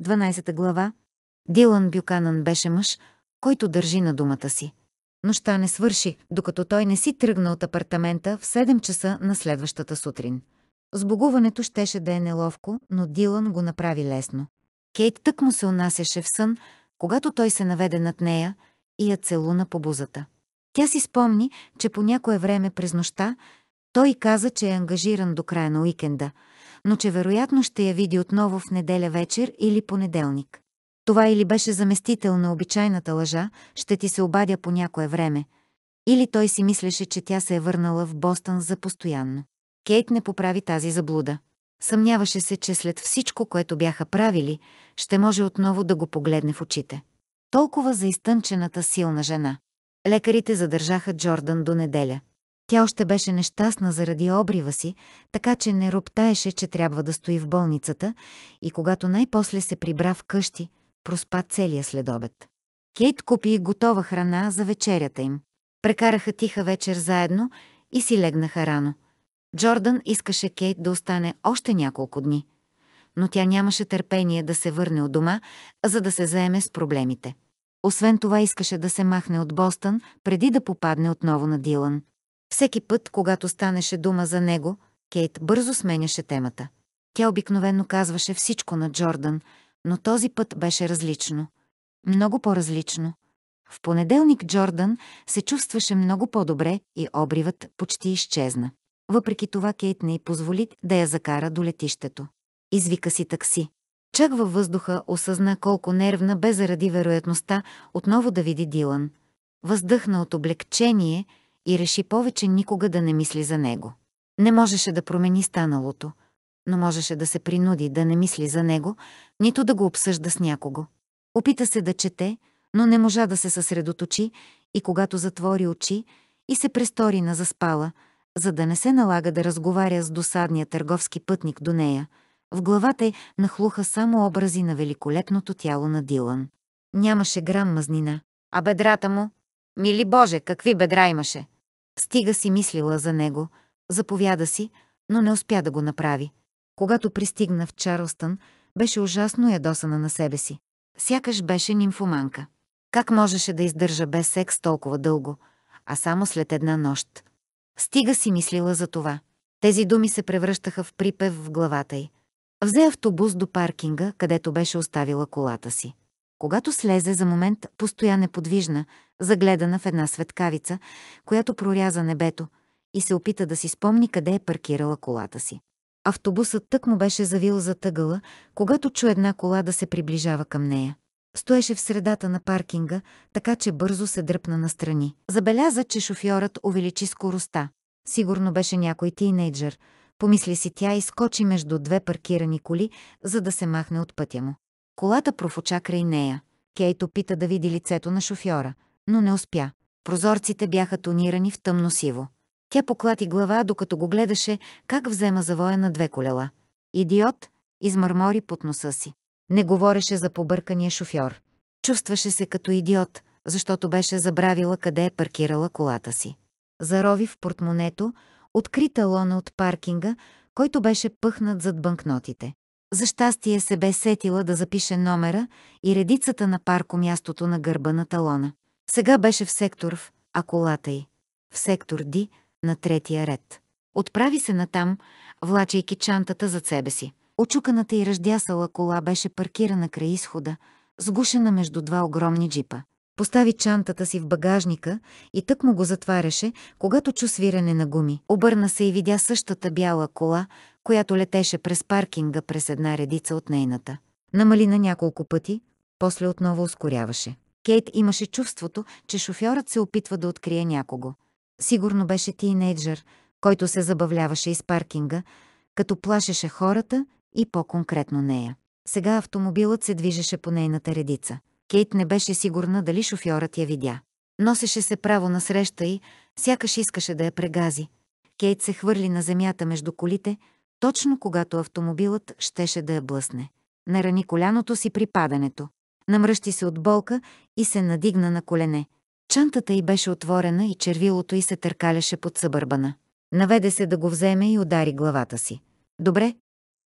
12 глава, Дилан Бюканан беше мъж, който държи на думата си. Нощта не свърши, докато той не си тръгна от апартамента в 7 часа на следващата сутрин. Сбогуването щеше да е неловко, но Дилан го направи лесно. Кейт тък му се унасяше в сън, когато той се наведе над нея и я целуна по бузата. Тя си спомни, че по някое време през нощта той каза, че е ангажиран до края на уикенда – но че вероятно ще я види отново в неделя вечер или понеделник. Това или беше заместител на обичайната лъжа, ще ти се обадя по някое време, или той си мислеше, че тя се е върнала в Бостън за постоянно. Кейт не поправи тази заблуда. Съмняваше се, че след всичко, което бяха правили, ще може отново да го погледне в очите. Толкова за изтънчената силна жена. Лекарите задържаха Джордан до неделя. Тя още беше нещастна заради обрива си, така че не роптаеше, че трябва да стои в болницата и когато най-после се прибра в къщи, проспа целия следобед. Кейт купи готова храна за вечерята им. Прекараха тиха вечер заедно и си легнаха рано. Джордан искаше Кейт да остане още няколко дни, но тя нямаше търпение да се върне от дома, за да се заеме с проблемите. Освен това искаше да се махне от Бостън, преди да попадне отново на Дилан. Всеки път, когато станеше дума за него, Кейт бързо сменяше темата. Тя обикновенно казваше всичко на Джордан, но този път беше различно. Много по-различно. В понеделник Джордан се чувстваше много по-добре и обривът почти изчезна. Въпреки това Кейт не й позволи да я закара до летището. Извика си такси. Чак във въздуха осъзна колко нервна бе заради вероятността отново да види Дилан. Въздъхна от облегчение – и реши повече никога да не мисли за него. Не можеше да промени станалото, но можеше да се принуди да не мисли за него, нито да го обсъжда с някого. Опита се да чете, но не можа да се съсредоточи и когато затвори очи и се престори на заспала, за да не се налага да разговаря с досадния търговски пътник до нея, в главата й нахлуха само образи на великолепното тяло на Дилан. Нямаше грам мазнина, а бедрата му... Мили Боже, какви бедра имаше! Стига си мислила за него, заповяда си, но не успя да го направи. Когато пристигна в Чарлстън, беше ужасно ядосана на себе си. Сякаш беше нимфоманка. Как можеше да издържа без секс толкова дълго, а само след една нощ? Стига си мислила за това. Тези думи се превръщаха в припев в главата й. Взе автобус до паркинга, където беше оставила колата си. Когато слезе за момент, постоя неподвижна, загледана в една светкавица, която проряза небето, и се опита да си спомни къде е паркирала колата си. Автобусът тък му беше завил за тъгъла, когато чу една кола да се приближава към нея. Стоеше в средата на паркинга, така че бързо се дръпна настрани. Забеляза, че шофьорът увеличи скоростта. Сигурно беше някой тинейджър. Помисли си тя и скочи между две паркирани коли, за да се махне от пътя му. Колата профуча край нея. Кейто пита да види лицето на шофьора, но не успя. Прозорците бяха тонирани в тъмно-сиво. Тя поклати глава, докато го гледаше, как взема завоя на две колела. Идиот, измърмори под носа си. Не говореше за побъркания шофьор. Чувстваше се като идиот, защото беше забравила къде е паркирала колата си. Зарови в портмонето, открита лона от паркинга, който беше пъхнат зад банкнотите. За щастие се бе сетила да запише номера и редицата на паркомястото на гърба на талона. Сега беше в сектор В, а колата й. В сектор Ди, на третия ред. Отправи се натам, влачайки чантата зад себе си. Очуканата и ръждясала кола беше паркирана край изхода, сгушена между два огромни джипа. Постави чантата си в багажника и тък му го затваряше, когато чу свирене на гуми. Обърна се и видя същата бяла кола, която летеше през паркинга през една редица от нейната. Намали на няколко пъти, после отново ускоряваше. Кейт имаше чувството, че шофьорът се опитва да открие някого. Сигурно беше тинейджър, който се забавляваше из паркинга, като плашеше хората и по-конкретно нея. Сега автомобилът се движеше по нейната редица. Кейт не беше сигурна дали шофьорът я видя. Носеше се право на среща и, сякаш искаше да я прегази. Кейт се хвърли на земята между колите, точно когато автомобилът щеше да я блъсне. Нарани коляното си при падането. Намръщи се от болка и се надигна на колене. Чантата й беше отворена и червилото й се търкаляше под събърбана. Наведе се да го вземе и удари главата си. «Добре»,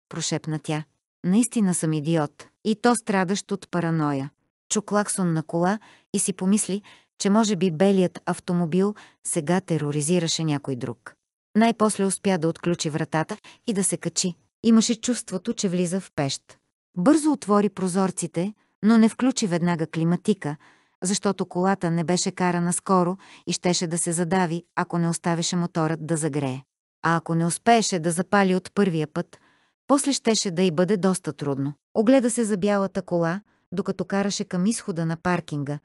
прошепна тя. «Наистина съм идиот. И то страдащ от параноя чу клаксон на кола и си помисли, че може би белият автомобил сега тероризираше някой друг. Най-после успя да отключи вратата и да се качи. Имаше чувството, че влиза в пещ. Бързо отвори прозорците, но не включи веднага климатика, защото колата не беше карана скоро и щеше да се задави, ако не оставеше моторът да загрее. А ако не успееше да запали от първия път, после щеше да й бъде доста трудно. Огледа се за бялата кола – докато караше към изхода на паркинга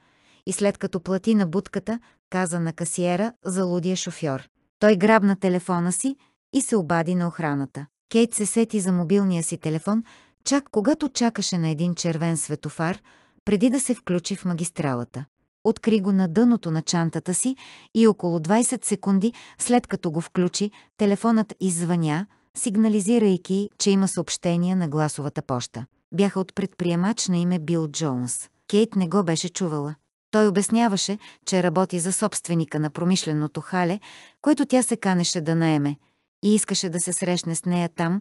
и след като плати на будката, каза на касиера за лудия шофьор. Той грабна телефона си и се обади на охраната. Кейт се сети за мобилния си телефон, чак когато чакаше на един червен светофар, преди да се включи в магистралата. Откри го на дъното на чантата си и около 20 секунди след като го включи, телефонът иззвъня, сигнализирайки, че има съобщение на гласовата поща бяха от предприемач на име Бил Джонс. Кейт не го беше чувала. Той обясняваше, че работи за собственика на промишленото хале, което тя се канеше да наеме, и искаше да се срещне с нея там,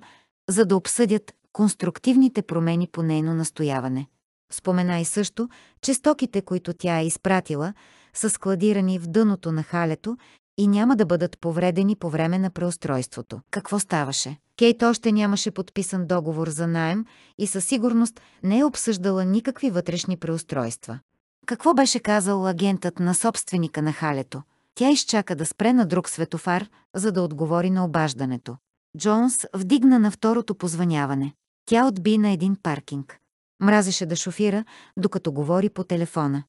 за да обсъдят конструктивните промени по нейно настояване. Спомена и също, че стоките, които тя е изпратила, са складирани в дъното на халето и няма да бъдат повредени по време на преустройството. Какво ставаше? Кейт още нямаше подписан договор за найем и със сигурност не е обсъждала никакви вътрешни преустройства. Какво беше казал агентът на собственика на халето? Тя изчака да спре на друг светофар, за да отговори на обаждането. Джонс вдигна на второто позваняване. Тя отби на един паркинг. Мразеше да шофира, докато говори по телефона.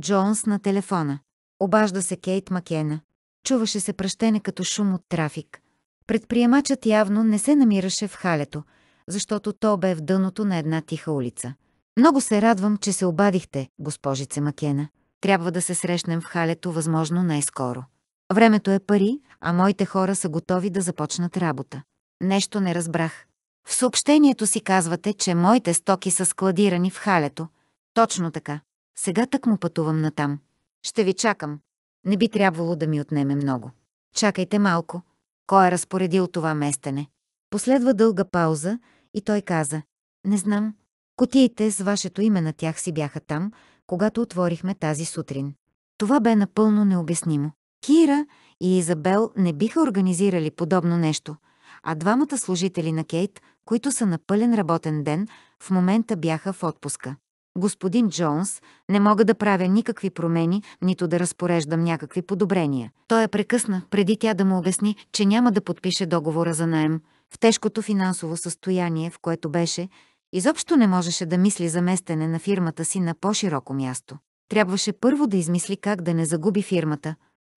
Джонс на телефона. Обажда се Кейт Макена чуваше се пръщене като шум от трафик. Предприемачът явно не се намираше в халето, защото то бе в дъното на една тиха улица. Много се радвам, че се обадихте, госпожице Макена. Трябва да се срещнем в халето възможно най-скоро. Времето е пари, а моите хора са готови да започнат работа. Нещо не разбрах. В съобщението си казвате, че моите стоки са складирани в халето. Точно така. Сега так му пътувам натам. Ще ви чакам. Не би трябвало да ми отнеме много. Чакайте малко. Кой е разпоредил това местене? Последва дълга пауза и той каза. Не знам. Котиите с вашето име на тях си бяха там, когато отворихме тази сутрин. Това бе напълно необяснимо. Кира и Изабел не биха организирали подобно нещо, а двамата служители на Кейт, които са на пълен работен ден, в момента бяха в отпуска. Господин Джонс, не мога да правя никакви промени, нито да разпореждам някакви подобрения. Той е прекъсна, преди тя да му обясни, че няма да подпише договора за найем. В тежкото финансово състояние, в което беше, изобщо не можеше да мисли за местене на фирмата си на по-широко място. Трябваше първо да измисли как да не загуби фирмата,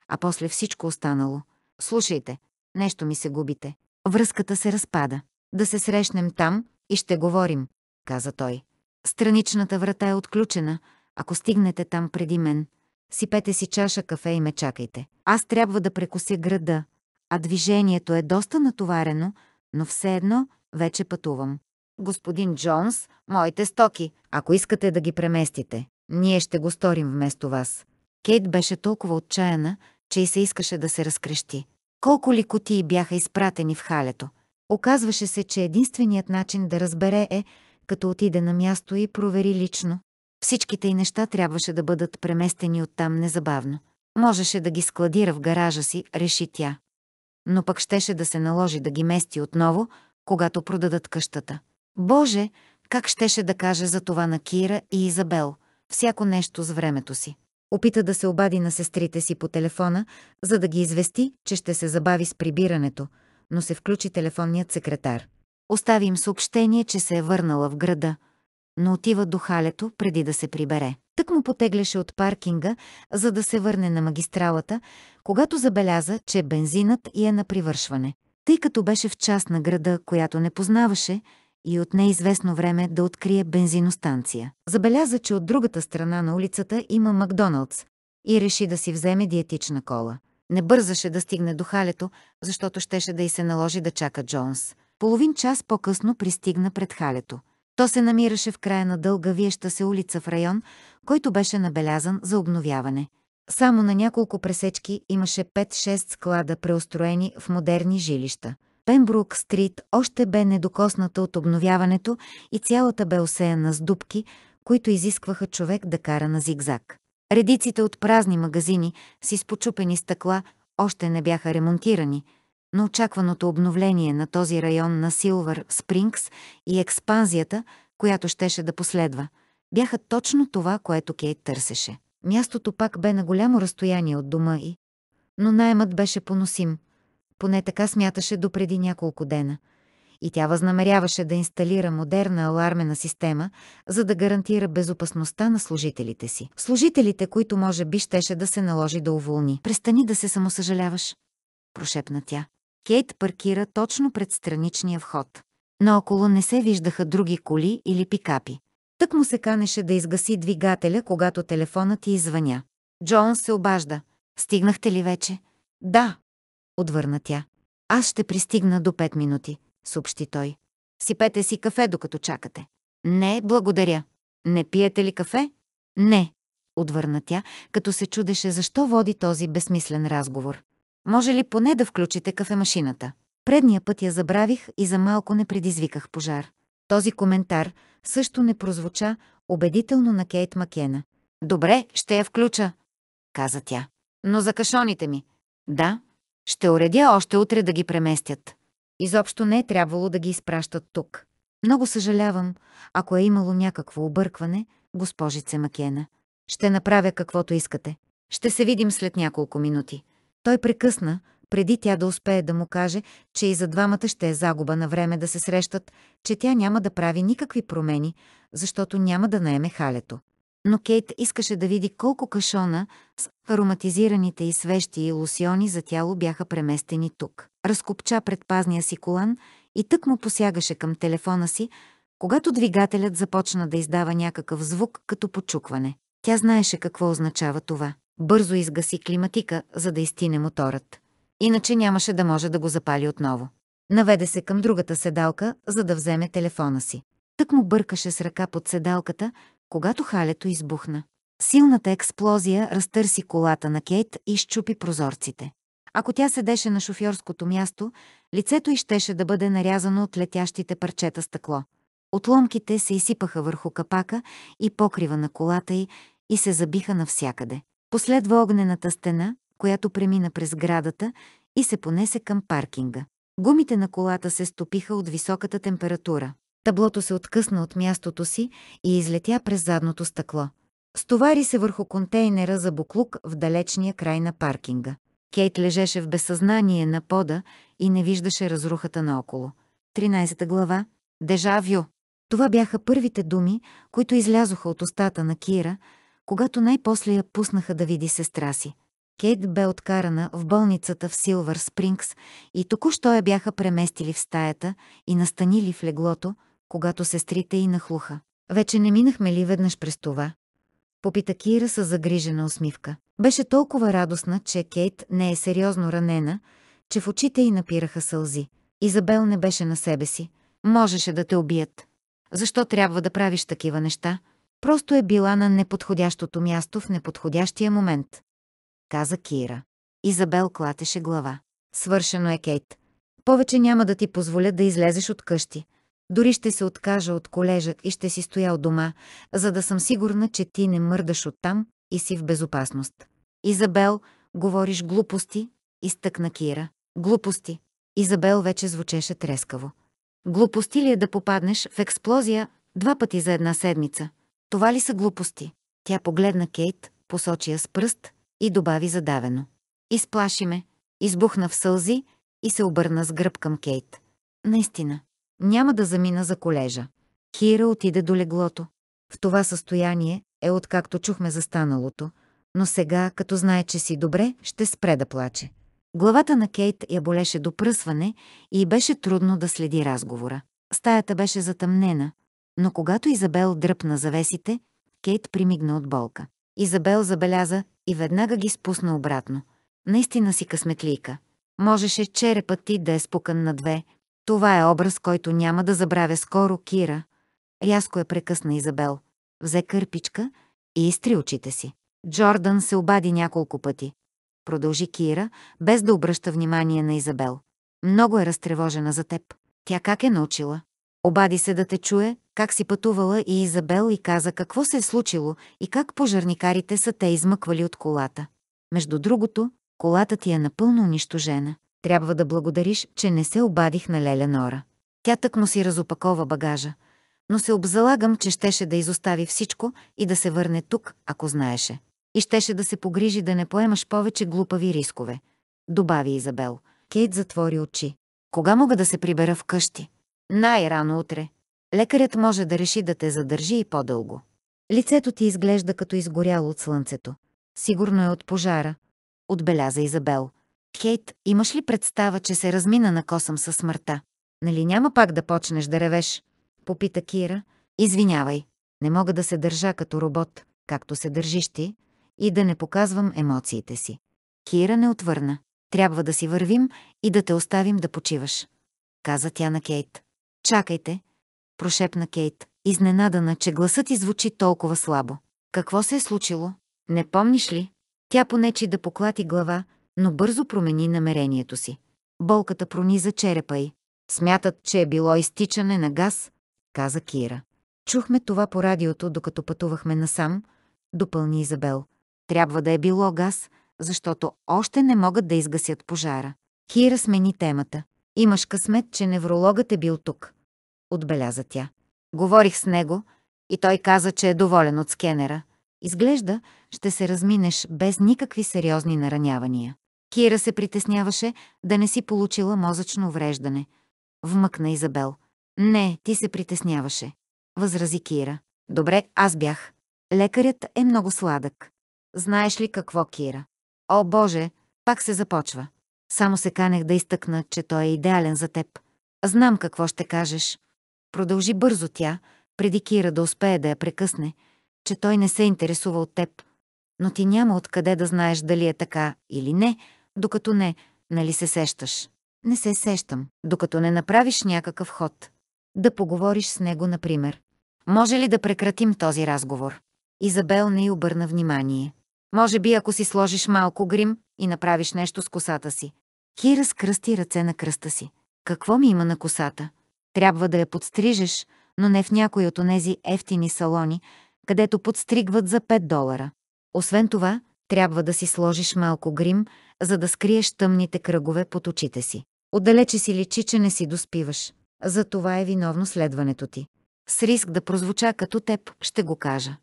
а после всичко останало. Слушайте, нещо ми се губите. Връзката се разпада. Да се срещнем там и ще говорим, каза той. Страничната врата е отключена. Ако стигнете там преди мен, сипете си чаша кафе и ме чакайте. Аз трябва да прекуся града, а движението е доста натоварено, но все едно вече пътувам. Господин Джонс, моите стоки, ако искате да ги преместите, ние ще го сторим вместо вас. Кейт беше толкова отчаяна, че и се искаше да се разкрещи. Колко ли кутии бяха изпратени в халето? Оказваше се, че единственият начин да разбере е като отиде на място и провери лично. Всичките й неща трябваше да бъдат преместени оттам незабавно. Можеше да ги складира в гаража си, реши тя. Но пък щеше да се наложи да ги мести отново, когато продадат къщата. Боже, как щеше да каже за това на Кира и Изабел, всяко нещо с времето си. Опита да се обади на сестрите си по телефона, за да ги извести, че ще се забави с прибирането, но се включи телефонният секретар. Остави им съобщение, че се е върнала в града, но отива до халето преди да се прибере. Тък му потегляше от паркинга, за да се върне на магистралата, когато забеляза, че бензинът е на привършване. Тъй като беше в част на града, която не познаваше, и от неизвестно време да открие бензиностанция. Забеляза, че от другата страна на улицата има Макдоналдс и реши да си вземе диетична кола. Не бързаше да стигне до халето, защото щеше да й се наложи да чака Джонс. Половин час по-късно пристигна пред халето. То се намираше в края на дълга виеща се улица в район, който беше набелязан за обновяване. Само на няколко пресечки имаше 5-6 склада, преустроени в модерни жилища. Пембрук Стрит още бе недокосната от обновяването и цялата бе осеяна с дубки, които изискваха човек да кара на зигзаг. Редиците от празни магазини с изпочупени стъкла още не бяха ремонтирани – на очакваното обновление на този район на Силвър Спрингс и експанзията, която щеше да последва, бяха точно това, което Кейт търсеше. Мястото пак бе на голямо разстояние от дома и, но найемът беше поносим, поне така смяташе допреди няколко дена – и тя възнамеряваше да инсталира модерна алармена система, за да гарантира безопасността на служителите си. Служителите, които може би щеше да се наложи да уволни. Престани да се самосъжаляваш, прошепна тя. Кейт паркира точно пред страничния вход. Наоколо не се виждаха други коли или пикапи. Тък му се канеше да изгаси двигателя, когато телефонът ти извъня. Джон се обажда. Стигнахте ли вече? Да, отвърна тя. Аз ще пристигна до 5 минути, съобщи той. Сипете си кафе, докато чакате. Не, благодаря. Не пиете ли кафе? Не, отвърна тя, като се чудеше защо води този безсмислен разговор. Може ли поне да включите кафемашината? Предния път я забравих и за малко не предизвиках пожар. Този коментар също не прозвуча убедително на Кейт Макена. Добре, ще я включа, каза тя. Но за кашоните ми. Да, ще уредя още утре да ги преместят. Изобщо не е трябвало да ги изпращат тук. Много съжалявам, ако е имало някакво объркване, госпожице Макена. Ще направя каквото искате. Ще се видим след няколко минути. Той прекъсна, преди тя да успее да му каже, че и за двамата ще е загуба на време да се срещат, че тя няма да прави никакви промени, защото няма да наеме халето. Но Кейт искаше да види колко кашона с ароматизираните и свещи и лосиони за тяло бяха преместени тук. Разкопча предпазния си колан и тък му посягаше към телефона си, когато двигателят започна да издава някакъв звук като почукване. Тя знаеше какво означава това. Бързо изгаси климатика, за да изтине моторът. Иначе нямаше да може да го запали отново. Наведе се към другата седалка, за да вземе телефона си. Тък му бъркаше с ръка под седалката, когато халето избухна. Силната експлозия разтърси колата на Кейт и щупи прозорците. Ако тя седеше на шофьорското място, лицето й щеше да бъде нарязано от летящите парчета стъкло. Отломките се изсипаха върху капака и покрива на колата й и се забиха навсякъде. Последва огнената стена, която премина през градата и се понесе към паркинга. Гумите на колата се стопиха от високата температура. Таблото се откъсна от мястото си и излетя през задното стъкло. Стовари се върху контейнера за буклук в далечния край на паркинга. Кейт лежеше в безсъзнание на пода и не виждаше разрухата наоколо. 13 глава Дежавю. Това бяха първите думи, които излязоха от устата на Кира – когато най-после я пуснаха да види сестра си. Кейт бе откарана в болницата в Силвър Спрингс и току-що я бяха преместили в стаята и настанили в леглото, когато сестрите й нахлуха. Вече не минахме ли веднъж през това? Попита Кира с загрижена усмивка. Беше толкова радостна, че Кейт не е сериозно ранена, че в очите й напираха сълзи. Изабел не беше на себе си. Можеше да те убият. Защо трябва да правиш такива неща? Просто е била на неподходящото място в неподходящия момент. Каза Кира. Изабел клатеше глава. Свършено е, Кейт. Повече няма да ти позволя да излезеш от къщи. Дори ще се откажа от колежа и ще си стоя от дома, за да съм сигурна, че ти не мърдаш оттам и си в безопасност. Изабел, говориш глупости, изтъкна Кира. Глупости. Изабел вече звучеше трескаво. Глупости ли е да попаднеш в експлозия два пъти за една седмица? Това ли са глупости? Тя погледна Кейт, посочи я с пръст и добави задавено. Изплаши ме. Избухна в сълзи и се обърна с гръб към Кейт. Наистина, няма да замина за колежа. Кира отиде до леглото. В това състояние е откакто чухме за станалото, но сега, като знае, че си добре, ще спре да плаче. Главата на Кейт я болеше до пръсване и беше трудно да следи разговора. Стаята беше затъмнена, но когато Изабел дръпна завесите, Кейт примигна от болка. Изабел забеляза и веднага ги спусна обратно. Наистина си късметлийка. Можеше черепът ти да е спукан на две. Това е образ, който няма да забравя скоро, Кира. Рязко е прекъсна Изабел. Взе кърпичка и изтри очите си. Джордан се обади няколко пъти. Продължи Кира, без да обръща внимание на Изабел. Много е разтревожена за теб. Тя как е научила? Обади се да те чуе, как си пътувала и Изабел и каза какво се е случило и как пожарникарите са те измъквали от колата. Между другото, колата ти е напълно унищожена. Трябва да благодариш, че не се обадих на Леля Нора. Тя тъкмо си разопакова багажа, но се обзалагам, че щеше да изостави всичко и да се върне тук, ако знаеше. И щеше да се погрижи да не поемаш повече глупави рискове. Добави Изабел. Кейт затвори очи. Кога мога да се прибера вкъщи? Най-рано утре. Лекарят може да реши да те задържи и по-дълго. Лицето ти изглежда като изгоряло от слънцето. Сигурно е от пожара, отбеляза Изабел. Хейт, имаш ли представа, че се размина на косъм със смъртта? Нали няма пак да почнеш да ревеш? Попита Кира. Извинявай, не мога да се държа като робот, както се държиш ти, и да не показвам емоциите си. Кира не отвърна. Трябва да си вървим и да те оставим да почиваш. Каза тя на Кейт. Чакайте, прошепна Кейт, изненадана, че гласът ти звучи толкова слабо. Какво се е случило? Не помниш ли? Тя понечи да поклати глава, но бързо промени намерението си. Болката прониза черепа й. Смятат, че е било изтичане на газ, каза Кира. Чухме това по радиото, докато пътувахме насам, допълни Изабел. Трябва да е било газ, защото още не могат да изгасят пожара. Кира смени темата. Имаш късмет, че неврологът е бил тук отбеляза тя. Говорих с него и той каза, че е доволен от скенера. Изглежда, ще се разминеш без никакви сериозни наранявания. Кира се притесняваше да не си получила мозъчно увреждане. Вмъкна Изабел. Не, ти се притесняваше. Възрази Кира. Добре, аз бях. Лекарят е много сладък. Знаеш ли какво, Кира? О, Боже, пак се започва. Само се канех да изтъкна, че той е идеален за теб. Знам какво ще кажеш. Продължи бързо тя, преди Кира да успее да я прекъсне, че той не се интересува от теб. Но ти няма откъде да знаеш дали е така или не, докато не, нали се сещаш? Не се сещам, докато не направиш някакъв ход. Да поговориш с него, например. Може ли да прекратим този разговор? Изабел не й обърна внимание. Може би, ако си сложиш малко грим и направиш нещо с косата си. Кира скръсти ръце на кръста си. Какво ми има на косата? Трябва да я подстрижеш, но не в някой от онези ефтини салони, където подстригват за 5 долара. Освен това, трябва да си сложиш малко грим, за да скриеш тъмните кръгове под очите си. Отдалече си личи, че не си доспиваш. За това е виновно следването ти. С риск да прозвуча като теб, ще го кажа.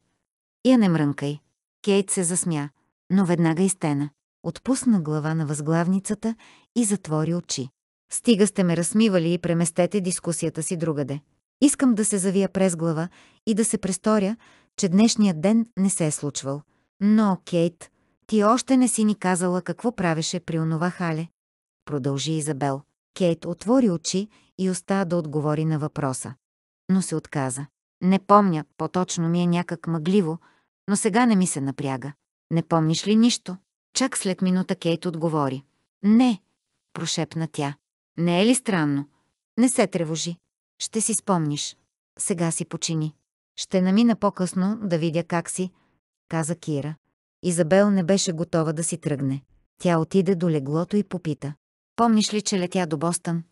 Я не мрънкай. Кейт се засмя, но веднага изтена. Отпусна глава на възглавницата и затвори очи. Стига сте ме размивали и преместете дискусията си другаде. Искам да се завия през глава и да се престоря, че днешният ден не се е случвал. Но, Кейт, ти още не си ни казала какво правеше при онова хале. Продължи Изабел. Кейт отвори очи и оста да отговори на въпроса. Но се отказа. Не помня, по-точно ми е някак мъгливо, но сега не ми се напряга. Не помниш ли нищо? Чак след минута Кейт отговори. Не, прошепна тя. Не е ли странно? Не се тревожи. Ще си спомниш. Сега си почини. Ще намина по-късно да видя как си, каза Кира. Изабел не беше готова да си тръгне. Тя отиде до леглото и попита. Помниш ли, че летя до Бостън?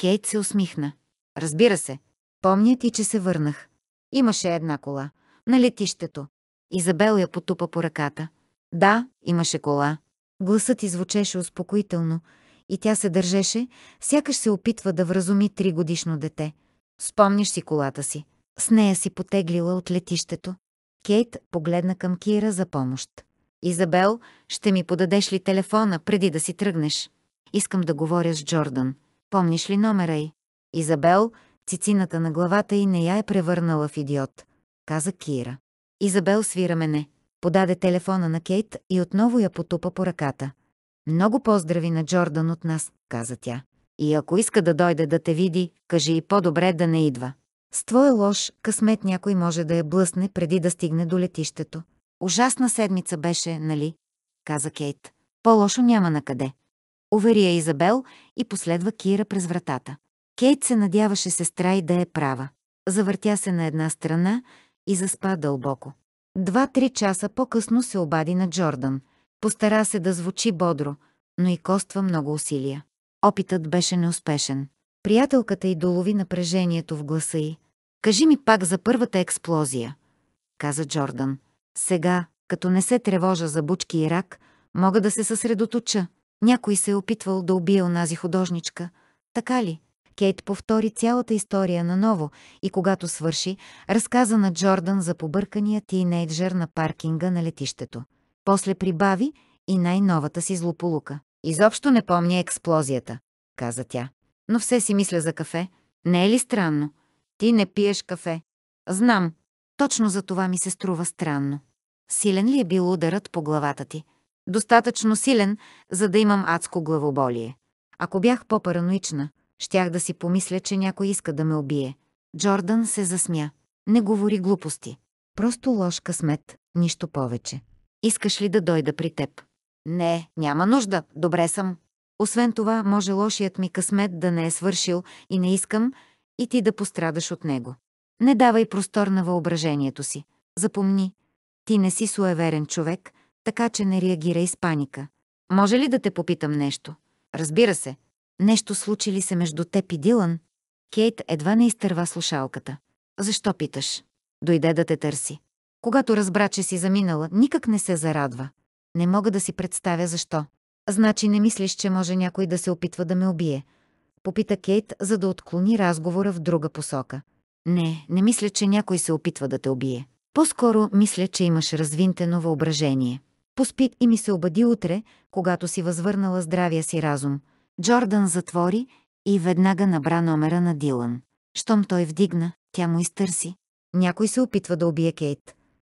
Кейт се усмихна. Разбира се. Помня ти, че се върнах. Имаше една кола. На летището. Изабел я потупа по ръката. Да, имаше кола. Гласът извучеше успокоително, и тя се държеше, сякаш се опитва да вразуми тригодишно дете. Спомниш си колата си. С нея си потеглила от летището. Кейт погледна към Кира за помощ. Изабел, ще ми подадеш ли телефона преди да си тръгнеш? Искам да говоря с Джордан. Помниш ли номера й? Изабел, цицината на главата й не я е превърнала в идиот, каза Кира. Изабел свира мене. Подаде телефона на Кейт и отново я потупа по ръката. Много поздрави на Джордан от нас, каза тя. И ако иска да дойде да те види, кажи и по-добре да не идва. С твоя лош късмет някой може да я блъсне преди да стигне до летището. Ужасна седмица беше, нали? каза Кейт. По-лошо няма на къде. Увери я Изабел и последва Кира през вратата. Кейт се надяваше сестра и да е права. Завъртя се на една страна и заспа дълбоко. Два-три часа по-късно се обади на Джордан – Постара се да звучи бодро, но и коства много усилия. Опитът беше неуспешен. Приятелката й долови напрежението в гласа й. «Кажи ми пак за първата експлозия», каза Джордан. «Сега, като не се тревожа за бучки и рак, мога да се съсредоточа. Някой се е опитвал да убие онази художничка. Така ли?» Кейт повтори цялата история наново и когато свърши, разказа на Джордан за побъркания тинейджер на паркинга на летището. После прибави и най-новата си злополука. Изобщо не помня експлозията, каза тя. Но все си мисля за кафе. Не е ли странно? Ти не пиеш кафе. Знам. Точно за това ми се струва странно. Силен ли е бил ударът по главата ти? Достатъчно силен, за да имам адско главоболие. Ако бях по-параноична, щях да си помисля, че някой иска да ме убие. Джордан се засмя. Не говори глупости. Просто лош късмет, нищо повече. Искаш ли да дойда при теб? Не, няма нужда, добре съм. Освен това, може лошият ми късмет да не е свършил и не искам и ти да пострадаш от него. Не давай простор на въображението си. Запомни, ти не си суеверен човек, така че не реагирай с паника. Може ли да те попитам нещо? Разбира се. Нещо случи ли се между теб и Дилан? Кейт едва не изтърва слушалката. Защо питаш? Дойде да те търси. Когато разбра, че си заминала, никак не се зарадва. Не мога да си представя защо. Значи не мислиш, че може някой да се опитва да ме убие? Попита Кейт, за да отклони разговора в друга посока. Не, не мисля, че някой се опитва да те убие. По-скоро мисля, че имаш развинтено въображение. Поспи и ми се обади утре, когато си възвърнала здравия си разум. Джордан затвори и веднага набра номера на Дилан. Щом той вдигна, тя му изтърси. Някой се опитва да убие Кейт.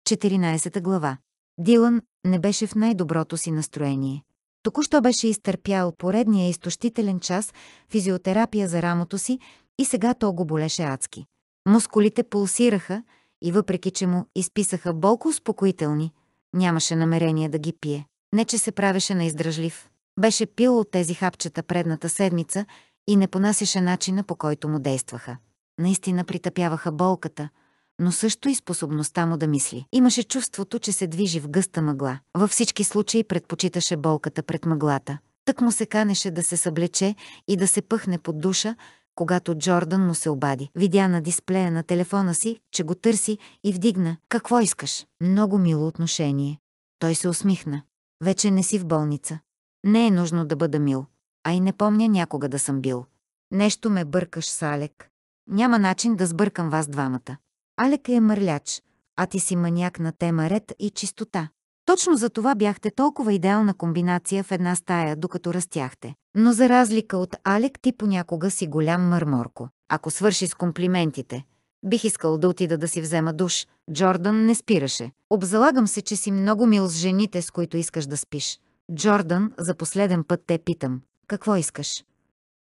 14 глава. Дилан не беше в най-доброто си настроение. Току-що беше изтърпял поредния изтощителен час физиотерапия за рамото си и сега то го болеше адски. Мускулите пулсираха и въпреки, че му изписаха болко успокоителни, нямаше намерение да ги пие. Не, че се правеше на издръжлив. Беше пил от тези хапчета предната седмица и не понасяше начина по който му действаха. Наистина притъпяваха болката – но също и способността му да мисли. Имаше чувството, че се движи в гъста мъгла. Във всички случаи предпочиташе болката пред мъглата. Тък му се канеше да се съблече и да се пъхне под душа, когато Джордан му се обади. Видя на дисплея на телефона си, че го търси и вдигна. Какво искаш? Много мило отношение. Той се усмихна. Вече не си в болница. Не е нужно да бъда мил. А и не помня някога да съм бил. Нещо ме бъркаш с Алек. Няма начин да сбъркам вас двамата. Алека е мърляч, а ти си маняк на тема ред и чистота. Точно за това бяхте толкова идеална комбинация в една стая, докато растяхте. Но за разлика от Алек, ти понякога си голям мърморко. Ако свърши с комплиментите, бих искал да отида да си взема душ. Джордан не спираше. Обзалагам се, че си много мил с жените, с които искаш да спиш. Джордан, за последен път те питам. Какво искаш?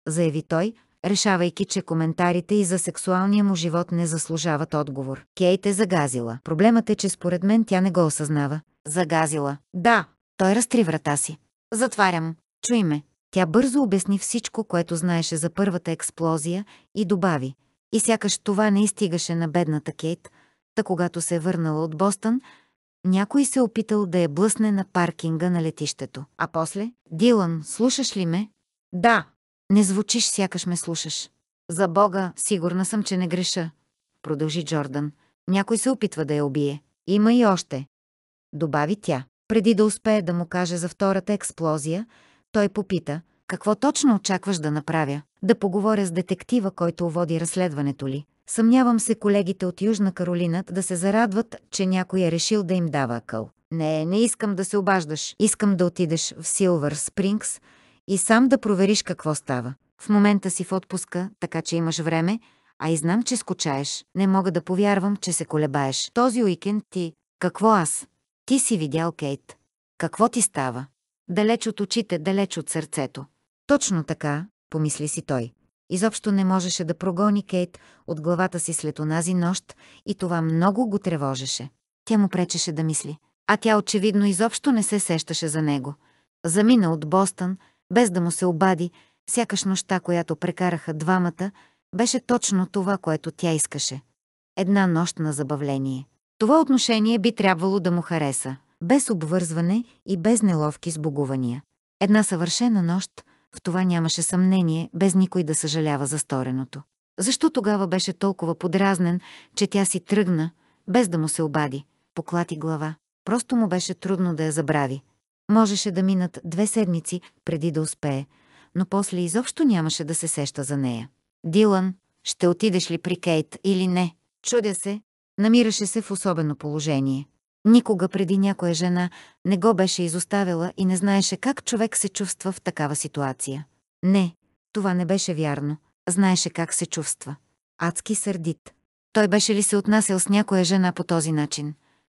Заяви той, решавайки, че коментарите и за сексуалния му живот не заслужават отговор. Кейт е загазила. Проблемът е, че според мен тя не го осъзнава. Загазила. Да. Той разтри врата си. Затварям. Чуй ме. Тя бързо обясни всичко, което знаеше за първата експлозия и добави. И сякаш това не изтигаше на бедната Кейт, та когато се е върнала от Бостън, някой се е опитал да я блъсне на паркинга на летището. А после? Дилан, слушаш ли ме? Да, не звучиш, сякаш ме слушаш. За Бога, сигурна съм, че не греша. Продължи Джордан. Някой се опитва да я убие. Има и още. Добави тя. Преди да успее да му каже за втората експлозия, той попита, какво точно очакваш да направя? Да поговоря с детектива, който води разследването ли? Съмнявам се колегите от Южна Каролина да се зарадват, че някой е решил да им дава акъл. Не, не искам да се обаждаш. Искам да отидеш в Силвър Спрингс, и сам да провериш какво става. В момента си в отпуска, така че имаш време, а и знам, че скучаеш. Не мога да повярвам, че се колебаеш. Този уикенд ти... Какво аз? Ти си видял Кейт. Какво ти става? Далеч от очите, далеч от сърцето. Точно така, помисли си той. Изобщо не можеше да прогони Кейт от главата си след онази нощ и това много го тревожеше. Тя му пречеше да мисли. А тя очевидно изобщо не се сещаше за него. Замина от Бостън, без да му се обади, сякаш нощта, която прекараха двамата, беше точно това, което тя искаше. Една нощ на забавление. Това отношение би трябвало да му хареса, без обвързване и без неловки сбогувания. Една съвършена нощ, в това нямаше съмнение, без никой да съжалява за стореното. Защо тогава беше толкова подразнен, че тя си тръгна, без да му се обади, поклати глава. Просто му беше трудно да я забрави. Можеше да минат две седмици преди да успее, но после изобщо нямаше да се сеща за нея. Дилан, ще отидеш ли при Кейт или не? Чудя се. Намираше се в особено положение. Никога преди някоя жена не го беше изоставила и не знаеше как човек се чувства в такава ситуация. Не, това не беше вярно. Знаеше как се чувства. Адски сърдит. Той беше ли се отнасял с някоя жена по този начин?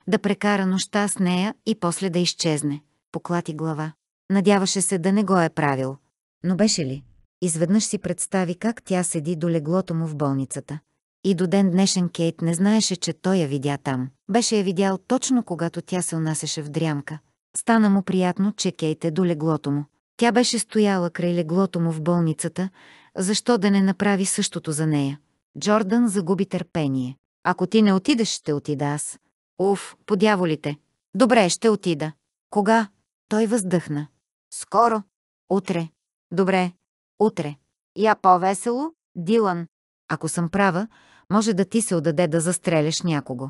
Да прекара нощта с нея и после да изчезне поклати глава. Надяваше се да не го е правил. Но беше ли? Изведнъж си представи как тя седи до леглото му в болницата. И до ден днешен Кейт не знаеше, че той я видя там. Беше я видял точно когато тя се унасяше в дрямка. Стана му приятно, че Кейт е до леглото му. Тя беше стояла край леглото му в болницата, защо да не направи същото за нея? Джордан загуби търпение. Ако ти не отидеш, ще отида аз. Уф, подяволите. Добре, ще отида. Кога? Той въздъхна. Скоро. Утре. Добре. Утре. Я по-весело, Дилан. Ако съм права, може да ти се отдаде да застреляш някого.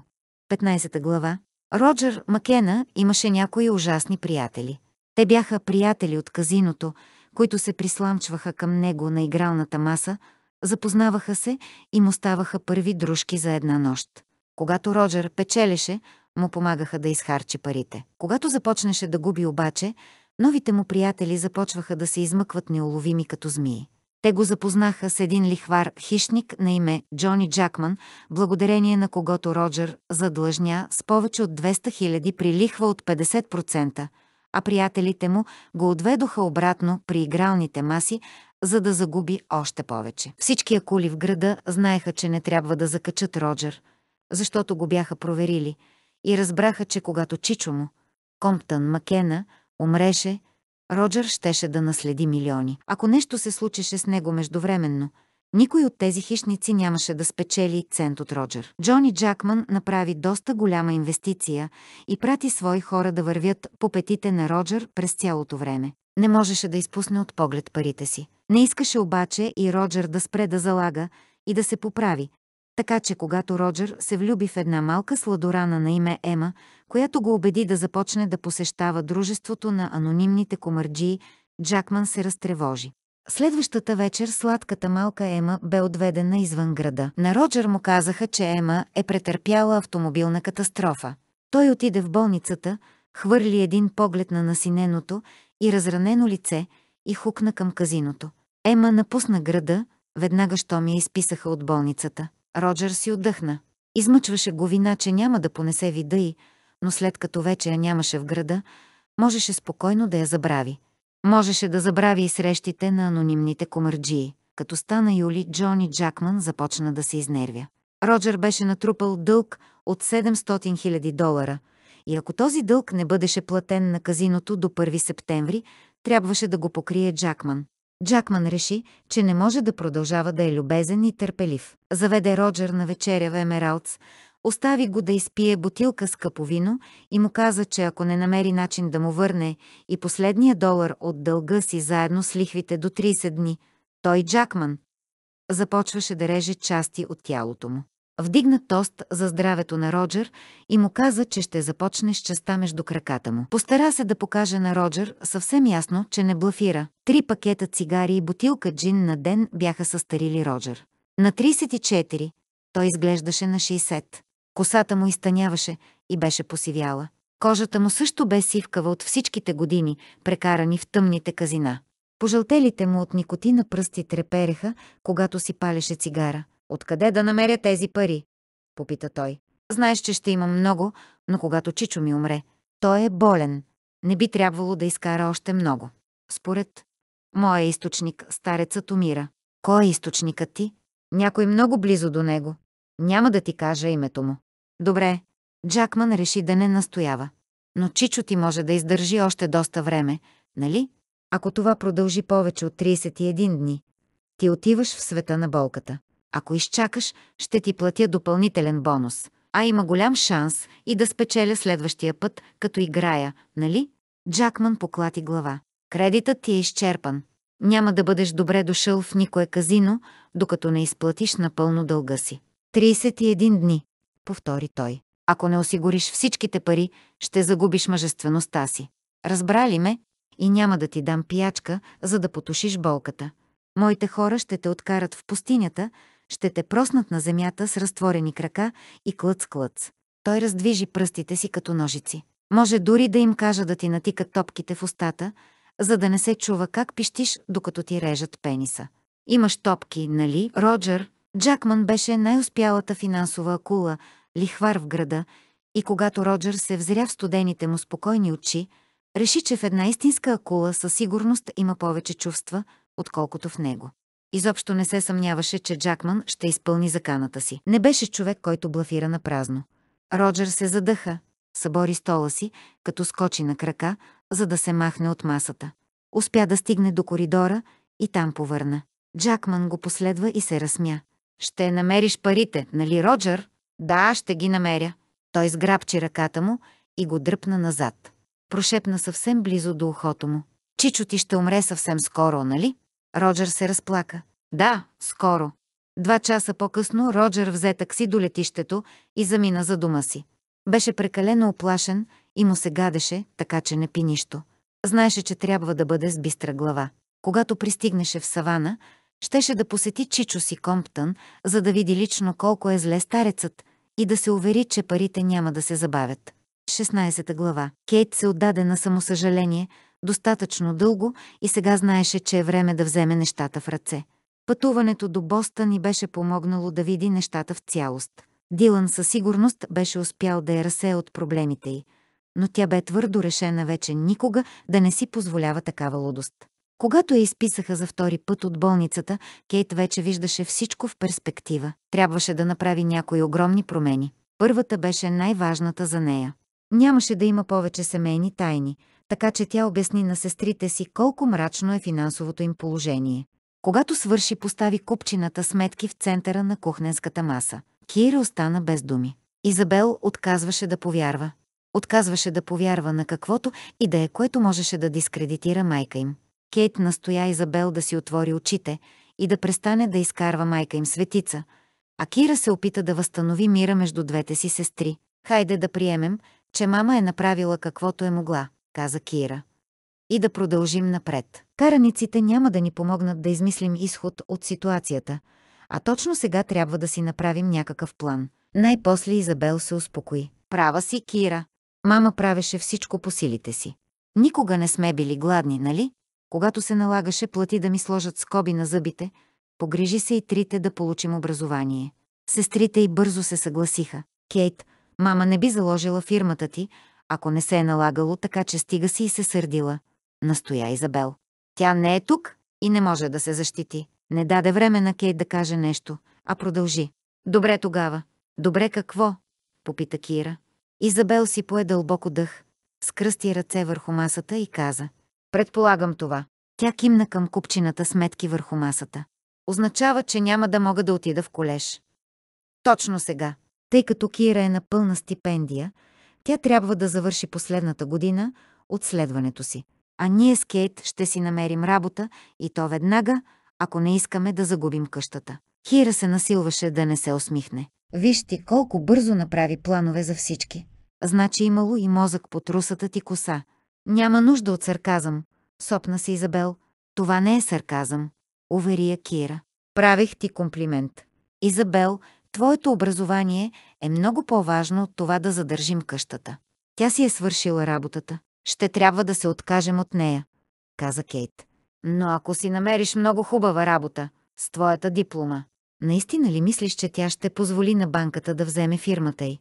15 та глава. Роджер Макена имаше някои ужасни приятели. Те бяха приятели от казиното, които се присламчваха към него на игралната маса, запознаваха се и му ставаха първи дружки за една нощ. Когато Роджер печелеше, му помагаха да изхарчи парите. Когато започнеше да губи обаче, новите му приятели започваха да се измъкват неуловими като змии. Те го запознаха с един лихвар хищник на име Джони Джакман, благодарение на когото Роджер задлъжня с повече от 200 000 при лихва от 50%, а приятелите му го отведоха обратно при игралните маси, за да загуби още повече. Всички акули в града знаеха, че не трябва да закачат Роджер, защото го бяха проверили – и разбраха, че когато Чичо му, Комптън Макена, умреше, Роджер щеше да наследи милиони. Ако нещо се случеше с него междувременно, никой от тези хищници нямаше да спечели цент от Роджер. Джони Джакман направи доста голяма инвестиция и прати свои хора да вървят по петите на Роджер през цялото време. Не можеше да изпусне от поглед парите си. Не искаше обаче и Роджер да спре да залага и да се поправи, така че когато Роджер се влюби в една малка сладорана на име Ема, която го убеди да започне да посещава дружеството на анонимните комарджии, Джакман се разтревожи. Следващата вечер сладката малка Ема бе отведена извън града. На Роджер му казаха, че Ема е претърпяла автомобилна катастрофа. Той отиде в болницата, хвърли един поглед на насиненото и разранено лице и хукна към казиното. Ема напусна града, веднага що ми я изписаха от болницата. Роджер си отдъхна. Измъчваше го вина, че няма да понесе вида й, но след като вече я нямаше в града, можеше спокойно да я забрави. Можеше да забрави и срещите на анонимните комърджии. Като стана юли, Джони Джакман започна да се изнервя. Роджер беше натрупал дълг от 700 000 долара и ако този дълг не бъдеше платен на казиното до 1 септември, трябваше да го покрие Джакман. Джакман реши, че не може да продължава да е любезен и търпелив. Заведе Роджер на вечеря в Емералдс, остави го да изпие бутилка с каповино и му каза, че ако не намери начин да му върне и последния долар от дълга си заедно с лихвите до 30 дни, той Джакман започваше да реже части от тялото му. Вдигна тост за здравето на Роджер и му каза, че ще започне с частта между краката му. Постара се да покаже на Роджер съвсем ясно, че не блафира. Три пакета цигари и бутилка джин на ден бяха състарили Роджер. На 34 той изглеждаше на 60. Косата му изтъняваше и беше посивяла. Кожата му също бе сивкава от всичките години, прекарани в тъмните казина. Пожълтелите му от никотина пръсти трепереха, когато си палеше цигара. Откъде да намеря тези пари? Попита той. Знаеш, че ще имам много, но когато Чичо ми умре, той е болен. Не би трябвало да изкара още много. Според моя източник, старецът умира. Кой е източникът ти? Някой много близо до него. Няма да ти кажа името му. Добре. Джакман реши да не настоява. Но Чичо ти може да издържи още доста време, нали? Ако това продължи повече от 31 дни, ти отиваш в света на болката. Ако изчакаш, ще ти платя допълнителен бонус. А има голям шанс и да спечеля следващия път, като играя, нали? Джакман поклати глава. Кредитът ти е изчерпан. Няма да бъдеш добре дошъл в никое казино, докато не изплатиш напълно дълга си. 31 дни, повтори той. Ако не осигуриш всичките пари, ще загубиш мъжествеността си. Разбрали ме? И няма да ти дам пиячка, за да потушиш болката. Моите хора ще те откарат в пустинята, ще те проснат на земята с разтворени крака и клъц-клъц. Той раздвижи пръстите си като ножици. Може дори да им кажа да ти натикат топките в устата, за да не се чува как пищиш, докато ти режат пениса. Имаш топки, нали, Роджер? Джакман беше най-успялата финансова акула, лихвар в града, и когато Роджер се взря в студените му спокойни очи, реши, че в една истинска акула със сигурност има повече чувства, отколкото в него. Изобщо не се съмняваше, че Джакман ще изпълни заканата си. Не беше човек, който блафира на празно. Роджер се задъха, събори стола си, като скочи на крака, за да се махне от масата. Успя да стигне до коридора и там повърна. Джакман го последва и се разсмя. «Ще намериш парите, нали, Роджер?» «Да, ще ги намеря». Той сграбчи ръката му и го дръпна назад. Прошепна съвсем близо до ухото му. «Чичо ти ще умре съвсем скоро, нали?» Роджер се разплака. Да, скоро. Два часа по-късно Роджер взе такси до летището и замина за дома си. Беше прекалено оплашен и му се гадеше, така че не пи нищо. Знаеше, че трябва да бъде с бистра глава. Когато пристигнеше в савана, щеше да посети Чичо си Комптън, за да види лично колко е зле старецът и да се увери, че парите няма да се забавят. 16 глава Кейт се отдаде на самосъжаление – достатъчно дълго и сега знаеше, че е време да вземе нещата в ръце. Пътуването до Боста ни беше помогнало да види нещата в цялост. Дилан със сигурност беше успял да я разсея от проблемите й, но тя бе твърдо решена вече никога да не си позволява такава лудост. Когато я изписаха за втори път от болницата, Кейт вече виждаше всичко в перспектива. Трябваше да направи някои огромни промени. Първата беше най-важната за нея. Нямаше да има повече семейни тайни, така че тя обясни на сестрите си колко мрачно е финансовото им положение. Когато свърши, постави купчината сметки в центъра на кухненската маса. Кира остана без думи. Изабел отказваше да повярва. Отказваше да повярва на каквото и да е, което можеше да дискредитира майка им. Кейт настоя Изабел да си отвори очите и да престане да изкарва майка им светица, а Кира се опита да възстанови мира между двете си сестри. Хайде да приемем, че мама е направила каквото е могла каза Кира. И да продължим напред. Караниците няма да ни помогнат да измислим изход от ситуацията, а точно сега трябва да си направим някакъв план. Най-после Изабел се успокои. Права си, Кира. Мама правеше всичко по силите си. Никога не сме били гладни, нали? Когато се налагаше плати да ми сложат скоби на зъбите, погрижи се и трите да получим образование. Сестрите и бързо се съгласиха. Кейт, мама не би заложила фирмата ти, ако не се е налагало, така че стига си и се сърдила. Настоя Изабел. Тя не е тук и не може да се защити. Не даде време на Кейт да каже нещо, а продължи. Добре тогава. Добре какво? Попита Кира. Изабел си пое дълбоко дъх, скръсти ръце върху масата и каза. Предполагам това. Тя кимна към купчината сметки върху масата. Означава, че няма да мога да отида в колеж. Точно сега. Тъй като Кира е на пълна стипендия, тя трябва да завърши последната година от следването си. А ние с Кейт ще си намерим работа и то веднага, ако не искаме да загубим къщата. Хира се насилваше да не се усмихне. Виж ти колко бързо направи планове за всички. Значи имало и мозък по трусата ти коса. Няма нужда от сарказъм, сопна се Изабел. Това не е сарказъм, увери я Кира. Правих ти комплимент. Изабел Твоето образование е много по-важно от това да задържим къщата. Тя си е свършила работата. Ще трябва да се откажем от нея, каза Кейт. Но ако си намериш много хубава работа с твоята диплома, наистина ли мислиш, че тя ще позволи на банката да вземе фирмата й?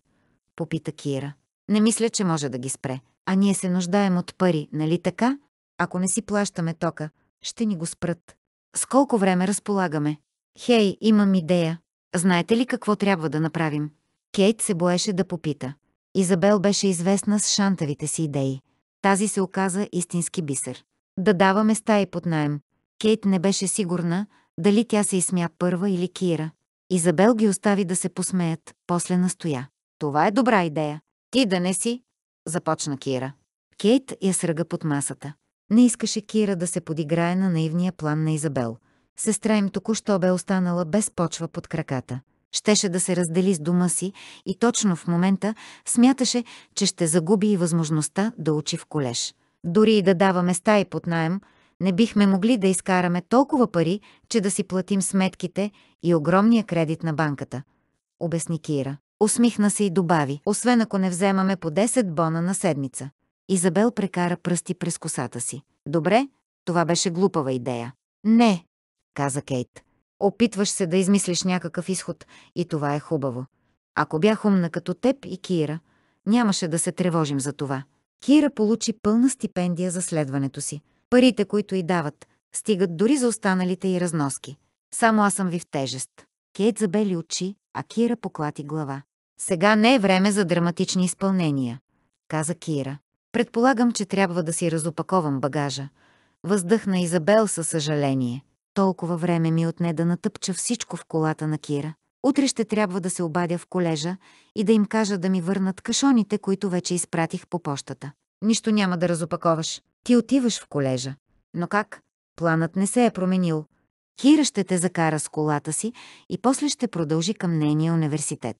Попита Кира. Не мисля, че може да ги спре. А ние се нуждаем от пари, нали така? Ако не си плащаме тока, ще ни го спрат. С колко време разполагаме? Хей, имам идея, Знаете ли какво трябва да направим? Кейт се боеше да попита. Изабел беше известна с шантавите си идеи. Тази се оказа истински бисер. Да даваме стаи под найем. Кейт не беше сигурна, дали тя се изсмя първа или Кира. Изабел ги остави да се посмеят, после настоя. Това е добра идея. Ти да не си, започна Кира. Кейт я сръга под масата. Не искаше Кира да се подиграе на наивния план на Изабел – Сестра им току-що бе останала без почва под краката. Щеше да се раздели с дома си и точно в момента смяташе, че ще загуби и възможността да учи в колеж. Дори и да даваме стаи под найем, не бихме могли да изкараме толкова пари, че да си платим сметките и огромния кредит на банката. Обясни Кира. Усмихна се и добави, освен ако не вземаме по 10 бона на седмица. Изабел прекара пръсти през косата си. Добре, това беше глупава идея. Не, каза Кейт. Опитваш се да измислиш някакъв изход и това е хубаво. Ако бях умна като теб и Кира, нямаше да се тревожим за това. Кира получи пълна стипендия за следването си. Парите, които й дават, стигат дори за останалите й разноски. Само аз съм ви в тежест. Кейт забели очи, а Кира поклати глава. Сега не е време за драматични изпълнения, каза Кира. Предполагам, че трябва да си разопаковам багажа. Въздъхна Изабел със съжаление. Толкова време ми отне да натъпча всичко в колата на Кира. Утре ще трябва да се обадя в колежа и да им кажа да ми върнат кашоните, които вече изпратих по пощата. Нищо няма да разопаковаш. Ти отиваш в колежа. Но как? Планът не се е променил. Кира ще те закара с колата си и после ще продължи към нейния университет.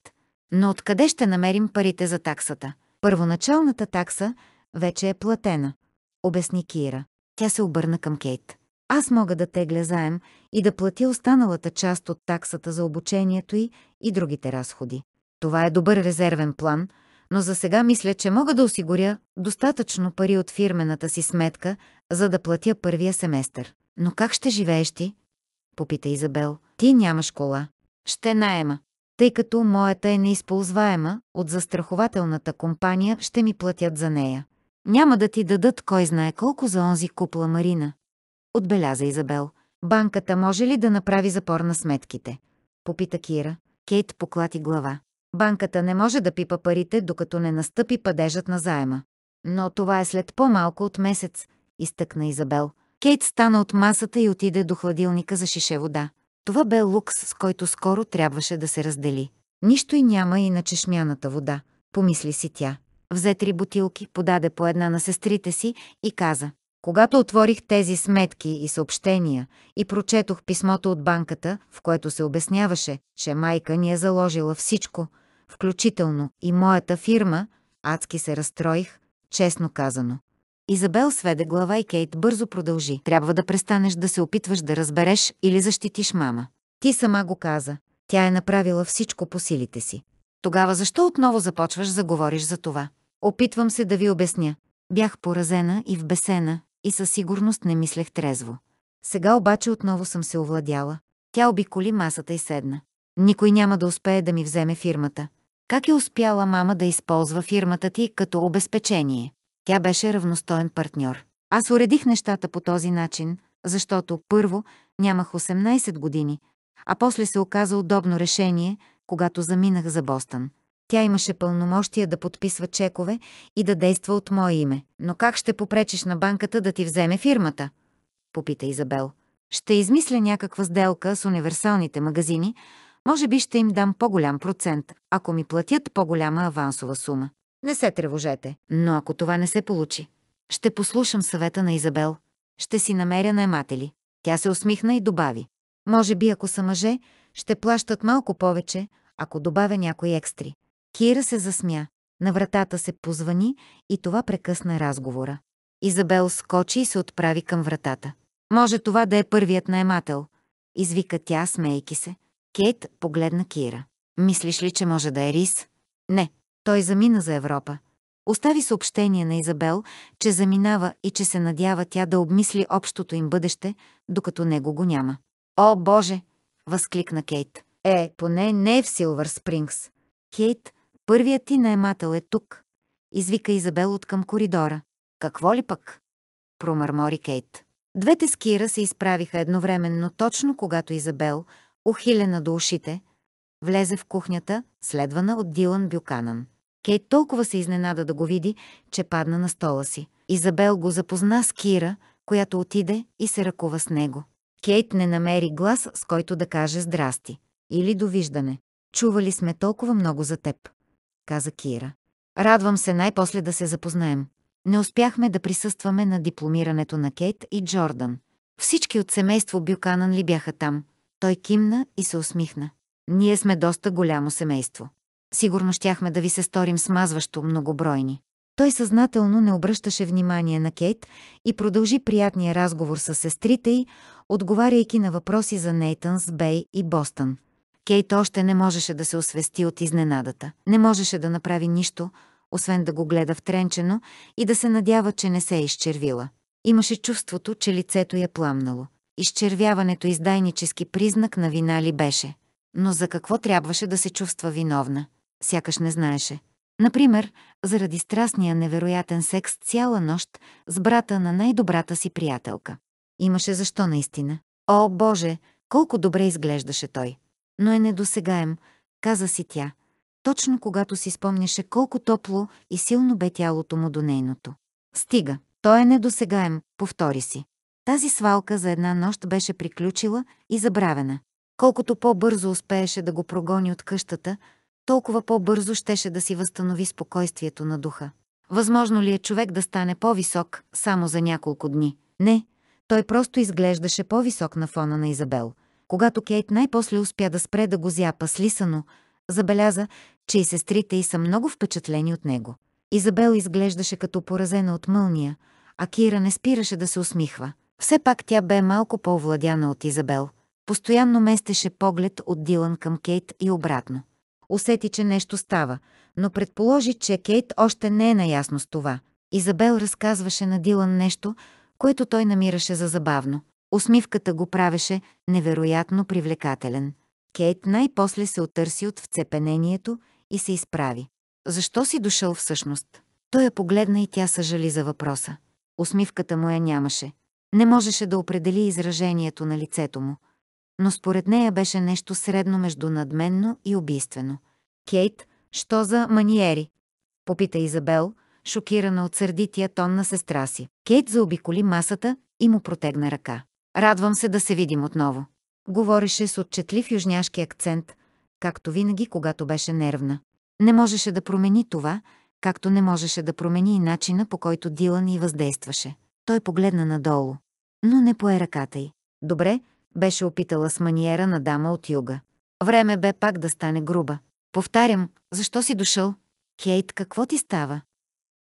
Но откъде ще намерим парите за таксата? Първоначалната такса вече е платена, обясни Кира. Тя се обърна към Кейт аз мога да тегля заем и да платя останалата част от таксата за обучението й и другите разходи. Това е добър резервен план, но за сега мисля, че мога да осигуря достатъчно пари от фирмената си сметка, за да платя първия семестър. Но как ще живееш ти? Попита Изабел. Ти нямаш кола. Ще наема. Тъй като моята е неизползваема, от застрахователната компания ще ми платят за нея. Няма да ти дадат кой знае колко за онзи купла Марина отбеляза Изабел. Банката може ли да направи запор на сметките? Попита Кира. Кейт поклати глава. Банката не може да пипа парите, докато не настъпи падежът на заема. Но това е след по-малко от месец, изтъкна Изабел. Кейт стана от масата и отиде до хладилника за шише вода. Това бе лукс, с който скоро трябваше да се раздели. Нищо и няма и на чешмяната вода, помисли си тя. Взе три бутилки, подаде по една на сестрите си и каза когато отворих тези сметки и съобщения и прочетох писмото от банката, в което се обясняваше, че майка ни е заложила всичко, включително и моята фирма, адски се разстроих, честно казано. Изабел сведе глава и Кейт бързо продължи. Трябва да престанеш да се опитваш да разбереш или защитиш мама. Ти сама го каза. Тя е направила всичко по силите си. Тогава защо отново започваш да говориш за това? Опитвам се да ви обясня. Бях поразена и вбесена, и със сигурност не мислех трезво. Сега обаче отново съм се овладяла. Тя обиколи масата и седна. Никой няма да успее да ми вземе фирмата. Как е успяла мама да използва фирмата ти като обезпечение? Тя беше равностоен партньор. Аз уредих нещата по този начин, защото, първо, нямах 18 години, а после се оказа удобно решение, когато заминах за Бостън. Тя имаше пълномощия да подписва чекове и да действа от мое име. Но как ще попречиш на банката да ти вземе фирмата? Попита Изабел. Ще измисля някаква сделка с универсалните магазини. Може би ще им дам по-голям процент, ако ми платят по-голяма авансова сума. Не се тревожете, но ако това не се получи, ще послушам съвета на Изабел. Ще си намеря наематели. Тя се усмихна и добави. Може би ако са мъже, ще плащат малко повече, ако добавя някои екстри. Кира се засмя. На вратата се позвани и това прекъсна разговора. Изабел скочи и се отправи към вратата. Може това да е първият наемател, извика тя, смейки се. Кейт погледна Кира. Мислиш ли, че може да е Рис? Не, той замина за Европа. Остави съобщение на Изабел, че заминава и че се надява тя да обмисли общото им бъдеще, докато него го няма. О, Боже! възкликна Кейт. Е, поне не е в Силвър Спрингс. Кейт Първият ти наемател е тук, извика Изабел от към коридора. Какво ли пък? промърмори Кейт. Двете скира се изправиха едновременно точно когато Изабел, ухилена до ушите, влезе в кухнята, следвана от Дилан Бюканан. Кейт толкова се изненада да го види, че падна на стола си. Изабел го запозна с Кира, която отиде и се ръкува с него. Кейт не намери глас, с който да каже здрасти или довиждане. Чували сме толкова много за теб каза Кира. Радвам се най-после да се запознаем. Не успяхме да присъстваме на дипломирането на Кейт и Джордан. Всички от семейство Бюканан ли бяха там? Той кимна и се усмихна. Ние сме доста голямо семейство. Сигурно щяхме да ви се сторим смазващо многобройни. Той съзнателно не обръщаше внимание на Кейт и продължи приятния разговор с сестрите й, отговаряйки на въпроси за Нейтънс, Бей и Бостън. Кейт още не можеше да се освести от изненадата. Не можеше да направи нищо, освен да го гледа втренчено и да се надява, че не се е изчервила. Имаше чувството, че лицето я пламнало. Изчервяването издайнически признак на вина ли беше? Но за какво трябваше да се чувства виновна? Сякаш не знаеше. Например, заради страстния невероятен секс цяла нощ с брата на най-добрата си приятелка. Имаше защо наистина. О, Боже, колко добре изглеждаше той! но е недосегаем, каза си тя, точно когато си спомняше колко топло и силно бе тялото му до нейното. Стига, той е недосегаем, повтори си. Тази свалка за една нощ беше приключила и забравена. Колкото по-бързо успееше да го прогони от къщата, толкова по-бързо щеше да си възстанови спокойствието на духа. Възможно ли е човек да стане по-висок само за няколко дни? Не, той просто изглеждаше по-висок на фона на Изабел. Когато Кейт най-после успя да спре да го зяпа с лисано, забеляза, че и сестрите й са много впечатлени от него. Изабел изглеждаше като поразена от мълния, а Кира не спираше да се усмихва. Все пак тя бе малко по-овладяна от Изабел. Постоянно местеше поглед от Дилан към Кейт и обратно. Усети, че нещо става, но предположи, че Кейт още не е наясно с това. Изабел разказваше на Дилан нещо, което той намираше за забавно. Усмивката го правеше невероятно привлекателен. Кейт най-после се отърси от вцепенението и се изправи. Защо си дошъл всъщност? Той я погледна и тя съжали за въпроса. Усмивката му я нямаше. Не можеше да определи изражението на лицето му. Но според нея беше нещо средно между надменно и убийствено. Кейт, що за маниери? Попита Изабел, шокирана от сърдития тон на сестра си. Кейт заобиколи масата и му протегна ръка. Радвам се да се видим отново. Говореше с отчетлив южняшки акцент, както винаги, когато беше нервна. Не можеше да промени това, както не можеше да промени и начина, по който Дилан и въздействаше. Той погледна надолу, но не пое ръката й. Добре, беше опитала с маниера на дама от юга. Време бе пак да стане груба. Повтарям, защо си дошъл? Кейт, какво ти става?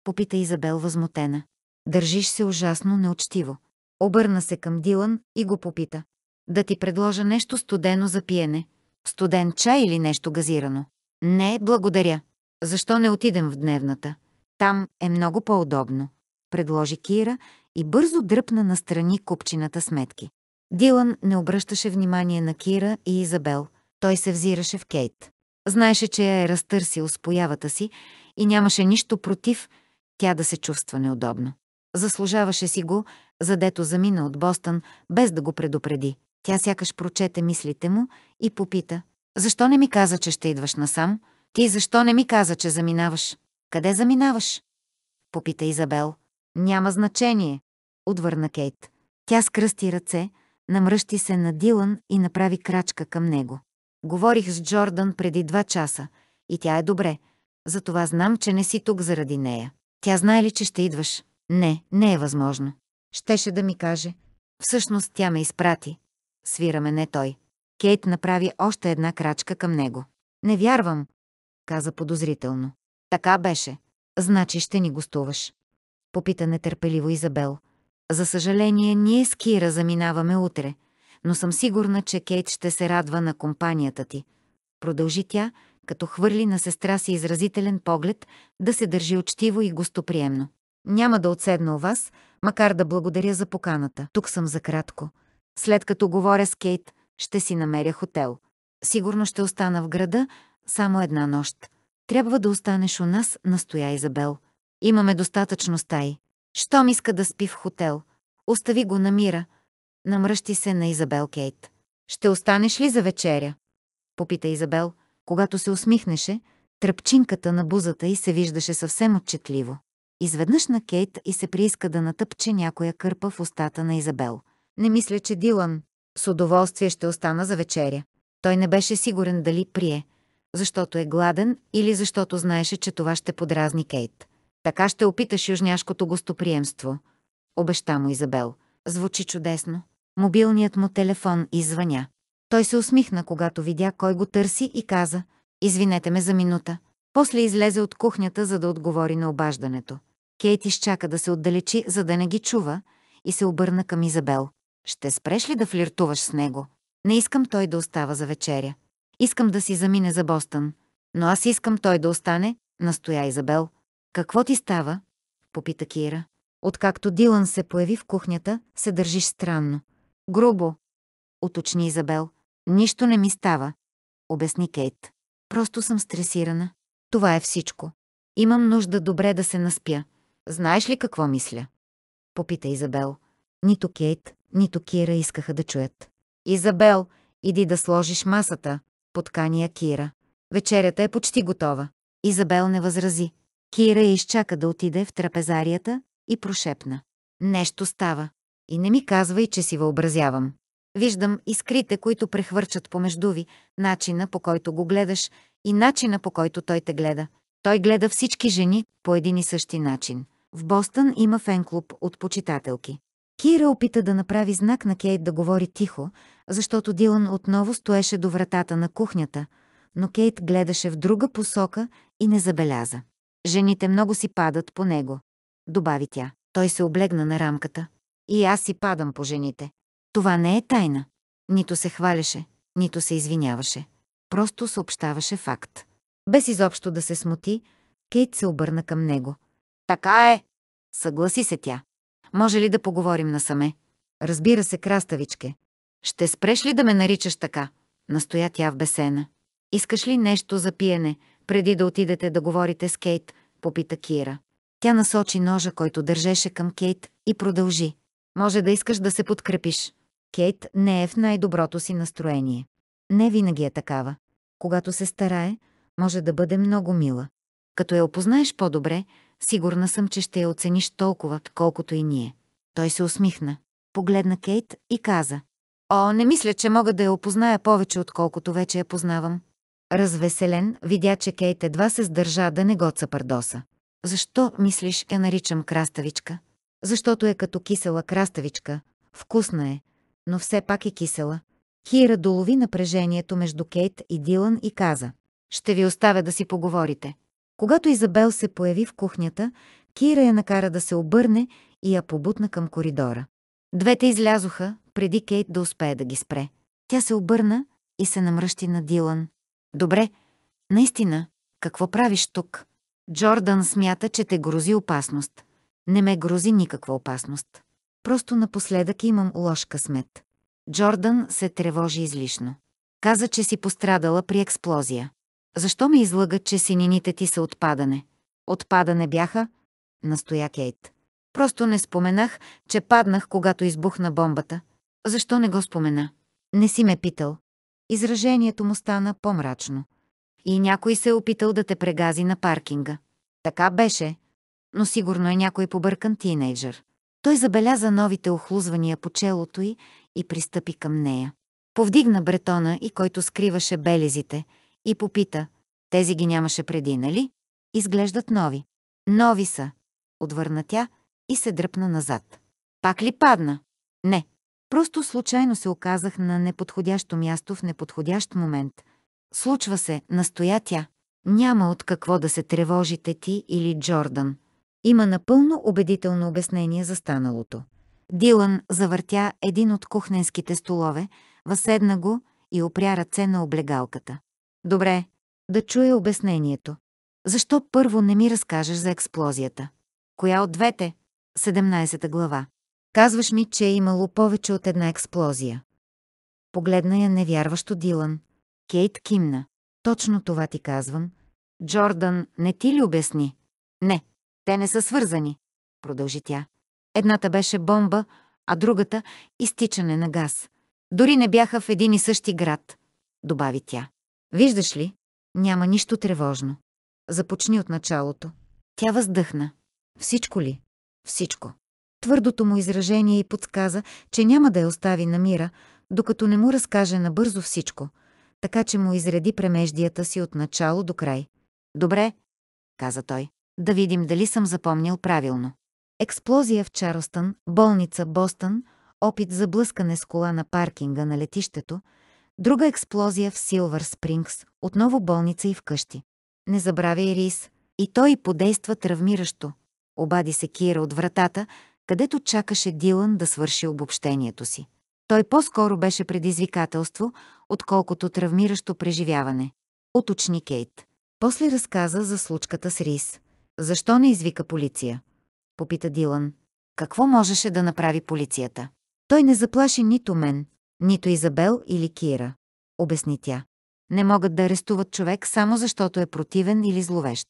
Попита Изабел възмутена. Държиш се ужасно неочтиво. Обърна се към Дилан и го попита. Да ти предложа нещо студено за пиене. Студен чай или нещо газирано. Не, благодаря. Защо не отидем в дневната? Там е много по-удобно. Предложи Кира и бързо дръпна настрани купчината сметки. Дилан не обръщаше внимание на Кира и Изабел. Той се взираше в Кейт. Знаеше, че я е разтърсил с появата си и нямаше нищо против тя да се чувства неудобно. Заслужаваше си го, задето замина от Бостън, без да го предупреди. Тя сякаш прочете мислите му и попита. «Защо не ми каза, че ще идваш насам? Ти защо не ми каза, че заминаваш? Къде заминаваш?» Попита Изабел. «Няма значение», отвърна Кейт. Тя скръсти ръце, намръщи се на Дилан и направи крачка към него. Говорих с Джордан преди два часа и тя е добре. Затова знам, че не си тук заради нея. Тя знае ли, че ще идваш? Не, не е възможно. Щеше да ми каже. Всъщност тя ме изпрати. Свираме не той. Кейт направи още една крачка към него. Не вярвам, каза подозрително. Така беше. Значи ще ни гостуваш. Попита нетърпеливо Изабел. За съжаление, ние с Кира заминаваме утре, но съм сигурна, че Кейт ще се радва на компанията ти. Продължи тя, като хвърли на сестра си изразителен поглед да се държи учтиво и гостоприемно. Няма да отседна у вас, макар да благодаря за поканата. Тук съм за кратко. След като говоря с Кейт, ще си намеря хотел. Сигурно ще остана в града само една нощ. Трябва да останеш у нас, настоя Изабел. Имаме достатъчно стаи. Щом иска да спи в хотел, остави го на мира. Намръщи се на Изабел Кейт. Ще останеш ли за вечеря? Попита Изабел, когато се усмихнеше, тръпчинката на бузата й се виждаше съвсем отчетливо. Изведнъж на Кейт и се прииска да натъпче някоя кърпа в устата на Изабел. Не мисля, че Дилан с удоволствие ще остана за вечеря. Той не беше сигурен дали прие, защото е гладен или защото знаеше, че това ще подразни Кейт. Така ще опиташ южняшкото гостоприемство, обеща му Изабел. Звучи чудесно. Мобилният му телефон извъня. Той се усмихна, когато видя кой го търси и каза «Извинете ме за минута». После излезе от кухнята, за да отговори на обаждането. Кейт изчака да се отдалечи, за да не ги чува, и се обърна към Изабел. Ще спреш ли да флиртуваш с него? Не искам той да остава за вечеря. Искам да си замине за Бостън. Но аз искам той да остане, настоя Изабел. Какво ти става? Попита Кира. Откакто Дилан се появи в кухнята, се държиш странно. Грубо. Уточни Изабел. Нищо не ми става. Обясни Кейт. Просто съм стресирана. Това е всичко. Имам нужда добре да се наспя. Знаеш ли какво мисля? Попита Изабел. Нито Кейт, нито Кира искаха да чуят. Изабел, иди да сложиш масата, подкания Кира. Вечерята е почти готова. Изабел не възрази. Кира изчака да отиде в трапезарията и прошепна. Нещо става. И не ми казвай, че си въобразявам. Виждам искрите, които прехвърчат помежду ви, начина по който го гледаш и начина по който той те гледа – той гледа всички жени по един и същи начин. В Бостън има фен-клуб от почитателки. Кира опита да направи знак на Кейт да говори тихо, защото Дилан отново стоеше до вратата на кухнята, но Кейт гледаше в друга посока и не забеляза. Жените много си падат по него, добави тя. Той се облегна на рамката. И аз си падам по жените. Това не е тайна. Нито се хваляше, нито се извиняваше. Просто съобщаваше факт. Без изобщо да се смути, Кейт се обърна към него. Така е! Съгласи се тя. Може ли да поговорим насаме? Разбира се, краставичке. Ще спреш ли да ме наричаш така? Настоя тя в бесена. Искаш ли нещо за пиене, преди да отидете да говорите с Кейт? Попита Кира. Тя насочи ножа, който държеше към Кейт и продължи. Може да искаш да се подкрепиш. Кейт не е в най-доброто си настроение. Не винаги е такава. Когато се старае, може да бъде много мила. Като я опознаеш по-добре, сигурна съм, че ще я оцениш толкова, колкото и ние. Той се усмихна, погледна Кейт и каза. О, не мисля, че мога да я опозная повече, отколкото вече я познавам. Развеселен, видя, че Кейт едва се сдържа да не го цапърдоса. Защо, мислиш, я наричам краставичка? Защото е като кисела краставичка. Вкусна е, но все пак е кисела. Кира долови напрежението между Кейт и Дилан и каза. Ще ви оставя да си поговорите. Когато Изабел се появи в кухнята, Кира я накара да се обърне и я побутна към коридора. Двете излязоха, преди Кейт да успее да ги спре. Тя се обърна и се намръщи на Дилан. Добре, наистина, какво правиш тук? Джордан смята, че те грози опасност. Не ме грози никаква опасност. Просто напоследък имам лош късмет. Джордан се тревожи излишно. Каза, че си пострадала при експлозия. Защо ме излага, че синините ти са отпадане? Отпадане бяха? Настоя Кейт. Просто не споменах, че паднах, когато избухна бомбата. Защо не го спомена? Не си ме питал. Изражението му стана по-мрачно. И някой се е опитал да те прегази на паркинга. Така беше, но сигурно е някой побъркан тинейджър. Той забеляза новите охлузвания по челото й и пристъпи към нея. Повдигна бретона и който скриваше белезите – и попита, тези ги нямаше преди, нали? Изглеждат нови. Нови са, отвърна тя и се дръпна назад. Пак ли падна? Не. Просто случайно се оказах на неподходящо място в неподходящ момент. Случва се, настоя тя. Няма от какво да се тревожите ти или Джордан. Има напълно убедително обяснение за станалото. Дилан завъртя един от кухненските столове, въседна го и опря ръце на облегалката. Добре, да чуя обяснението. Защо първо не ми разкажеш за експлозията? Коя от двете? 17 та глава. Казваш ми, че е имало повече от една експлозия. Погледна я невярващо Дилан. Кейт кимна. Точно това ти казвам. Джордан, не ти ли обясни? Не, те не са свързани, продължи тя. Едната беше бомба, а другата – изтичане на газ. Дори не бяха в един и същи град, добави тя. Виждаш ли, няма нищо тревожно. Започни от началото. Тя въздъхна. Всичко ли? Всичко. Твърдото му изражение и подсказа, че няма да я остави на мира, докато не му разкаже набързо всичко, така че му изреди премеждията си от начало до край. Добре, каза той, да видим дали съм запомнил правилно. Експлозия в Чарлстън, болница Бостън, опит за блъскане с кола на паркинга на летището – Друга експлозия в Силвър Спрингс, отново болница и вкъщи. Не забравяй Рис, и той подейства травмиращо. Обади се Кира от вратата, където чакаше Дилан да свърши обобщението си. Той по-скоро беше предизвикателство, отколкото травмиращо преживяване. Оточни Кейт. После разказа за случката с Рис. Защо не извика полиция? Попита Дилан. Какво можеше да направи полицията? Той не заплаши нито мен, нито Изабел или Кира. Обясни тя. Не могат да арестуват човек само защото е противен или зловещ.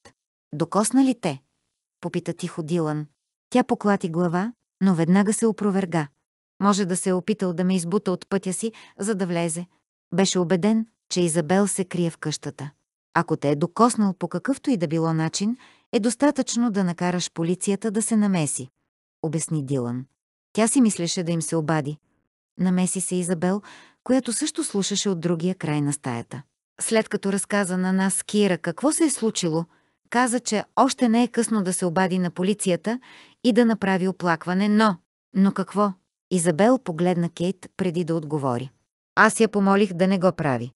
Докосна ли те? Попита тихо Дилан. Тя поклати глава, но веднага се опроверга. Може да се е опитал да ме избута от пътя си, за да влезе. Беше убеден, че Изабел се крие в къщата. Ако те е докоснал по какъвто и да било начин, е достатъчно да накараш полицията да се намеси, обясни Дилан. Тя си мислеше да им се обади, намеси се Изабел, която също слушаше от другия край на стаята. След като разказа на нас Кира какво се е случило, каза, че още не е късно да се обади на полицията и да направи оплакване, но... Но какво? Изабел погледна Кейт преди да отговори. Аз я помолих да не го прави,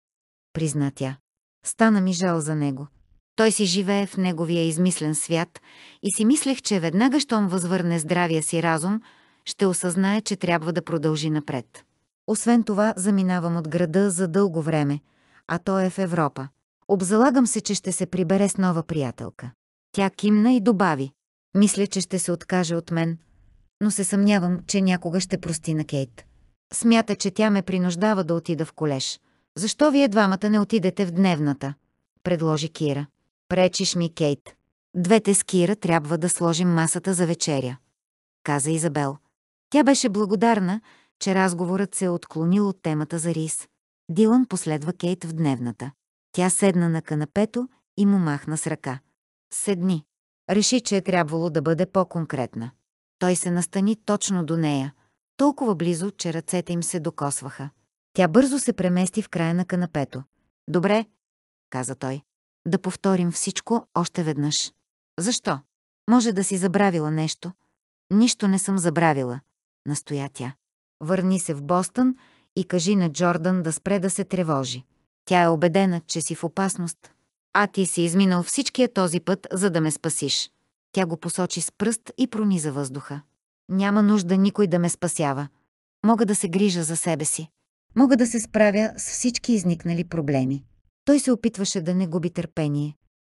призна тя. Стана ми жал за него. Той си живее в неговия измислен свят и си мислех, че веднага, щом възвърне здравия си разум, ще осъзнае, че трябва да продължи напред. Освен това, заминавам от града за дълго време, а той е в Европа. Обзалагам се, че ще се прибере с нова приятелка. Тя кимна и добави. Мисля, че ще се откаже от мен, но се съмнявам, че някога ще прости на Кейт. Смята, че тя ме принуждава да отида в колеж. Защо вие двамата не отидете в дневната? Предложи Кира. Пречиш ми, Кейт. Двете с Кира трябва да сложим масата за вечеря. Каза Изабел. Тя беше благодарна, че разговорът се е отклонил от темата за рис. Дилан последва Кейт в дневната. Тя седна на канапето и му махна с ръка. Седни. Реши, че е трябвало да бъде по-конкретна. Той се настани точно до нея, толкова близо, че ръцете им се докосваха. Тя бързо се премести в края на канапето. Добре, каза той. Да повторим всичко още веднъж. Защо? Може да си забравила нещо. Нищо не съм забравила, настоя тя. Върни се в Бостън и кажи на Джордан да спре да се тревожи. Тя е убедена, че си в опасност. А ти си изминал всичкия този път, за да ме спасиш. Тя го посочи с пръст и прониза въздуха. Няма нужда никой да ме спасява. Мога да се грижа за себе си. Мога да се справя с всички изникнали проблеми. Той се опитваше да не губи търпение.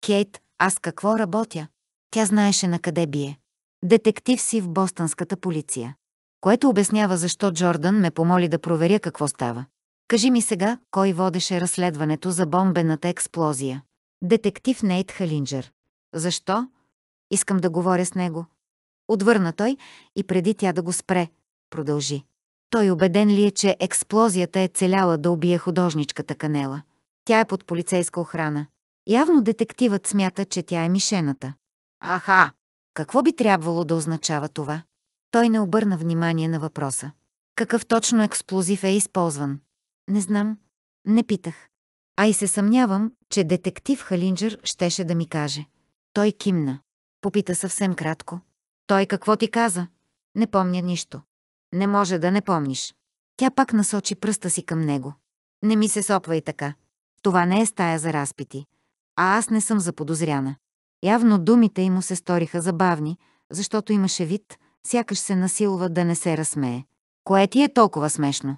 Кейт, аз какво работя? Тя знаеше на къде бие. Детектив си в Бостонската полиция което обяснява защо Джордан ме помоли да проверя какво става. Кажи ми сега, кой водеше разследването за бомбената експлозия? Детектив Нейт Халинджер. Защо? Искам да говоря с него. Отвърна той и преди тя да го спре, продължи. Той убеден ли е, че експлозията е целяла да убие художничката Канела? Тя е под полицейска охрана. Явно детективът смята, че тя е мишената. Аха! Какво би трябвало да означава това? Той не обърна внимание на въпроса. Какъв точно експлозив е използван? Не знам. Не питах. А и се съмнявам, че детектив Халинджер щеше да ми каже. Той кимна. Попита съвсем кратко. Той какво ти каза? Не помня нищо. Не може да не помниш. Тя пак насочи пръста си към него. Не ми се сопвай така. Това не е стая за разпити. А аз не съм заподозряна. Явно думите му се сториха забавни, защото имаше вид, сякаш се насилва да не се разсмее. Кое ти е толкова смешно?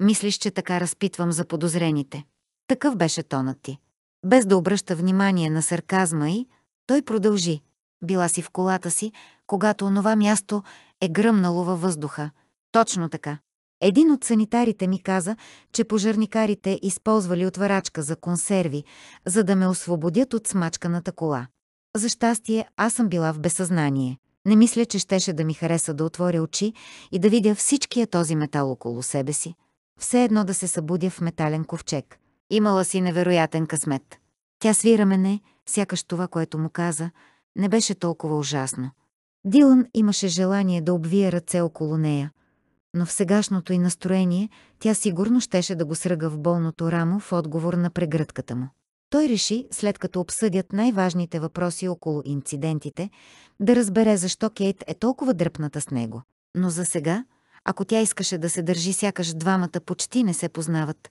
Мислиш, че така разпитвам за подозрените. Такъв беше тонът ти. Без да обръща внимание на сарказма и той продължи. Била си в колата си, когато онова място е гръмнало във въздуха. Точно така. Един от санитарите ми каза, че пожарникарите използвали отварачка за консерви, за да ме освободят от смачканата кола. За щастие, аз съм била в безсъзнание. Не мисля, че щеше да ми хареса да отворя очи и да видя всичкия този метал около себе си. Все едно да се събудя в метален ковчег. Имала си невероятен късмет. Тя свира мене, сякаш това, което му каза, не беше толкова ужасно. Дилан имаше желание да обвие ръце около нея, но в сегашното й настроение тя сигурно щеше да го сръга в болното рамо в отговор на прегръдката му. Той реши, след като обсъдят най-важните въпроси около инцидентите, да разбере защо Кейт е толкова дръпната с него. Но за сега, ако тя искаше да се държи сякаш двамата почти не се познават,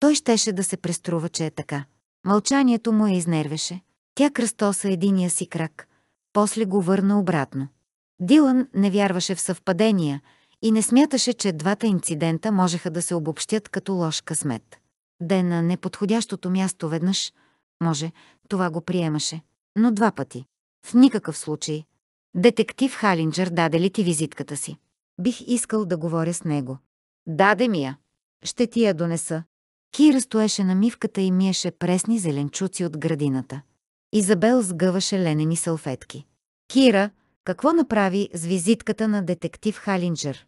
той щеше да се преструва, че е така. Мълчанието му я изнервеше. Тя кръстоса единия си крак, после го върна обратно. Дилан не вярваше в съвпадения и не смяташе, че двата инцидента можеха да се обобщят като лош късмет да е на неподходящото място веднъж, може, това го приемаше, но два пъти. В никакъв случай. Детектив Халинджер даде ли ти визитката си? Бих искал да говоря с него. Даде ми я. Ще ти я донеса. Кира стоеше на мивката и миеше пресни зеленчуци от градината. Изабел сгъваше ленени салфетки. Кира, какво направи с визитката на детектив Халинджер?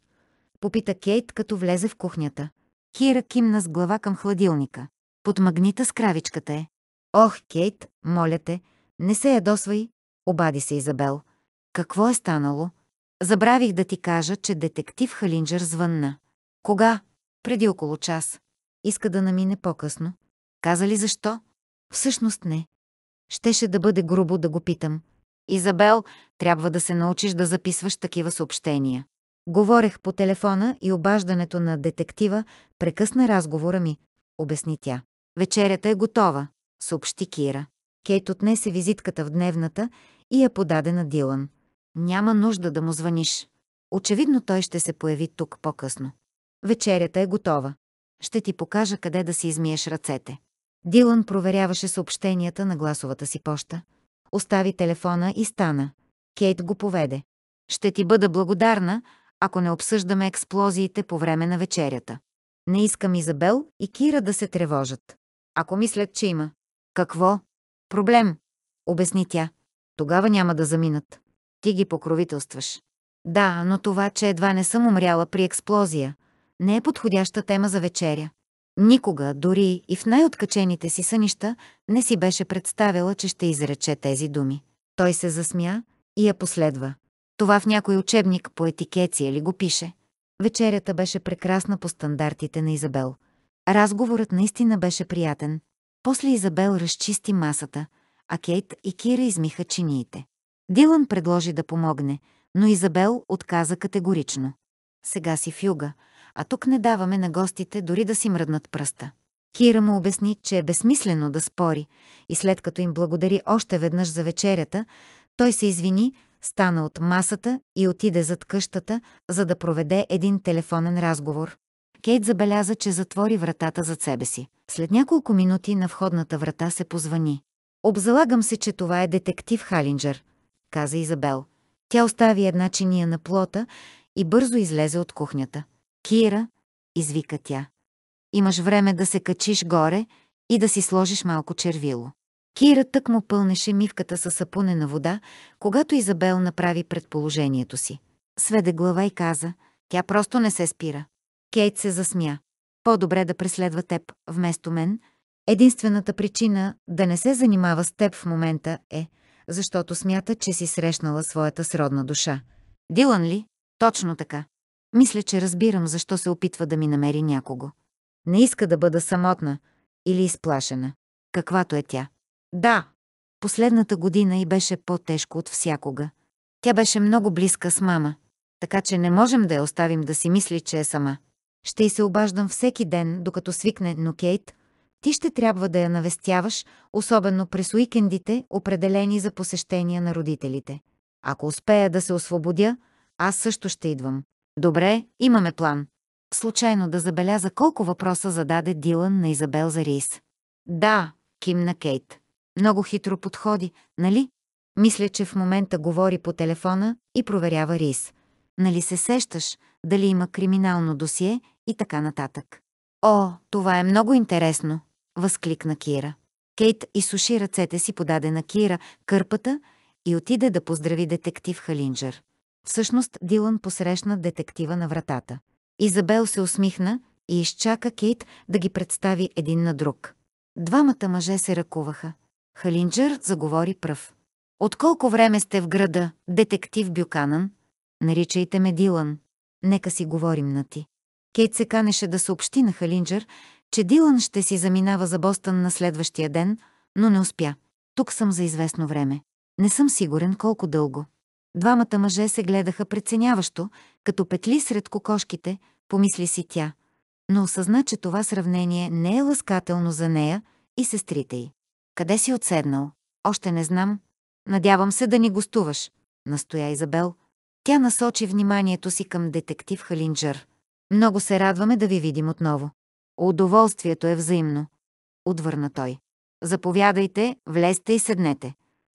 Попита Кейт, като влезе в кухнята. Кира кимна с глава към хладилника. Под магнита с кравичката е. Ох, Кейт, моля те, не се ядосвай, обади се Изабел. Какво е станало? Забравих да ти кажа, че детектив Халинджер звънна. Кога? Преди около час. Иска да намине по-късно. Каза ли защо? Всъщност не. Щеше да бъде грубо да го питам. Изабел, трябва да се научиш да записваш такива съобщения. Говорех по телефона и обаждането на детектива прекъсна разговора ми, обясни тя. Вечерята е готова, съобщи Кира. Кейт отнесе визитката в дневната и я подаде на Дилан. Няма нужда да му звъниш. Очевидно той ще се появи тук по-късно. Вечерята е готова. Ще ти покажа къде да си измиеш ръцете. Дилан проверяваше съобщенията на гласовата си поща. Остави телефона и стана. Кейт го поведе. Ще ти бъда благодарна, ако не обсъждаме експлозиите по време на вечерята. Не искам Изабел и Кира да се тревожат. Ако мислят, че има. Какво? Проблем, обясни тя. Тогава няма да заминат. Ти ги покровителстваш. Да, но това, че едва не съм умряла при експлозия, не е подходяща тема за вечеря. Никога, дори и в най-откачените си сънища, не си беше представила, че ще изрече тези думи. Той се засмя и я последва. Това в някой учебник по етикеция е ли го пише? Вечерята беше прекрасна по стандартите на Изабел. Разговорът наистина беше приятен. После Изабел разчисти масата, а Кейт и Кира измиха чиниите. Дилан предложи да помогне, но Изабел отказа категорично. Сега си в юга, а тук не даваме на гостите дори да си мръднат пръста. Кира му обясни, че е безсмислено да спори и след като им благодари още веднъж за вечерята, той се извини, стана от масата и отиде зад къщата, за да проведе един телефонен разговор. Кейт забеляза, че затвори вратата зад себе си. След няколко минути на входната врата се позвани. Обзалагам се, че това е детектив Халинджер, каза Изабел. Тя остави една чиния на плота и бързо излезе от кухнята. Кира, извика тя. Имаш време да се качиш горе и да си сложиш малко червило. Кира тък му пълнеше мивката със сапунена вода, когато Изабел направи предположението си. Сведе глава и каза, тя просто не се спира. Кейт се засмя. По-добре да преследва теб, вместо мен. Единствената причина да не се занимава с теб в момента е, защото смята, че си срещнала своята сродна душа. Дилан ли? Точно така. Мисля, че разбирам защо се опитва да ми намери някого. Не иска да бъда самотна или изплашена, каквато е тя. Да. Последната година и беше по-тежко от всякога. Тя беше много близка с мама, така че не можем да я оставим да си мисли, че е сама. Ще й се обаждам всеки ден, докато свикне, но Кейт, ти ще трябва да я навестяваш, особено през уикендите, определени за посещения на родителите. Ако успея да се освободя, аз също ще идвам. Добре, имаме план. Случайно да забеляза колко въпроса зададе Дилан на Изабел за рис. Да, кимна Кейт. Много хитро подходи, нали? Мисля, че в момента говори по телефона и проверява Рис. Нали се сещаш, дали има криминално досие и така нататък. О, това е много интересно, възкликна Кира. Кейт изсуши ръцете си подаде на Кира кърпата и отиде да поздрави детектив Халинджер. Всъщност Дилан посрещна детектива на вратата. Изабел се усмихна и изчака Кейт да ги представи един на друг. Двамата мъже се ръкуваха. Халинджер заговори пръв. От колко време сте в града, детектив Бюканан? Наричайте ме Дилан. Нека си говорим на ти. Кейт се канеше да съобщи на Халинджер, че Дилан ще си заминава за Бостън на следващия ден, но не успя. Тук съм за известно време. Не съм сигурен колко дълго. Двамата мъже се гледаха преценяващо, като петли сред кокошките, помисли си тя, но осъзна, че това сравнение не е ласкателно за нея и сестрите й. Къде си отседнал? Още не знам. Надявам се да ни гостуваш, настоя Изабел. Тя насочи вниманието си към детектив Халинджър. Много се радваме да ви видим отново. Удоволствието е взаимно, отвърна той. Заповядайте, влезте и седнете.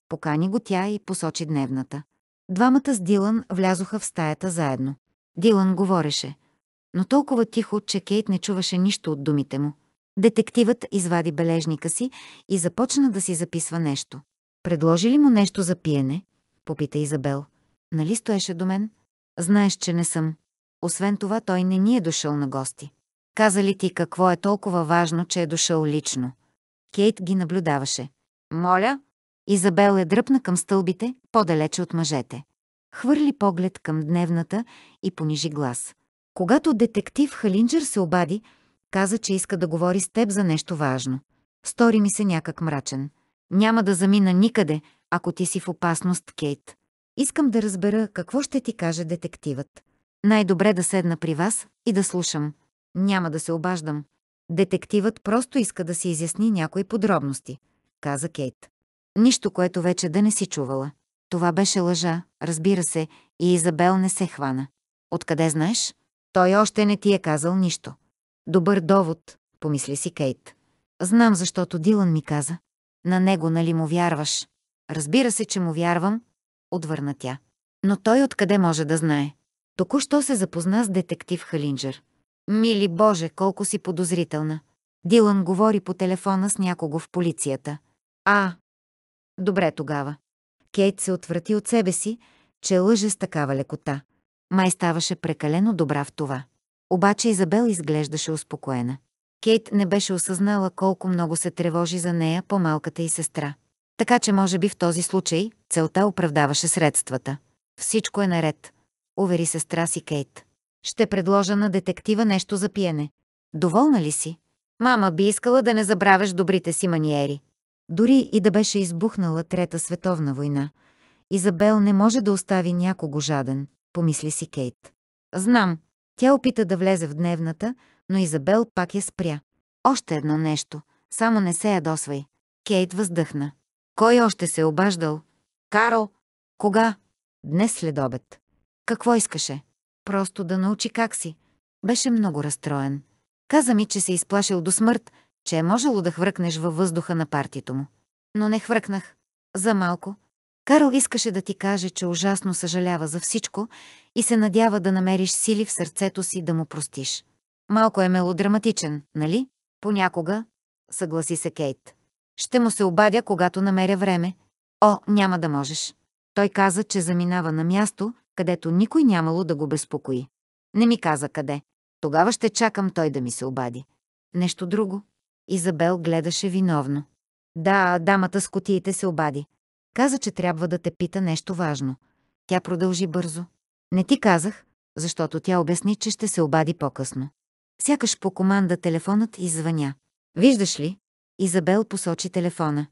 Покани го тя и посочи дневната. Двамата с Дилан влязоха в стаята заедно. Дилан говореше, но толкова тихо, че Кейт не чуваше нищо от думите му. Детективът извади бележника си и започна да си записва нещо. Предложи ли му нещо за пиене? Попита Изабел. Нали стоеше до мен? Знаеш, че не съм. Освен това, той не ни е дошъл на гости. Каза ли ти какво е толкова важно, че е дошъл лично? Кейт ги наблюдаваше. Моля? Изабел е дръпна към стълбите, по-далече от мъжете. Хвърли поглед към дневната и понижи глас. Когато детектив Халинджер се обади, каза, че иска да говори с теб за нещо важно. Стори ми се някак мрачен. Няма да замина никъде, ако ти си в опасност, Кейт. Искам да разбера какво ще ти каже детективът. Най-добре да седна при вас и да слушам. Няма да се обаждам. Детективът просто иска да си изясни някои подробности, каза Кейт. Нищо, което вече да не си чувала. Това беше лъжа, разбира се, и Изабел не се хвана. Откъде знаеш? Той още не ти е казал нищо. Добър довод, помисли си Кейт. Знам, защото Дилан ми каза. На него нали му вярваш? Разбира се, че му вярвам, отвърна тя. Но той откъде може да знае? Току-що се запозна с детектив Халинджер. Мили Боже, колко си подозрителна. Дилан говори по телефона с някого в полицията. А, добре тогава. Кейт се отврати от себе си, че лъже с такава лекота. Май ставаше прекалено добра в това. Обаче Изабел изглеждаше успокоена. Кейт не беше осъзнала колко много се тревожи за нея по-малката и сестра. Така че може би в този случай целта оправдаваше средствата. Всичко е наред, увери сестра си Кейт. Ще предложа на детектива нещо за пиене. Доволна ли си? Мама би искала да не забравяш добрите си маниери. Дори и да беше избухнала Трета световна война, Изабел не може да остави някого жаден, помисли си Кейт. Знам, тя опита да влезе в дневната, но Изабел пак я спря. Още едно нещо. Само не се ядосвай. Кейт въздъхна. Кой още се е обаждал? Карл! Кога? Днес след обед. Какво искаше? Просто да научи как си. Беше много разстроен. Каза ми, че се е изплашил до смърт, че е можело да хвъркнеш във въздуха на партито му. Но не хвъркнах. За малко, Карл искаше да ти каже, че ужасно съжалява за всичко и се надява да намериш сили в сърцето си да му простиш. Малко е мелодраматичен, нали? Понякога, съгласи се Кейт. Ще му се обадя, когато намеря време. О, няма да можеш. Той каза, че заминава на място, където никой нямало да го безпокои. Не ми каза къде. Тогава ще чакам той да ми се обади. Нещо друго. Изабел гледаше виновно. Да, дамата с котиите се обади. Каза, че трябва да те пита нещо важно. Тя продължи бързо. Не ти казах, защото тя обясни, че ще се обади по-късно. Сякаш по команда телефонът извъня. Виждаш ли? Изабел посочи телефона.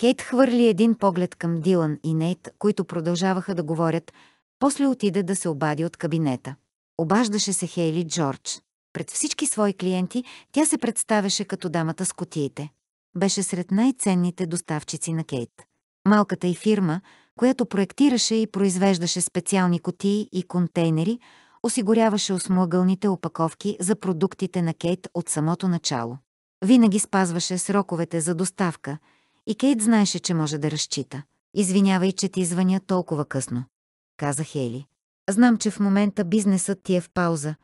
Кейт хвърли един поглед към Дилан и Нейт, които продължаваха да говорят, после отиде да се обади от кабинета. Обаждаше се Хейли Джордж. Пред всички свои клиенти тя се представяше като дамата с котиите. Беше сред най-ценните доставчици на Кейт. Малката й фирма, която проектираше и произвеждаше специални котии и контейнери, осигуряваше осмъгълните опаковки за продуктите на Кейт от самото начало. Винаги спазваше сроковете за доставка и Кейт знаеше, че може да разчита. «Извинявай, че ти звъня толкова късно», каза Хейли. «Знам, че в момента бизнесът ти е в пауза,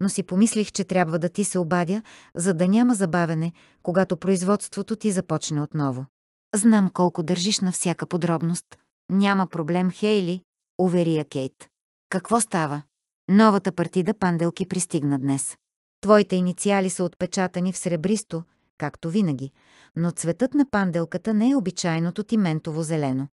но си помислих, че трябва да ти се обадя, за да няма забавене, когато производството ти започне отново. Знам колко държиш на всяка подробност. Няма проблем, Хейли, уверия Кейт. Какво става? Новата партида панделки пристигна днес. Твоите инициали са отпечатани в сребристо, както винаги, но цветът на панделката не е обичайното ти ментово зелено.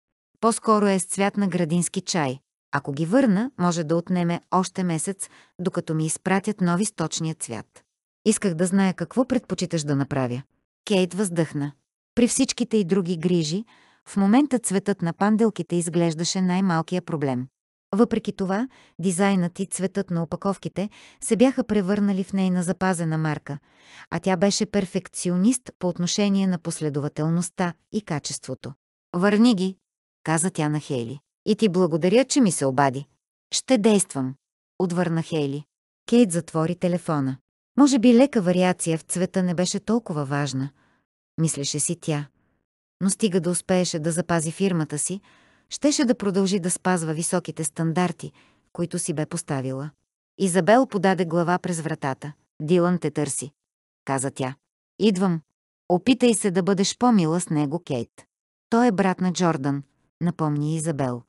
По-скоро е с цвят на градински чай. Ако ги върна, може да отнеме още месец, докато ми изпратят нови сточния цвят. Исках да зная какво предпочиташ да направя. Кейт въздъхна. При всичките и други грижи, в момента цветът на панделките изглеждаше най-малкия проблем. Въпреки това, дизайнът и цветът на опаковките се бяха превърнали в нейна запазена марка, а тя беше перфекционист по отношение на последователността и качеството. «Върни ги!» каза тя на Хейли. «И ти благодаря, че ми се обади. Ще действам!» отвърна Хейли. Кейт затвори телефона. Може би лека вариация в цвета не беше толкова важна – мислеше си тя. Но стига да успееше да запази фирмата си, щеше да продължи да спазва високите стандарти, които си бе поставила. Изабел подаде глава през вратата. Дилан те търси, каза тя. Идвам. Опитай се да бъдеш по-мила с него, Кейт. Той е брат на Джордан, напомни Изабел.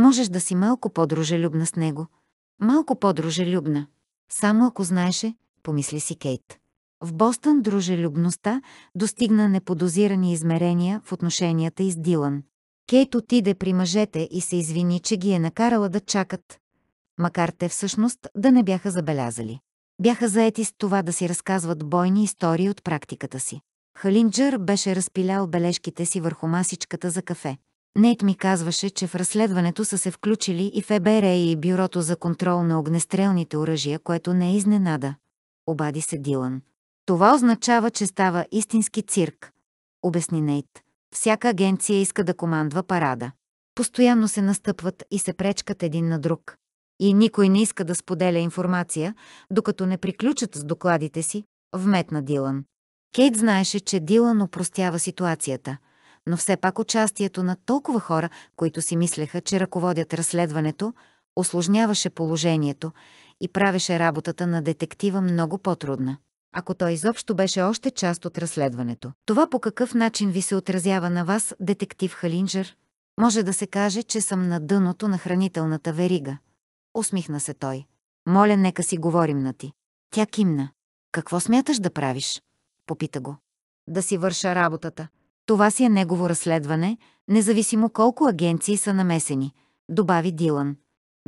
Можеш да си малко по-дружелюбна с него. Малко по-дружелюбна. Само ако знаеше, помисли си Кейт. В Бостън дружелюбността достигна неподозирани измерения в отношенията и с Дилан. Кейт отиде при мъжете и се извини, че ги е накарала да чакат, макар те всъщност да не бяха забелязали. Бяха заети с това да си разказват бойни истории от практиката си. Халинджър беше разпилял бележките си върху масичката за кафе. Нейт ми казваше, че в разследването са се включили и ФБР и Бюрото за контрол на огнестрелните оръжия, което не е изненада. Обади се Дилан. Това означава, че става истински цирк, обясни Нейт. Всяка агенция иска да командва парада. Постоянно се настъпват и се пречкат един на друг. И никой не иска да споделя информация, докато не приключат с докладите си, вметна Дилан. Кейт знаеше, че Дилан опростява ситуацията, но все пак участието на толкова хора, които си мислеха, че ръководят разследването, осложняваше положението и правеше работата на детектива много по-трудна ако той изобщо беше още част от разследването. Това по какъв начин ви се отразява на вас, детектив Халинджер? Може да се каже, че съм на дъното на хранителната верига. Усмихна се той. Моля, нека си говорим на ти. Тя кимна. Какво смяташ да правиш? Попита го. Да си върша работата. Това си е негово разследване, независимо колко агенции са намесени, добави Дилан.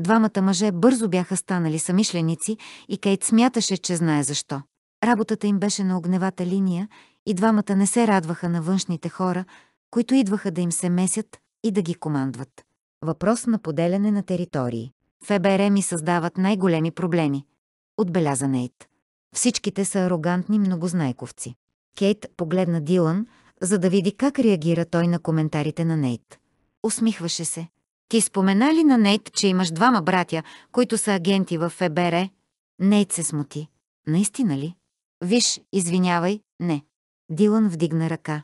Двамата мъже бързо бяха станали самишленици и Кейт смяташе, че знае защо. Работата им беше на огневата линия и двамата не се радваха на външните хора, които идваха да им се месят и да ги командват. Въпрос на поделяне на територии. ФБР ми създават най-големи проблеми. Отбеляза Нейт. Всичките са арогантни многознайковци. Кейт погледна Дилан, за да види как реагира той на коментарите на Нейт. Усмихваше се. Ти спомена ли на Нейт, че имаш двама братя, които са агенти в ФБР? Нейт се смути. Наистина ли? Виж, извинявай, не. Дилан вдигна ръка.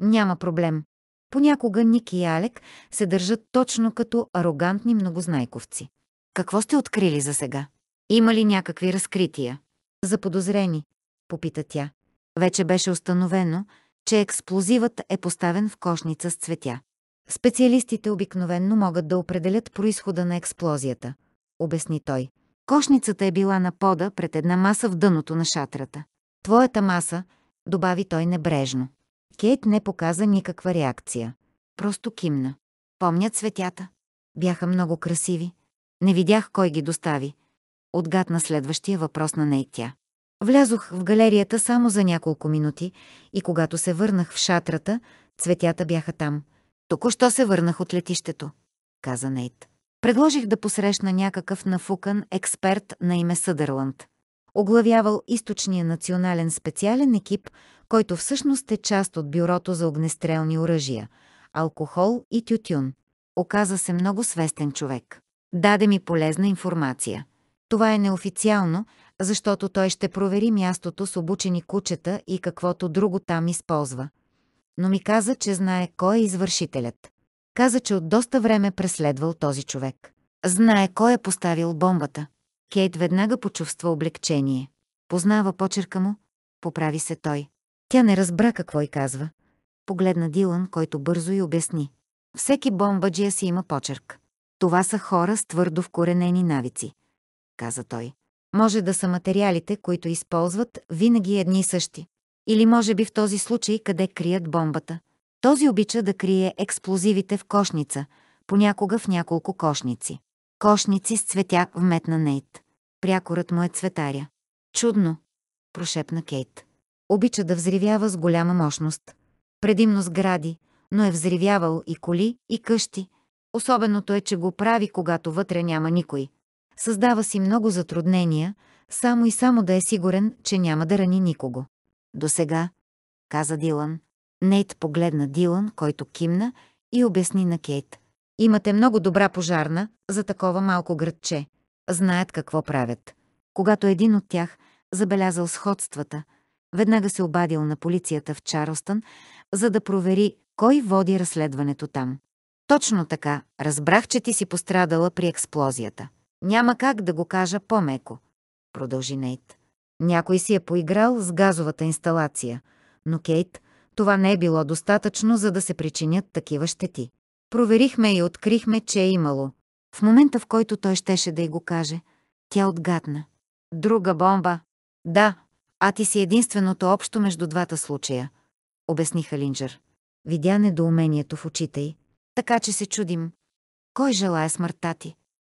Няма проблем. Понякога Ник и Алек се държат точно като арогантни многознайковци. Какво сте открили за сега? Има ли някакви разкрития? Заподозрени, попита тя. Вече беше установено, че експлозивът е поставен в кошница с цветя. Специалистите обикновенно могат да определят происхода на експлозията, обясни той. Кошницата е била на пода пред една маса в дъното на шатрата. Твоята маса, добави той небрежно. Кейт не показа никаква реакция. Просто кимна. Помня цветята. Бяха много красиви. Не видях кой ги достави. Отгадна следващия въпрос на ней тя. Влязох в галерията само за няколко минути и когато се върнах в шатрата, цветята бяха там. Току-що се върнах от летището, каза Нейт. Предложих да посрещна някакъв нафукан експерт на име Съдърланд оглавявал източния национален специален екип, който всъщност е част от Бюрото за огнестрелни оръжия, алкохол и тютюн. Оказа се много свестен човек. Даде ми полезна информация. Това е неофициално, защото той ще провери мястото с обучени кучета и каквото друго там използва. Но ми каза, че знае кой е извършителят. Каза, че от доста време преследвал този човек. Знае кой е поставил бомбата. Кейт веднага почувства облегчение. Познава почерка му, поправи се той. Тя не разбра какво й казва. Погледна Дилан, който бързо й обясни. Всеки бомбаджия си има почерк. Това са хора с твърдо вкоренени навици, каза той. Може да са материалите, които използват, винаги едни и същи. Или може би в този случай къде крият бомбата. Този обича да крие експлозивите в кошница, понякога в няколко кошници. Кошници с цветя вметна Нейт. Прякорът му е цветаря. Чудно, прошепна Кейт. Обича да взривява с голяма мощност. Предимно сгради, но е взривявал и коли, и къщи. Особеното е, че го прави, когато вътре няма никой. Създава си много затруднения, само и само да е сигурен, че няма да рани никого. До сега, каза Дилан. Нейт погледна Дилан, който кимна и обясни на Кейт. Имате много добра пожарна за такова малко градче. Знаят какво правят. Когато един от тях забелязал сходствата, веднага се обадил на полицията в Чарлстън, за да провери кой води разследването там. Точно така, разбрах, че ти си пострадала при експлозията. Няма как да го кажа по-меко, продължи Нейт. Някой си е поиграл с газовата инсталация, но Кейт, това не е било достатъчно, за да се причинят такива щети. Проверихме и открихме, че е имало. В момента, в който той щеше да й го каже, тя отгадна. Друга бомба. Да, а ти си единственото общо между двата случая, обясни Халинджер. Видя недоумението в очите й. Така че се чудим. Кой желая смъртта ти?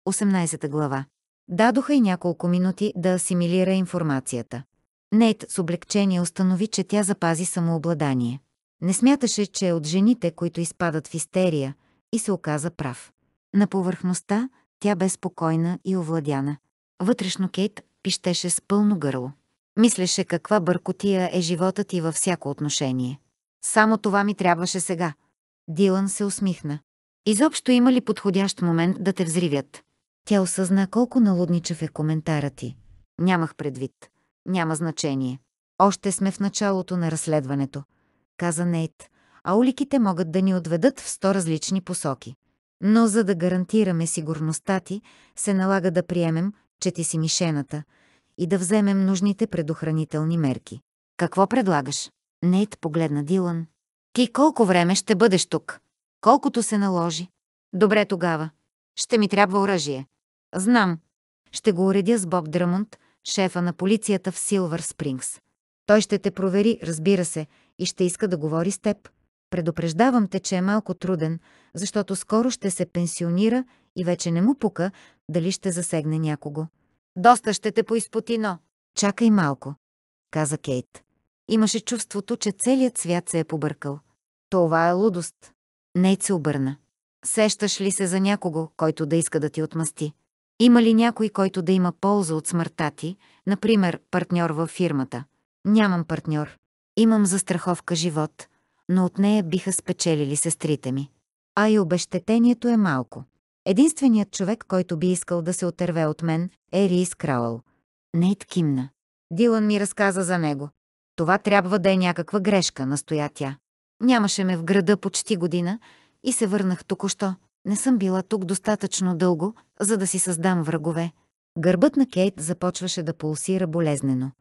18 глава. Дадоха и няколко минути да асимилира информацията. Нейт с облегчение установи, че тя запази самообладание. Не смяташе, че от жените, които изпадат в истерия, и се оказа прав. На повърхността тя бе спокойна и овладяна. Вътрешно Кейт пищеше с пълно гърло. Мислеше каква бъркотия е животът ти във всяко отношение. Само това ми трябваше сега. Дилан се усмихна. Изобщо има ли подходящ момент да те взривят? Тя осъзна колко налудничав е коментара ти. Нямах предвид. Няма значение. Още сме в началото на разследването. Каза Нейт а уликите могат да ни отведат в сто различни посоки. Но за да гарантираме сигурността ти, се налага да приемем, че ти си мишената и да вземем нужните предохранителни мерки. Какво предлагаш? Нейт погледна Дилан. Ти колко време ще бъдеш тук? Колкото се наложи. Добре тогава. Ще ми трябва оръжие. Знам. Ще го уредя с Боб Драмонт, шефа на полицията в Силвър Спрингс. Той ще те провери, разбира се, и ще иска да говори с теб. Предупреждавам те, че е малко труден, защото скоро ще се пенсионира и вече не му пука дали ще засегне някого. Доста ще те поизпоти, но... Чакай малко, каза Кейт. Имаше чувството, че целият свят се е побъркал. Това е лудост. Нейт се обърна. Сещаш ли се за някого, който да иска да ти отмъсти? Има ли някой, който да има полза от смъртта ти, например, партньор във фирмата? Нямам партньор. Имам застраховка живот, но от нея биха спечелили сестрите ми. А и обещетението е малко. Единственият човек, който би искал да се отърве от мен, е Рис Крауъл. Нейт кимна. Дилан ми разказа за него. Това трябва да е някаква грешка, настоя тя. Нямаше ме в града почти година и се върнах току-що. Не съм била тук достатъчно дълго, за да си създам врагове. Гърбът на Кейт започваше да пулсира болезнено.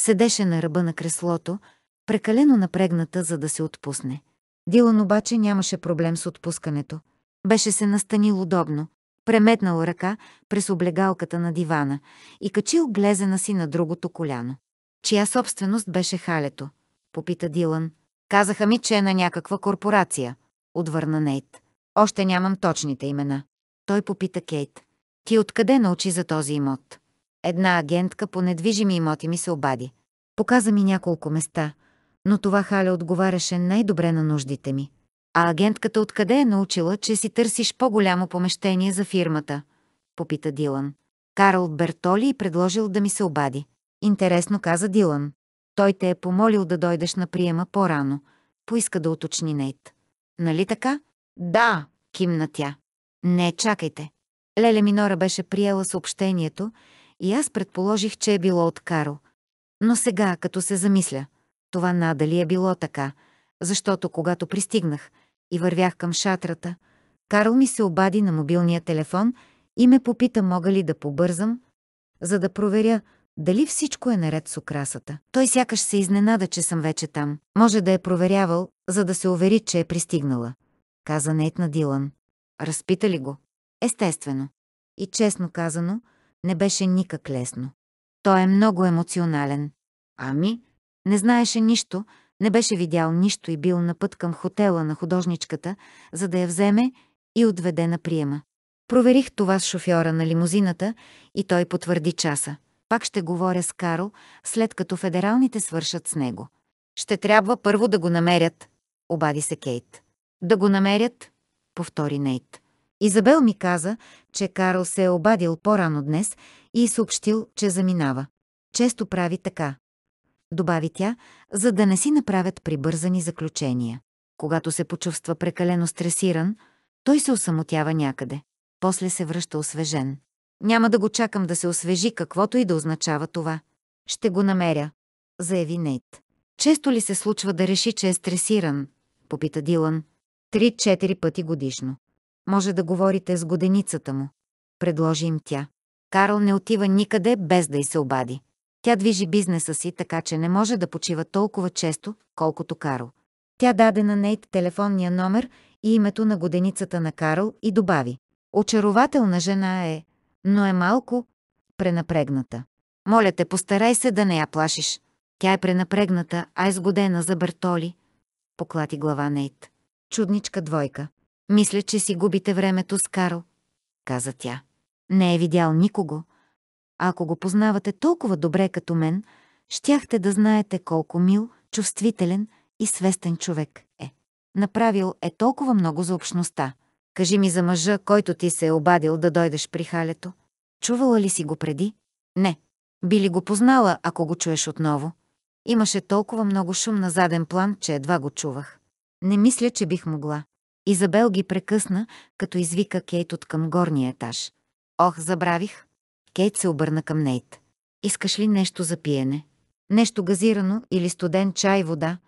Седеше на ръба на креслото, прекалено напрегната, за да се отпусне. Дилан обаче нямаше проблем с отпускането. Беше се настанил удобно, преметнал ръка през облегалката на дивана и качил глезена си на другото коляно. Чия собственост беше халето? Попита Дилан. Казаха ми, че е на някаква корпорация, отвърна Нейт. Още нямам точните имена. Той попита Кейт. Ти откъде научи за този имот? Една агентка по недвижими имоти ми се обади. Показа ми няколко места, но това хале отговаряше най-добре на нуждите ми. А агентката откъде е научила, че си търсиш по-голямо помещение за фирмата? Попита Дилан. Карл Бертоли и предложил да ми се обади. Интересно каза Дилан. Той те е помолил да дойдеш на приема по-рано. Поиска да уточни Нейт. Нали така? Да, кимна тя. Не, чакайте. Леле Минора беше приела съобщението и аз предположих, че е било от Карл. Но сега, като се замисля, това надали е било така, защото когато пристигнах и вървях към шатрата, Карл ми се обади на мобилния телефон и ме попита мога ли да побързам, за да проверя дали всичко е наред с украсата. Той сякаш се изненада, че съм вече там. Може да е проверявал, за да се увери, че е пристигнала. Каза Нейт на Дилан. Разпита ли го? Естествено. И честно казано, не беше никак лесно. Той е много емоционален. Ами, не знаеше нищо, не беше видял нищо и бил на път към хотела на художничката, за да я вземе и отведе на приема. Проверих това с шофьора на лимузината и той потвърди часа. Пак ще говоря с Карл, след като федералните свършат с него. Ще трябва първо да го намерят, обади се Кейт. Да го намерят, повтори Нейт. Изабел ми каза, че Карл се е обадил по-рано днес и е съобщил, че заминава. Често прави така добави тя, за да не си направят прибързани заключения. Когато се почувства прекалено стресиран, той се осамотява някъде. После се връща освежен. Няма да го чакам да се освежи, каквото и да означава това. Ще го намеря, заяви Нейт. Често ли се случва да реши, че е стресиран? Попита Дилан. Три-четири пъти годишно. Може да говорите с годеницата му. Предложи им тя. Карл не отива никъде без да й се обади. Тя движи бизнеса си така, че не може да почива толкова често, колкото Карл. Тя даде на Нейт телефонния номер и името на годеницата на Карл и добави. Очарователна жена е, но е малко пренапрегната. Моля те, постарай се да не я плашиш. Тя е пренапрегната, а е сгодена за Бертоли. Поклати глава Нейт. Чудничка двойка. Мисля, че си губите времето с Карл, каза тя. Не е видял никого, а ако го познавате толкова добре като мен, щяхте да знаете колко мил, чувствителен и свестен човек е. Направил е толкова много за общността. Кажи ми за мъжа, който ти се е обадил да дойдеш при халето. Чувала ли си го преди? Не. Би ли го познала, ако го чуеш отново? Имаше толкова много шум на заден план, че едва го чувах. Не мисля, че бих могла. Изабел ги прекъсна, като извика Кейт от към горния етаж. Ох, забравих. Кейт се обърна към Нейт. Искаш ли нещо за пиене? Нещо газирано или студен чай вода?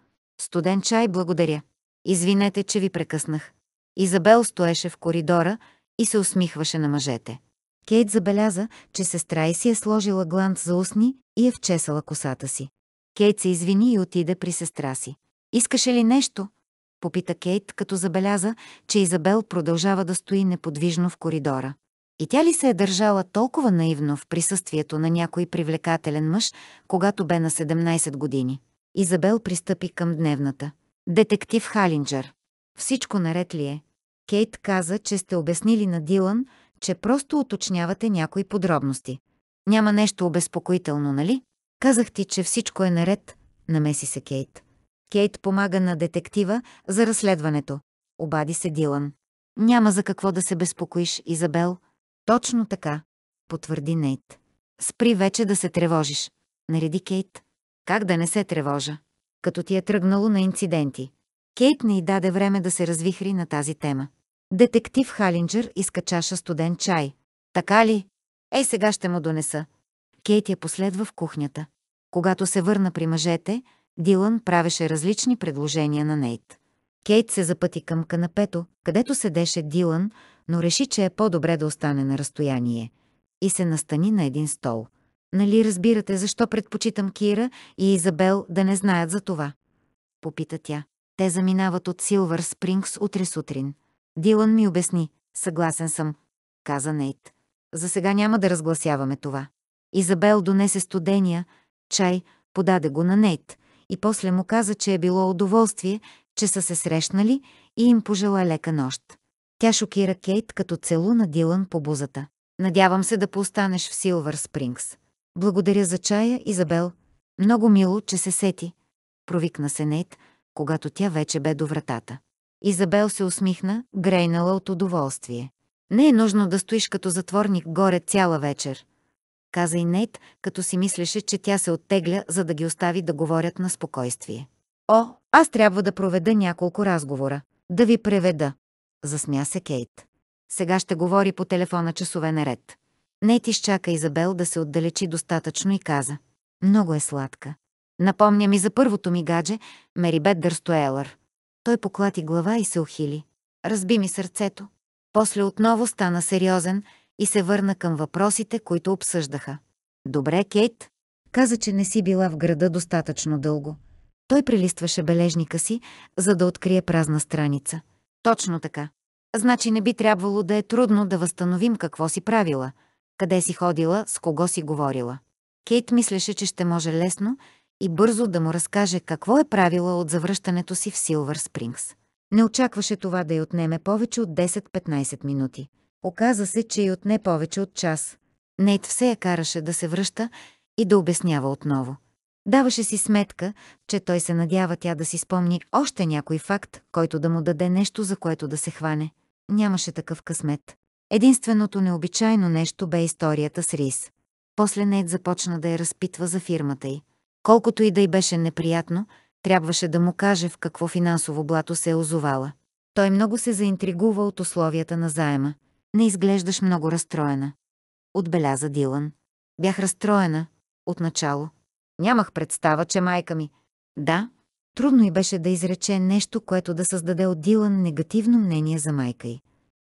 Студен чай, благодаря. Извинете, че ви прекъснах. Изабел стоеше в коридора и се усмихваше на мъжете. Кейт забеляза, че сестра й си е сложила глант за устни и е вчесала косата си. Кейт се извини и отиде при сестра си. Искаше ли нещо? Попита Кейт, като забеляза, че Изабел продължава да стои неподвижно в коридора. И тя ли се е държала толкова наивно в присъствието на някой привлекателен мъж, когато бе на 17 години? Изабел пристъпи към дневната. Детектив Халинджер. Всичко наред ли е? Кейт каза, че сте обяснили на Дилан, че просто уточнявате някои подробности. Няма нещо обезпокоително, нали? Казах ти, че всичко е наред, намеси се Кейт. Кейт помага на детектива за разследването. Обади се Дилан. Няма за какво да се безпокоиш, Изабел, точно така, потвърди Нейт. Спри вече да се тревожиш, нареди Кейт. Как да не се тревожа, като ти е тръгнало на инциденти? Кейт не й даде време да се развихри на тази тема. Детектив Халинджер иска чаша студен чай. Така ли? Ей, сега ще му донеса. Кейт я последва в кухнята. Когато се върна при мъжете, Дилан правеше различни предложения на Нейт. Кейт се запъти към канапето, където седеше Дилан, но реши, че е по-добре да остане на разстояние и се настани на един стол. Нали разбирате защо предпочитам Кира и Изабел да не знаят за това? Попита тя. Те заминават от Силвър Спрингс утре сутрин. Дилан ми обясни. Съгласен съм, каза Нейт. За сега няма да разгласяваме това. Изабел донесе студения, чай, подаде го на Нейт и после му каза, че е било удоволствие, че са се срещнали и им пожела лека нощ. Тя шокира Кейт като целуна Дилан по бузата. Надявам се да поостанеш в Силвър Спрингс. Благодаря за чая, Изабел. Много мило, че се сети. Провикна се Нейт, когато тя вече бе до вратата. Изабел се усмихна, грейнала от удоволствие. Не е нужно да стоиш като затворник горе цяла вечер. Каза и Нейт, като си мислеше, че тя се оттегля, за да ги остави да говорят на спокойствие. О, аз трябва да проведа няколко разговора. Да ви преведа засмя се Кейт. Сега ще говори по телефона часове наред. Нет изчака Изабел да се отдалечи достатъчно и каза. Много е сладка. Напомня ми за първото ми гадже, Мери Беддър Стоелър. Той поклати глава и се ухили. Разби ми сърцето. После отново стана сериозен и се върна към въпросите, които обсъждаха. Добре, Кейт. Каза, че не си била в града достатъчно дълго. Той прелистваше бележника си, за да открие празна страница. Точно така. Значи не би трябвало да е трудно да възстановим какво си правила, къде си ходила, с кого си говорила. Кейт мислеше, че ще може лесно и бързо да му разкаже какво е правила от завръщането си в Силвър Спрингс. Не очакваше това да й отнеме повече от 10-15 минути. Оказа се, че й отне повече от час. Нейт все я караше да се връща и да обяснява отново. Даваше си сметка, че той се надява тя да си спомни още някой факт, който да му даде нещо, за което да се хване. Нямаше такъв късмет. Единственото необичайно нещо бе историята с Рис. После Нейт започна да я разпитва за фирмата й. Колкото и да й беше неприятно, трябваше да му каже в какво финансово блато се е озовала. Той много се заинтригува от условията на заема. Не изглеждаш много разстроена. Отбеляза Дилан. Бях разстроена, отначало, Нямах представа, че майка ми... Да, трудно и беше да изрече нещо, което да създаде от Дилан негативно мнение за майка й.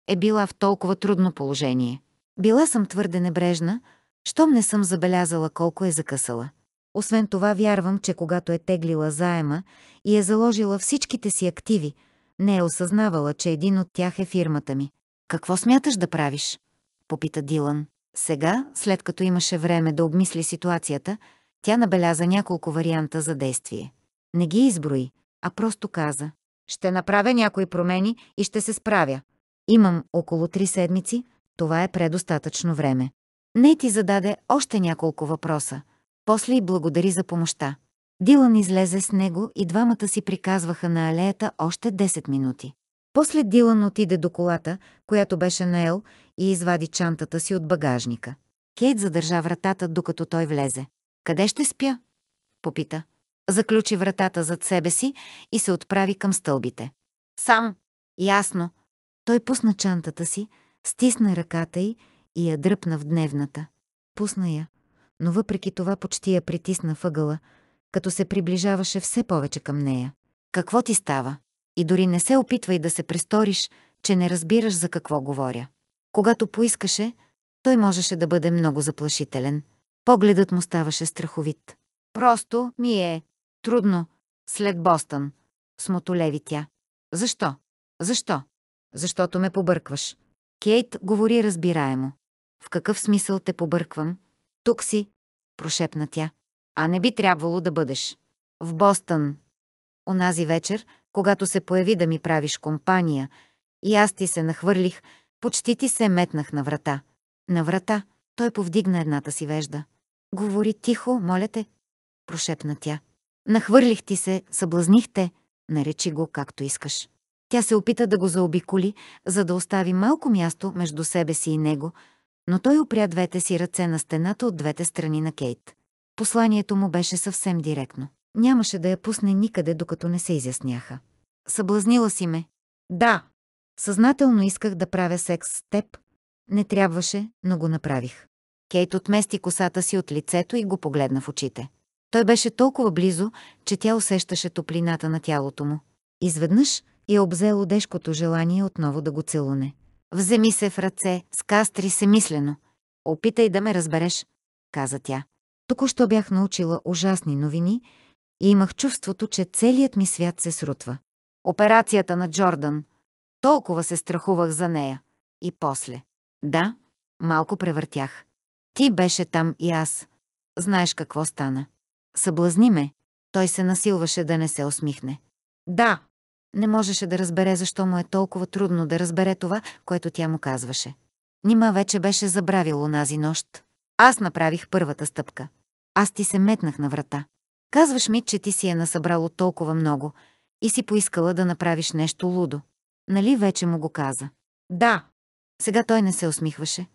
Е била в толкова трудно положение. Била съм твърде небрежна, щом не съм забелязала колко е закъсала. Освен това вярвам, че когато е теглила заема и е заложила всичките си активи, не е осъзнавала, че един от тях е фирмата ми. «Какво смяташ да правиш?» – попита Дилан. Сега, след като имаше време да обмисли ситуацията, тя набеляза няколко варианта за действие. Не ги изброи, а просто каза. Ще направя някои промени и ще се справя. Имам около три седмици, това е предостатъчно време. Не ти зададе още няколко въпроса. После и благодари за помощта. Дилан излезе с него и двамата си приказваха на алеята още 10 минути. После Дилан отиде до колата, която беше на Ел и извади чантата си от багажника. Кейт задържа вратата, докато той влезе. Къде ще спя? Попита. Заключи вратата зад себе си и се отправи към стълбите. Сам. Ясно. Той пусна чантата си, стисна ръката й и я дръпна в дневната. Пусна я, но въпреки това почти я притисна въгъла, като се приближаваше все повече към нея. Какво ти става? И дори не се опитвай да се престориш, че не разбираш за какво говоря. Когато поискаше, той можеше да бъде много заплашителен – Погледът му ставаше страховит. Просто ми е трудно след Бостън, смотолеви тя. Защо? Защо? Защото ме побъркваш. Кейт говори разбираемо. В какъв смисъл те побърквам? Тук си, прошепна тя. А не би трябвало да бъдеш. В Бостън. Онази вечер, когато се появи да ми правиш компания, и аз ти се нахвърлих, почти ти се метнах на врата. На врата той повдигна едната си вежда. Говори тихо, моля те, прошепна тя. Нахвърлих ти се, съблазних те, наречи го както искаш. Тя се опита да го заобиколи, за да остави малко място между себе си и него, но той опря двете си ръце на стената от двете страни на Кейт. Посланието му беше съвсем директно. Нямаше да я пусне никъде, докато не се изясняха. Съблазнила си ме. Да. Съзнателно исках да правя секс с теб. Не трябваше, но го направих. Кейт отмести косата си от лицето и го погледна в очите. Той беше толкова близо, че тя усещаше топлината на тялото му. Изведнъж я обзе лудешкото желание отново да го целуне. «Вземи се в ръце, скастри се мислено. Опитай да ме разбереш», каза тя. Току-що бях научила ужасни новини и имах чувството, че целият ми свят се срутва. Операцията на Джордан. Толкова се страхувах за нея. И после. Да, малко превъртях. Ти беше там и аз. Знаеш какво стана. Съблазни ме. Той се насилваше да не се усмихне. Да. Не можеше да разбере защо му е толкова трудно да разбере това, което тя му казваше. Нима вече беше забравил онази нощ. Аз направих първата стъпка. Аз ти се метнах на врата. Казваш ми, че ти си е насъбрало толкова много и си поискала да направиш нещо лудо. Нали вече му го каза? Да. Сега той не се усмихваше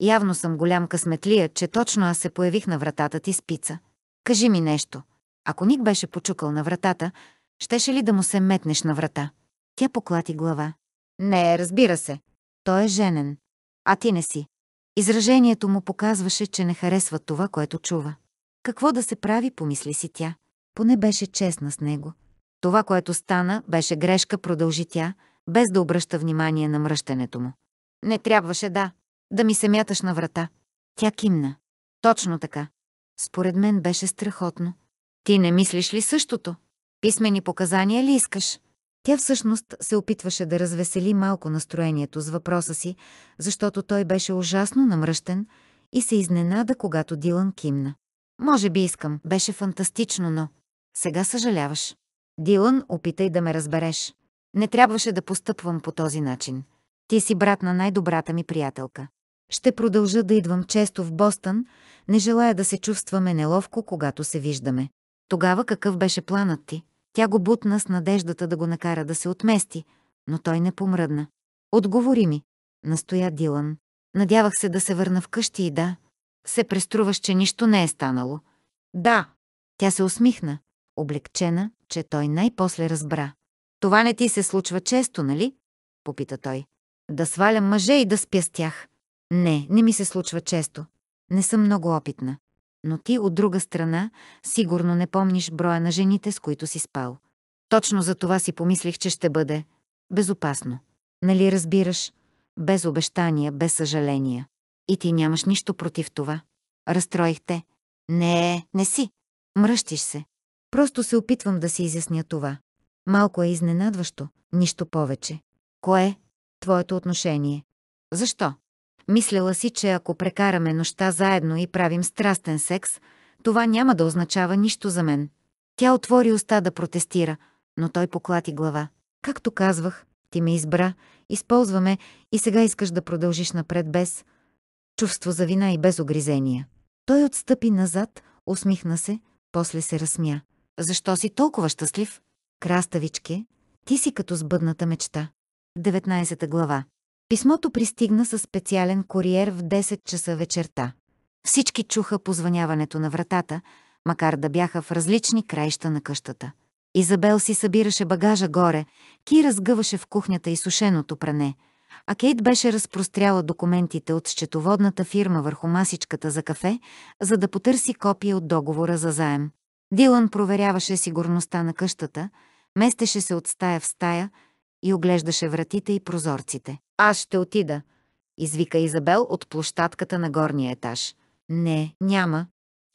Явно съм голям късметлия, че точно аз се появих на вратата ти с пица. Кажи ми нещо. Ако Ник беше почукал на вратата, щеше ли да му се метнеш на врата? Тя поклати глава. Не, разбира се. Той е женен. А ти не си. Изражението му показваше, че не харесва това, което чува. Какво да се прави, помисли си тя. Поне беше честна с него. Това, което стана, беше грешка, продължи тя, без да обръща внимание на мръщането му. Не трябваше да. Да ми се мяташ на врата. Тя кимна. Точно така. Според мен беше страхотно. Ти не мислиш ли същото? Писмени показания ли искаш? Тя всъщност се опитваше да развесели малко настроението с въпроса си, защото той беше ужасно намръщен и се изненада, когато Дилан кимна. Може би искам, беше фантастично, но... Сега съжаляваш. Дилан, опитай да ме разбереш. Не трябваше да постъпвам по този начин. Ти си брат на най-добрата ми приятелка. Ще продължа да идвам често в Бостън, не желая да се чувстваме неловко, когато се виждаме. Тогава какъв беше планът ти? Тя го бутна с надеждата да го накара да се отмести, но той не помръдна. Отговори ми, настоя Дилан. Надявах се да се върна вкъщи и да. Се преструваш, че нищо не е станало. Да. Тя се усмихна, облегчена, че той най-после разбра. Това не ти се случва често, нали? Попита той. Да свалям мъже и да спя с тях. Не, не ми се случва често. Не съм много опитна. Но ти, от друга страна, сигурно не помниш броя на жените, с които си спал. Точно за това си помислих, че ще бъде безопасно. Нали разбираш? Без обещания, без съжаления. И ти нямаш нищо против това. Разстроих те. Не, не си. Мръщиш се. Просто се опитвам да си изясня това. Малко е изненадващо, нищо повече. Кое? твоето отношение. Защо? Мислела си, че ако прекараме нощта заедно и правим страстен секс, това няма да означава нищо за мен. Тя отвори уста да протестира, но той поклати глава. Както казвах, ти ме избра, използваме и сега искаш да продължиш напред без чувство за вина и без огризения. Той отстъпи назад, усмихна се, после се разсмя. Защо си толкова щастлив? Краставичке, ти си като сбъдната мечта. 19 глава. Писмото пристигна със специален куриер в 10 часа вечерта. Всички чуха позваняването на вратата, макар да бяха в различни краища на къщата. Изабел си събираше багажа горе, Ки разгъваше в кухнята и сушеното пране, а Кейт беше разпростряла документите от счетоводната фирма върху масичката за кафе, за да потърси копия от договора за заем. Дилан проверяваше сигурността на къщата, местеше се от стая в стая, и оглеждаше вратите и прозорците. Аз ще отида, извика Изабел от площадката на горния етаж. Не, няма,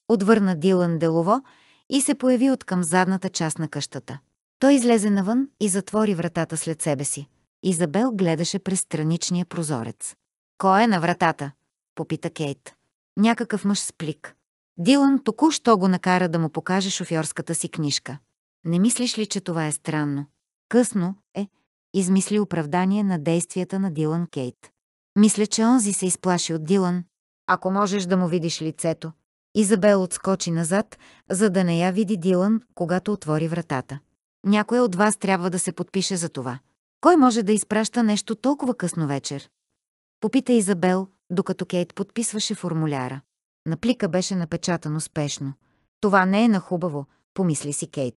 отвърна Дилан делово и се появи от към задната част на къщата. Той излезе навън и затвори вратата след себе си. Изабел гледаше през страничния прозорец. Кой е на вратата? попита Кейт. Някакъв мъж с плик. Дилан току-що го накара да му покаже шофьорската си книжка. Не мислиш ли, че това е странно? Късно е, измисли оправдание на действията на Дилан Кейт. Мисля, че онзи се изплаши от Дилан. Ако можеш да му видиш лицето. Изабел отскочи назад, за да не я види Дилан, когато отвори вратата. Някой от вас трябва да се подпише за това. Кой може да изпраща нещо толкова късно вечер? Попита Изабел, докато Кейт подписваше формуляра. На плика беше напечатано спешно. Това не е на хубаво, помисли си Кейт.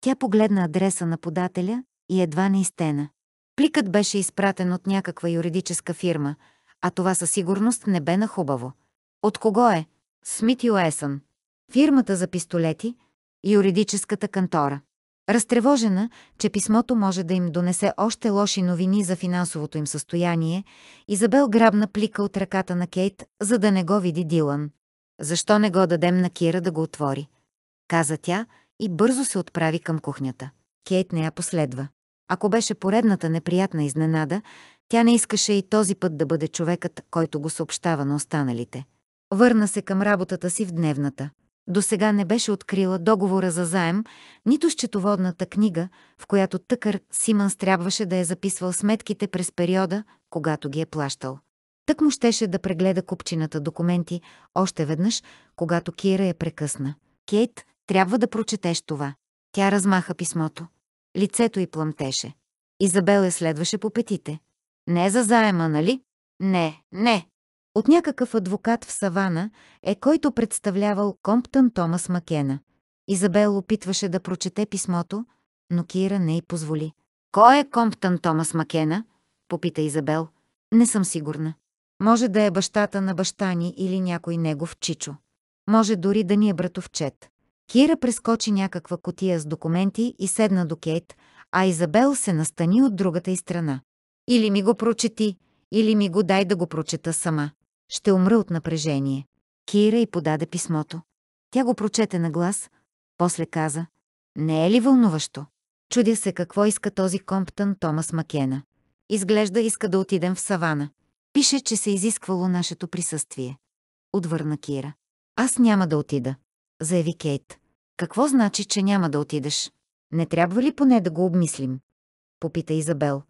Тя погледна адреса на подателя и едва не изтена. Пликът беше изпратен от някаква юридическа фирма, а това със сигурност не бе на хубаво. От кого е? Смит Юесън. Фирмата за пистолети, юридическата кантора. Разтревожена, че писмото може да им донесе още лоши новини за финансовото им състояние, Изабел грабна плика от ръката на Кейт, за да не го види Дилан. «Защо не го дадем на Кира да го отвори?» каза тя и бързо се отправи към кухнята. Кейт не я последва. Ако беше поредната неприятна изненада, тя не искаше и този път да бъде човекът, който го съобщава на останалите. Върна се към работата си в дневната. До сега не беше открила договора за заем, нито счетоводната книга, в която Тъкър Симънс трябваше да е записвал сметките през периода, когато ги е плащал. Тък му щеше да прегледа купчината документи още веднъж, когато Кира е прекъсна. Кейт, трябва да прочетеш това. Тя размаха писмото. Лицето й плъмтеше. Изабел я следваше по петите. Не за заема, нали? Не, не. От някакъв адвокат в Савана е който представлявал Комптън Томас Макена. Изабел опитваше да прочете писмото, но Кира не й позволи. Кой е Комптън Томас Макена? Попита Изабел. Не съм сигурна. Може да е бащата на баща ни или някой негов чичо. Може дори да ни е братовчет. Кира прескочи някаква котия с документи и седна до Кейт, а Изабел се настани от другата и страна. Или ми го прочети, или ми го дай да го прочета сама. Ще умра от напрежение. Кира й подаде писмото. Тя го прочете на глас, после каза, не е ли вълнуващо? Чудя се какво иска този Комптън Томас Макена. Изглежда иска да отидем в савана. Пише, че се е изисквало нашето присъствие. Отвърна Кира. Аз няма да отида заяви Кейт. Какво значи, че няма да отидеш? Не трябва ли поне да го обмислим? Попита Изабел.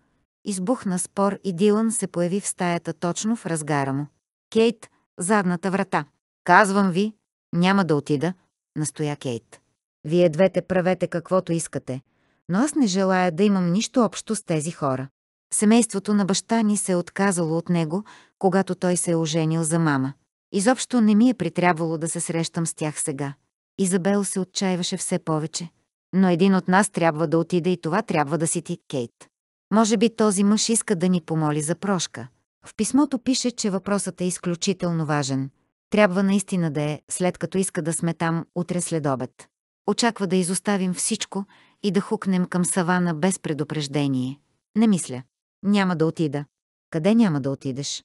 Избухна спор и Дилан се появи в стаята точно в разгара му. Кейт, задната врата. Казвам ви, няма да отида, настоя Кейт. Вие двете правете каквото искате, но аз не желая да имам нищо общо с тези хора. Семейството на баща ни се е отказало от него, когато той се е оженил за мама. Изобщо не ми е притрябвало да се срещам с тях сега. Изабел се отчаиваше все повече. Но един от нас трябва да отиде и това трябва да си ти, Кейт. Може би този мъж иска да ни помоли за прошка. В писмото пише, че въпросът е изключително важен. Трябва наистина да е, след като иска да сме там утре след обед. Очаква да изоставим всичко и да хукнем към савана без предупреждение. Не мисля. Няма да отида. Къде няма да отидеш?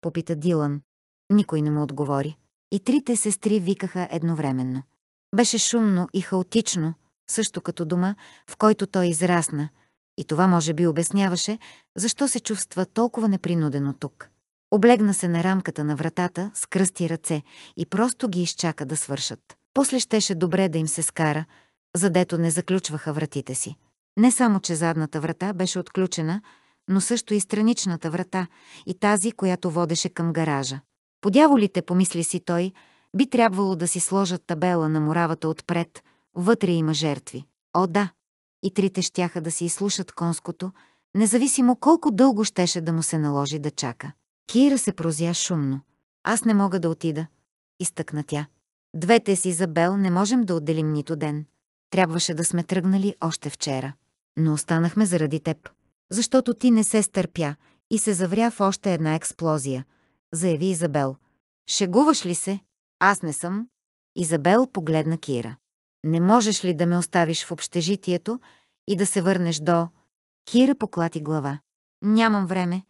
Попита Дилан. Никой не му отговори. И трите сестри викаха едновременно. Беше шумно и хаотично, също като дома, в който той израсна. И това може би обясняваше, защо се чувства толкова непринудено тук. Облегна се на рамката на вратата, с кръсти ръце и просто ги изчака да свършат. После щеше добре да им се скара, задето не заключваха вратите си. Не само, че задната врата беше отключена, но също и страничната врата и тази, която водеше към гаража. Подяволите, помисли си той, би трябвало да си сложат табела на муравата отпред, вътре има жертви. О, да! И трите щяха да си изслушат конското, независимо колко дълго щеше да му се наложи да чака. Кира се прозя шумно. Аз не мога да отида. Изтъкна тя. Двете си за Бел не можем да отделим нито ден. Трябваше да сме тръгнали още вчера. Но останахме заради теб. Защото ти не се стърпя и се завря в още една експлозия – заяви Изабел. Шегуваш ли се? Аз не съм. Изабел погледна Кира. Не можеш ли да ме оставиш в общежитието и да се върнеш до... Кира поклати глава. Нямам време.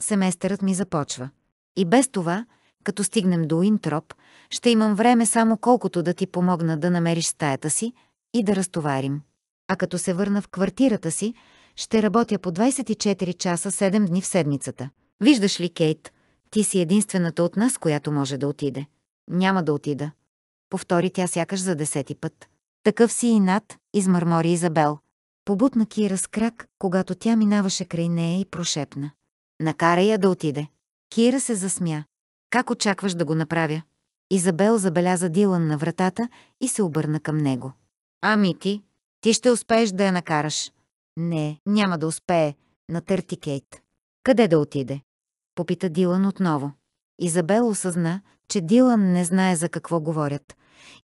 Семестърът ми започва. И без това, като стигнем до Интроп, ще имам време само колкото да ти помогна да намериш стаята си и да разтоварим. А като се върна в квартирата си, ще работя по 24 часа 7 дни в седмицата. Виждаш ли, Кейт, ти си единствената от нас, която може да отиде. Няма да отида. Повтори тя сякаш за десети път. Такъв си и над, измърмори Изабел. Побутна Кира с крак, когато тя минаваше край нея и прошепна. Накара я да отиде. Кира се засмя. Как очакваш да го направя? Изабел забеляза Дилан на вратата и се обърна към него. Ами ти, ти ще успееш да я накараш. Не, няма да успее, натърти Кейт. Къде да отиде? попита Дилан отново. Изабел осъзна, че Дилан не знае за какво говорят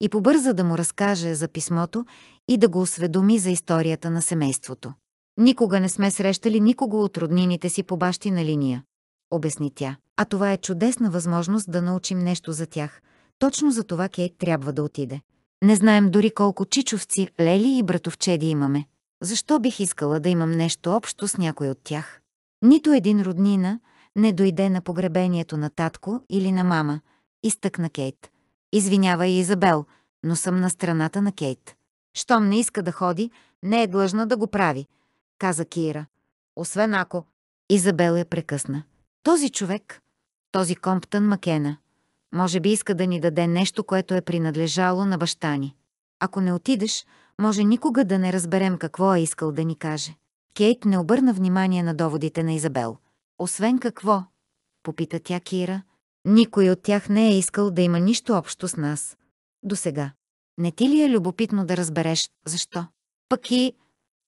и побърза да му разкаже за писмото и да го осведоми за историята на семейството. Никога не сме срещали никого от роднините си по бащина линия, обясни тя. А това е чудесна възможност да научим нещо за тях. Точно за това Кейт трябва да отиде. Не знаем дори колко чичовци, лели и братовчеди имаме. Защо бих искала да имам нещо общо с някой от тях? Нито един роднина – не дойде на погребението на татко или на мама, изтъкна Кейт. Извинявай, Изабел, но съм на страната на Кейт. Щом не иска да ходи, не е длъжна да го прави, каза Кира. Освен ако... Изабел я е прекъсна. Този човек, този Комптън Макена, може би иска да ни даде нещо, което е принадлежало на баща ни. Ако не отидеш, може никога да не разберем какво е искал да ни каже. Кейт не обърна внимание на доводите на Изабел. Освен какво? Попита тя Кира. Никой от тях не е искал да има нищо общо с нас. До сега. Не ти ли е любопитно да разбереш защо? Пък и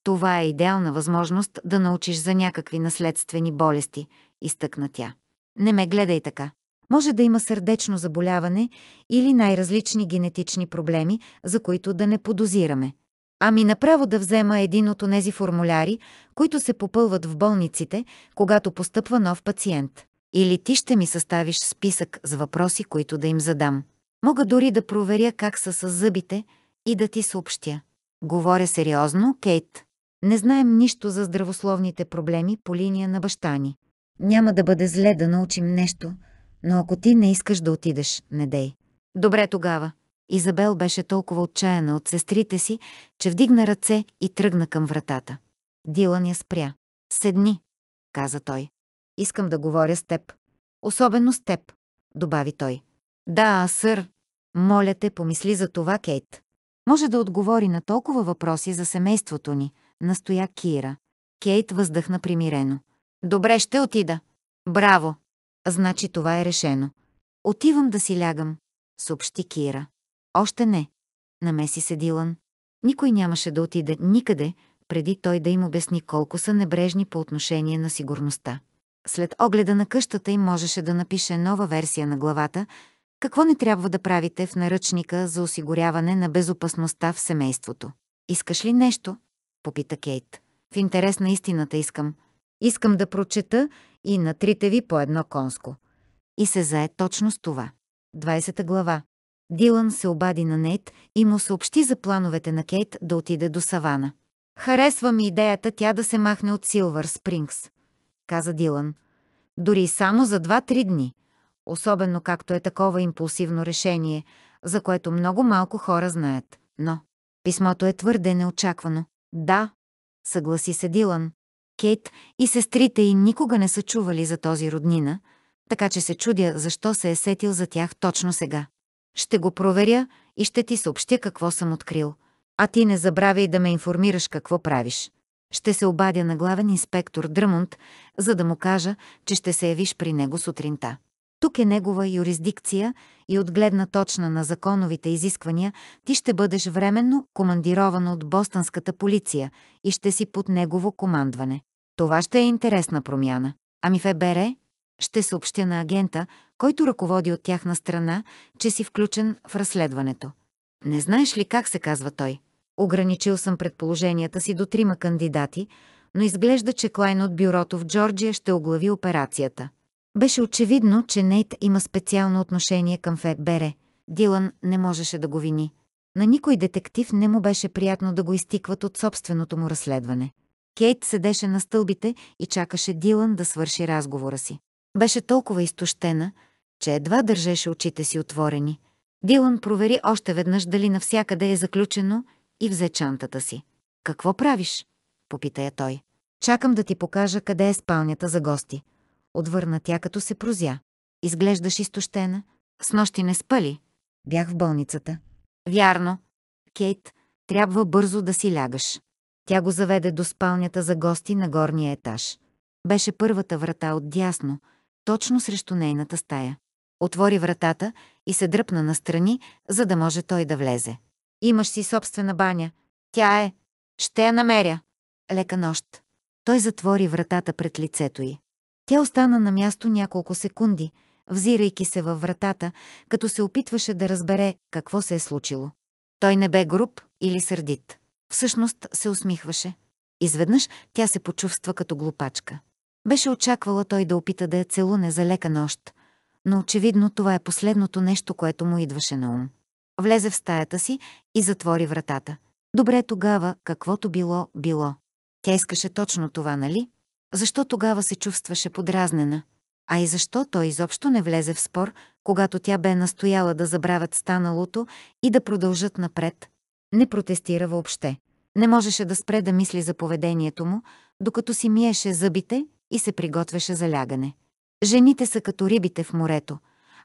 това е идеална възможност да научиш за някакви наследствени болести, изтъкна тя. Не ме гледай така. Може да има сърдечно заболяване или най-различни генетични проблеми, за които да не подозираме. Ами направо да взема един от онези формуляри, които се попълват в болниците, когато постъпва нов пациент. Или ти ще ми съставиш списък с въпроси, които да им задам. Мога дори да проверя как са с зъбите и да ти съобщя. Говоря сериозно, Кейт. Не знаем нищо за здравословните проблеми по линия на баща ни. Няма да бъде зле да научим нещо, но ако ти не искаш да отидеш, не дей. Добре тогава. Изабел беше толкова отчаяна от сестрите си, че вдигна ръце и тръгна към вратата. Дилан я спря. Седни, каза той. Искам да говоря с теб. Особено с теб, добави той. Да, сър. Моля те, помисли за това, Кейт. Може да отговори на толкова въпроси за семейството ни, настоя Кира. Кейт въздъхна примирено. Добре, ще отида. Браво! Значи това е решено. Отивам да си лягам, съобщи Кира. Още не. Намеси се Дилан. Никой нямаше да отиде никъде, преди той да им обясни колко са небрежни по отношение на сигурността. След огледа на къщата им можеше да напише нова версия на главата «Какво не трябва да правите в наръчника за осигуряване на безопасността в семейството?» «Искаш ли нещо?» – попита Кейт. «В интерес на истината искам. Искам да прочета и на трите ви по едно конско». И се зае точно с това. 20 глава. Дилан се обади на Нейт и му съобщи за плановете на Кейт да отиде до Савана. Харесва ми идеята тя да се махне от Силвър Спрингс, каза Дилан. Дори само за два-три дни. Особено както е такова импулсивно решение, за което много малко хора знаят. Но писмото е твърде неочаквано. Да, съгласи се Дилан. Кейт и сестрите й никога не са чували за този роднина, така че се чудя защо се е сетил за тях точно сега. Ще го проверя и ще ти съобщя какво съм открил. А ти не забравяй да ме информираш какво правиш. Ще се обадя на главен инспектор Дръмунд, за да му кажа, че ще се явиш при него сутринта. Тук е негова юрисдикция и от гледна точна на законовите изисквания ти ще бъдеш временно командирован от Бостонската полиция и ще си под негово командване. Това ще е интересна промяна. Ами Фебере. Ще съобщя на агента, който ръководи от тяхна страна, че си включен в разследването. Не знаеш ли как се казва той? Ограничил съм предположенията си до трима кандидати, но изглежда, че Клайн от бюрото в Джорджия ще оглави операцията. Беше очевидно, че Нейт има специално отношение към ФБР. Дилан не можеше да го вини. На никой детектив не му беше приятно да го изтикват от собственото му разследване. Кейт седеше на стълбите и чакаше Дилан да свърши разговора си. Беше толкова изтощена, че едва държеше очите си отворени. Дилан провери още веднъж дали навсякъде е заключено и взе чантата си. «Какво правиш?» – попита я той. «Чакам да ти покажа къде е спалнята за гости». Отвърна тя, като се прозя. «Изглеждаш изтощена. С нощи не спали. Бях в болницата». «Вярно. Кейт, трябва бързо да си лягаш». Тя го заведе до спалнята за гости на горния етаж. Беше първата врата от дясно – точно срещу нейната стая. Отвори вратата и се дръпна настрани, за да може той да влезе. Имаш си собствена баня. Тя е. Ще я намеря. Лека нощ. Той затвори вратата пред лицето й. Тя остана на място няколко секунди, взирайки се във вратата, като се опитваше да разбере какво се е случило. Той не бе груб или сърдит. Всъщност се усмихваше. Изведнъж тя се почувства като глупачка. Беше очаквала той да опита да я целуне за лека нощ, но очевидно това е последното нещо, което му идваше на ум. Влезе в стаята си и затвори вратата. Добре тогава, каквото било, било. Тя искаше точно това, нали? Защо тогава се чувстваше подразнена? А и защо той изобщо не влезе в спор, когато тя бе настояла да забравят станалото и да продължат напред? Не протестира въобще. Не можеше да спре да мисли за поведението му, докато си миеше зъбите и се приготвяше за лягане. Жените са като рибите в морето,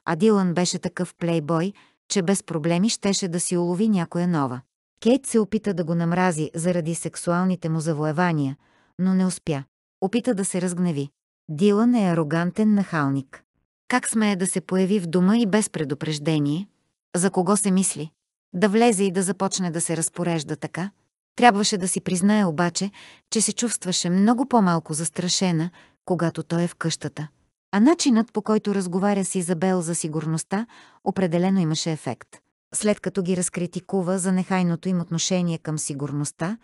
а Дилан беше такъв плейбой, че без проблеми щеше да си улови някоя нова. Кейт се опита да го намрази заради сексуалните му завоевания, но не успя. Опита да се разгневи. Дилан е арогантен нахалник. Как смее да се появи в дома и без предупреждение? За кого се мисли? Да влезе и да започне да се разпорежда така? Трябваше да си признае обаче, че се чувстваше много по-малко застрашена, когато той е в къщата. А начинът, по който разговаря с Изабел за сигурността, определено имаше ефект. След като ги разкритикува за нехайното им отношение към сигурността,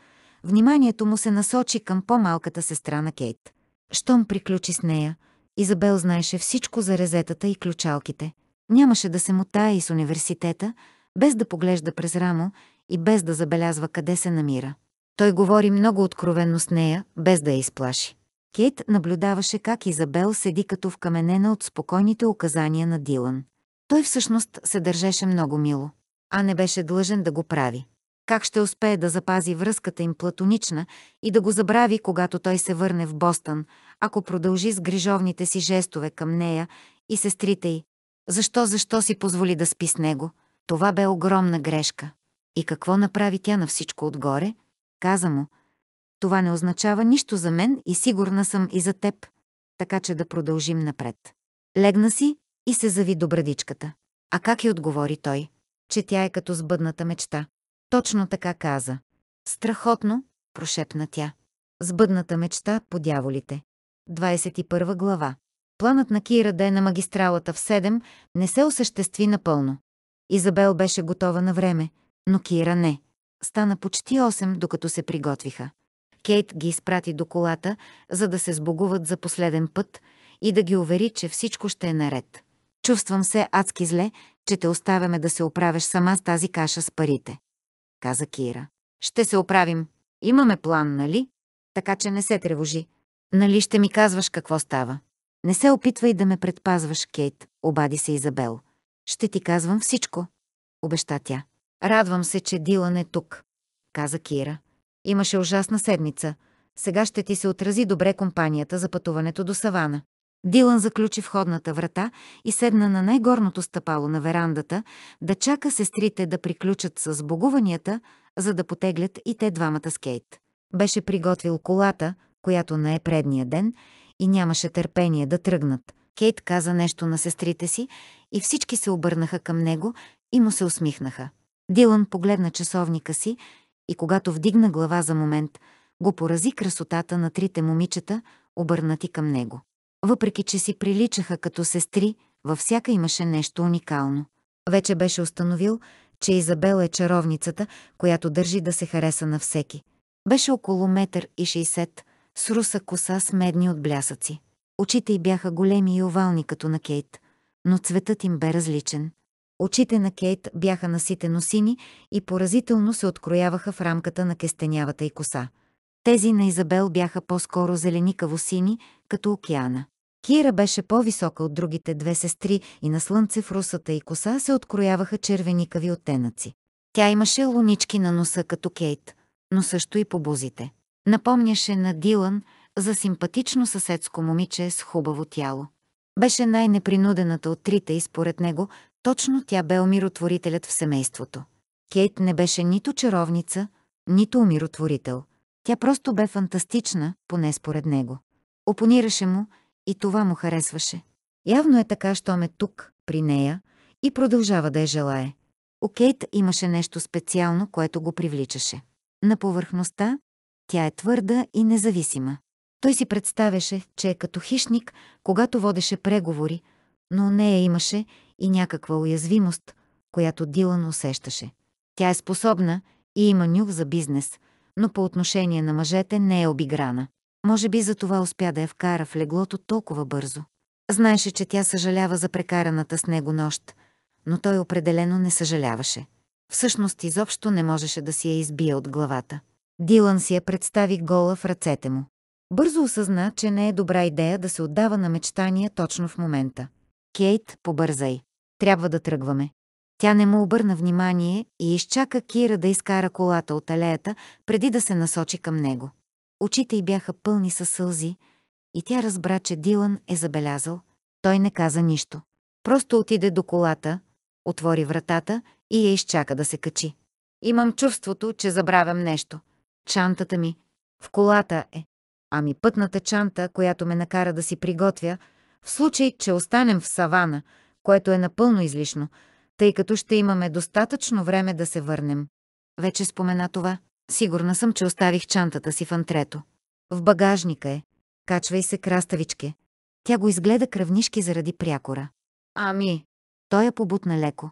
вниманието му се насочи към по-малката сестра на Кейт. Щом приключи с нея, Изабел знаеше всичко за резетата и ключалките. Нямаше да се мутае и с университета, без да поглежда през рамо и без да забелязва къде се намира. Той говори много откровенно с нея, без да я изплаши. Кейт наблюдаваше как Изабел седи като вкаменена от спокойните указания на Дилан. Той всъщност се държеше много мило, а не беше длъжен да го прави. Как ще успее да запази връзката им платонична и да го забрави, когато той се върне в Бостън, ако продължи с грижовните си жестове към нея и сестрите й? Защо, защо си позволи да спи с него? Това бе огромна грешка. И какво направи тя на всичко отгоре? Каза му, това не означава нищо за мен и сигурна съм и за теб, така че да продължим напред. Легна си и се зави до брадичката. А как и отговори той, че тя е като сбъдната мечта. Точно така каза. Страхотно, прошепна тя. Сбъдната мечта по дяволите. 21 глава. Планът на Кира да е на магистралата в 7 не се осъществи напълно. Изабел беше готова на време, но Кира не. Стана почти 8, докато се приготвиха. Кейт ги изпрати до колата, за да се сбогуват за последен път и да ги увери, че всичко ще е наред. Чувствам се адски зле, че те оставяме да се оправиш сама с тази каша с парите. Каза Кира. Ще се оправим. Имаме план, нали? Така че не се тревожи. Нали ще ми казваш какво става? Не се опитвай да ме предпазваш, Кейт, обади се Изабел. Ще ти казвам всичко, обеща тя. Радвам се, че Дилан е тук, каза Кира. Имаше ужасна седмица. Сега ще ти се отрази добре компанията за пътуването до Савана. Дилан заключи входната врата и седна на най-горното стъпало на верандата, да чака сестрите да приключат с богуванията, за да потеглят и те двамата скейт. Беше приготвил колата, която не е предния ден, и нямаше търпение да тръгнат. Кейт каза нещо на сестрите си и всички се обърнаха към него и му се усмихнаха. Дилан погледна часовника си и когато вдигна глава за момент, го порази красотата на трите момичета, обърнати към него. Въпреки, че си приличаха като сестри, във всяка имаше нещо уникално. Вече беше установил, че Изабела е чаровницата, която държи да се хареса на всеки. Беше около метър и 60, с руса коса с медни от блясъци. Очите й бяха големи и овални като на Кейт, но цветът им бе различен. Очите на Кейт бяха наситено сини и поразително се открояваха в рамката на кестенявата й коса. Тези на Изабел бяха по-скоро зеленикаво сини, като океана. Кира беше по-висока от другите две сестри и на слънце в русата и коса се открояваха червеникави оттенъци. Тя имаше лунички на носа като Кейт, но също и по бузите. Напомняше на Дилан за симпатично съседско момиче с хубаво тяло. Беше най-непринудената от трите и според него точно тя бе умиротворителят в семейството. Кейт не беше нито чаровница, нито умиротворител. Тя просто бе фантастична, поне според него. Опонираше му и това му харесваше. Явно е така, щом е тук, при нея, и продължава да я желае. У Кейт имаше нещо специално, което го привличаше. На повърхността тя е твърда и независима. Той си представяше, че е като хищник, когато водеше преговори, но нея имаше и някаква уязвимост, която Дилан усещаше. Тя е способна и има нюх за бизнес, но по отношение на мъжете не е обиграна. Може би за това успя да я вкара в леглото толкова бързо. Знаеше, че тя съжалява за прекараната с него нощ, но той определено не съжаляваше. Всъщност изобщо не можеше да си я избие от главата. Дилан си я представи гола в ръцете му. Бързо осъзна, че не е добра идея да се отдава на мечтания точно в момента. Кейт, побързай. Трябва да тръгваме. Тя не му обърна внимание и изчака Кира да изкара колата от алеята, преди да се насочи към него. Очите й бяха пълни със сълзи и тя разбра, че Дилан е забелязал. Той не каза нищо. Просто отиде до колата, отвори вратата и я изчака да се качи. Имам чувството, че забравям нещо. Чантата ми. В колата е. Ами пътната чанта, която ме накара да си приготвя, в случай, че останем в савана – което е напълно излишно, тъй като ще имаме достатъчно време да се върнем. Вече спомена това. Сигурна съм, че оставих чантата си в антрето. В багажника е. Качвай се, краставичке. Тя го изгледа кръвнишки заради прякора. Ами. Той я побутна леко.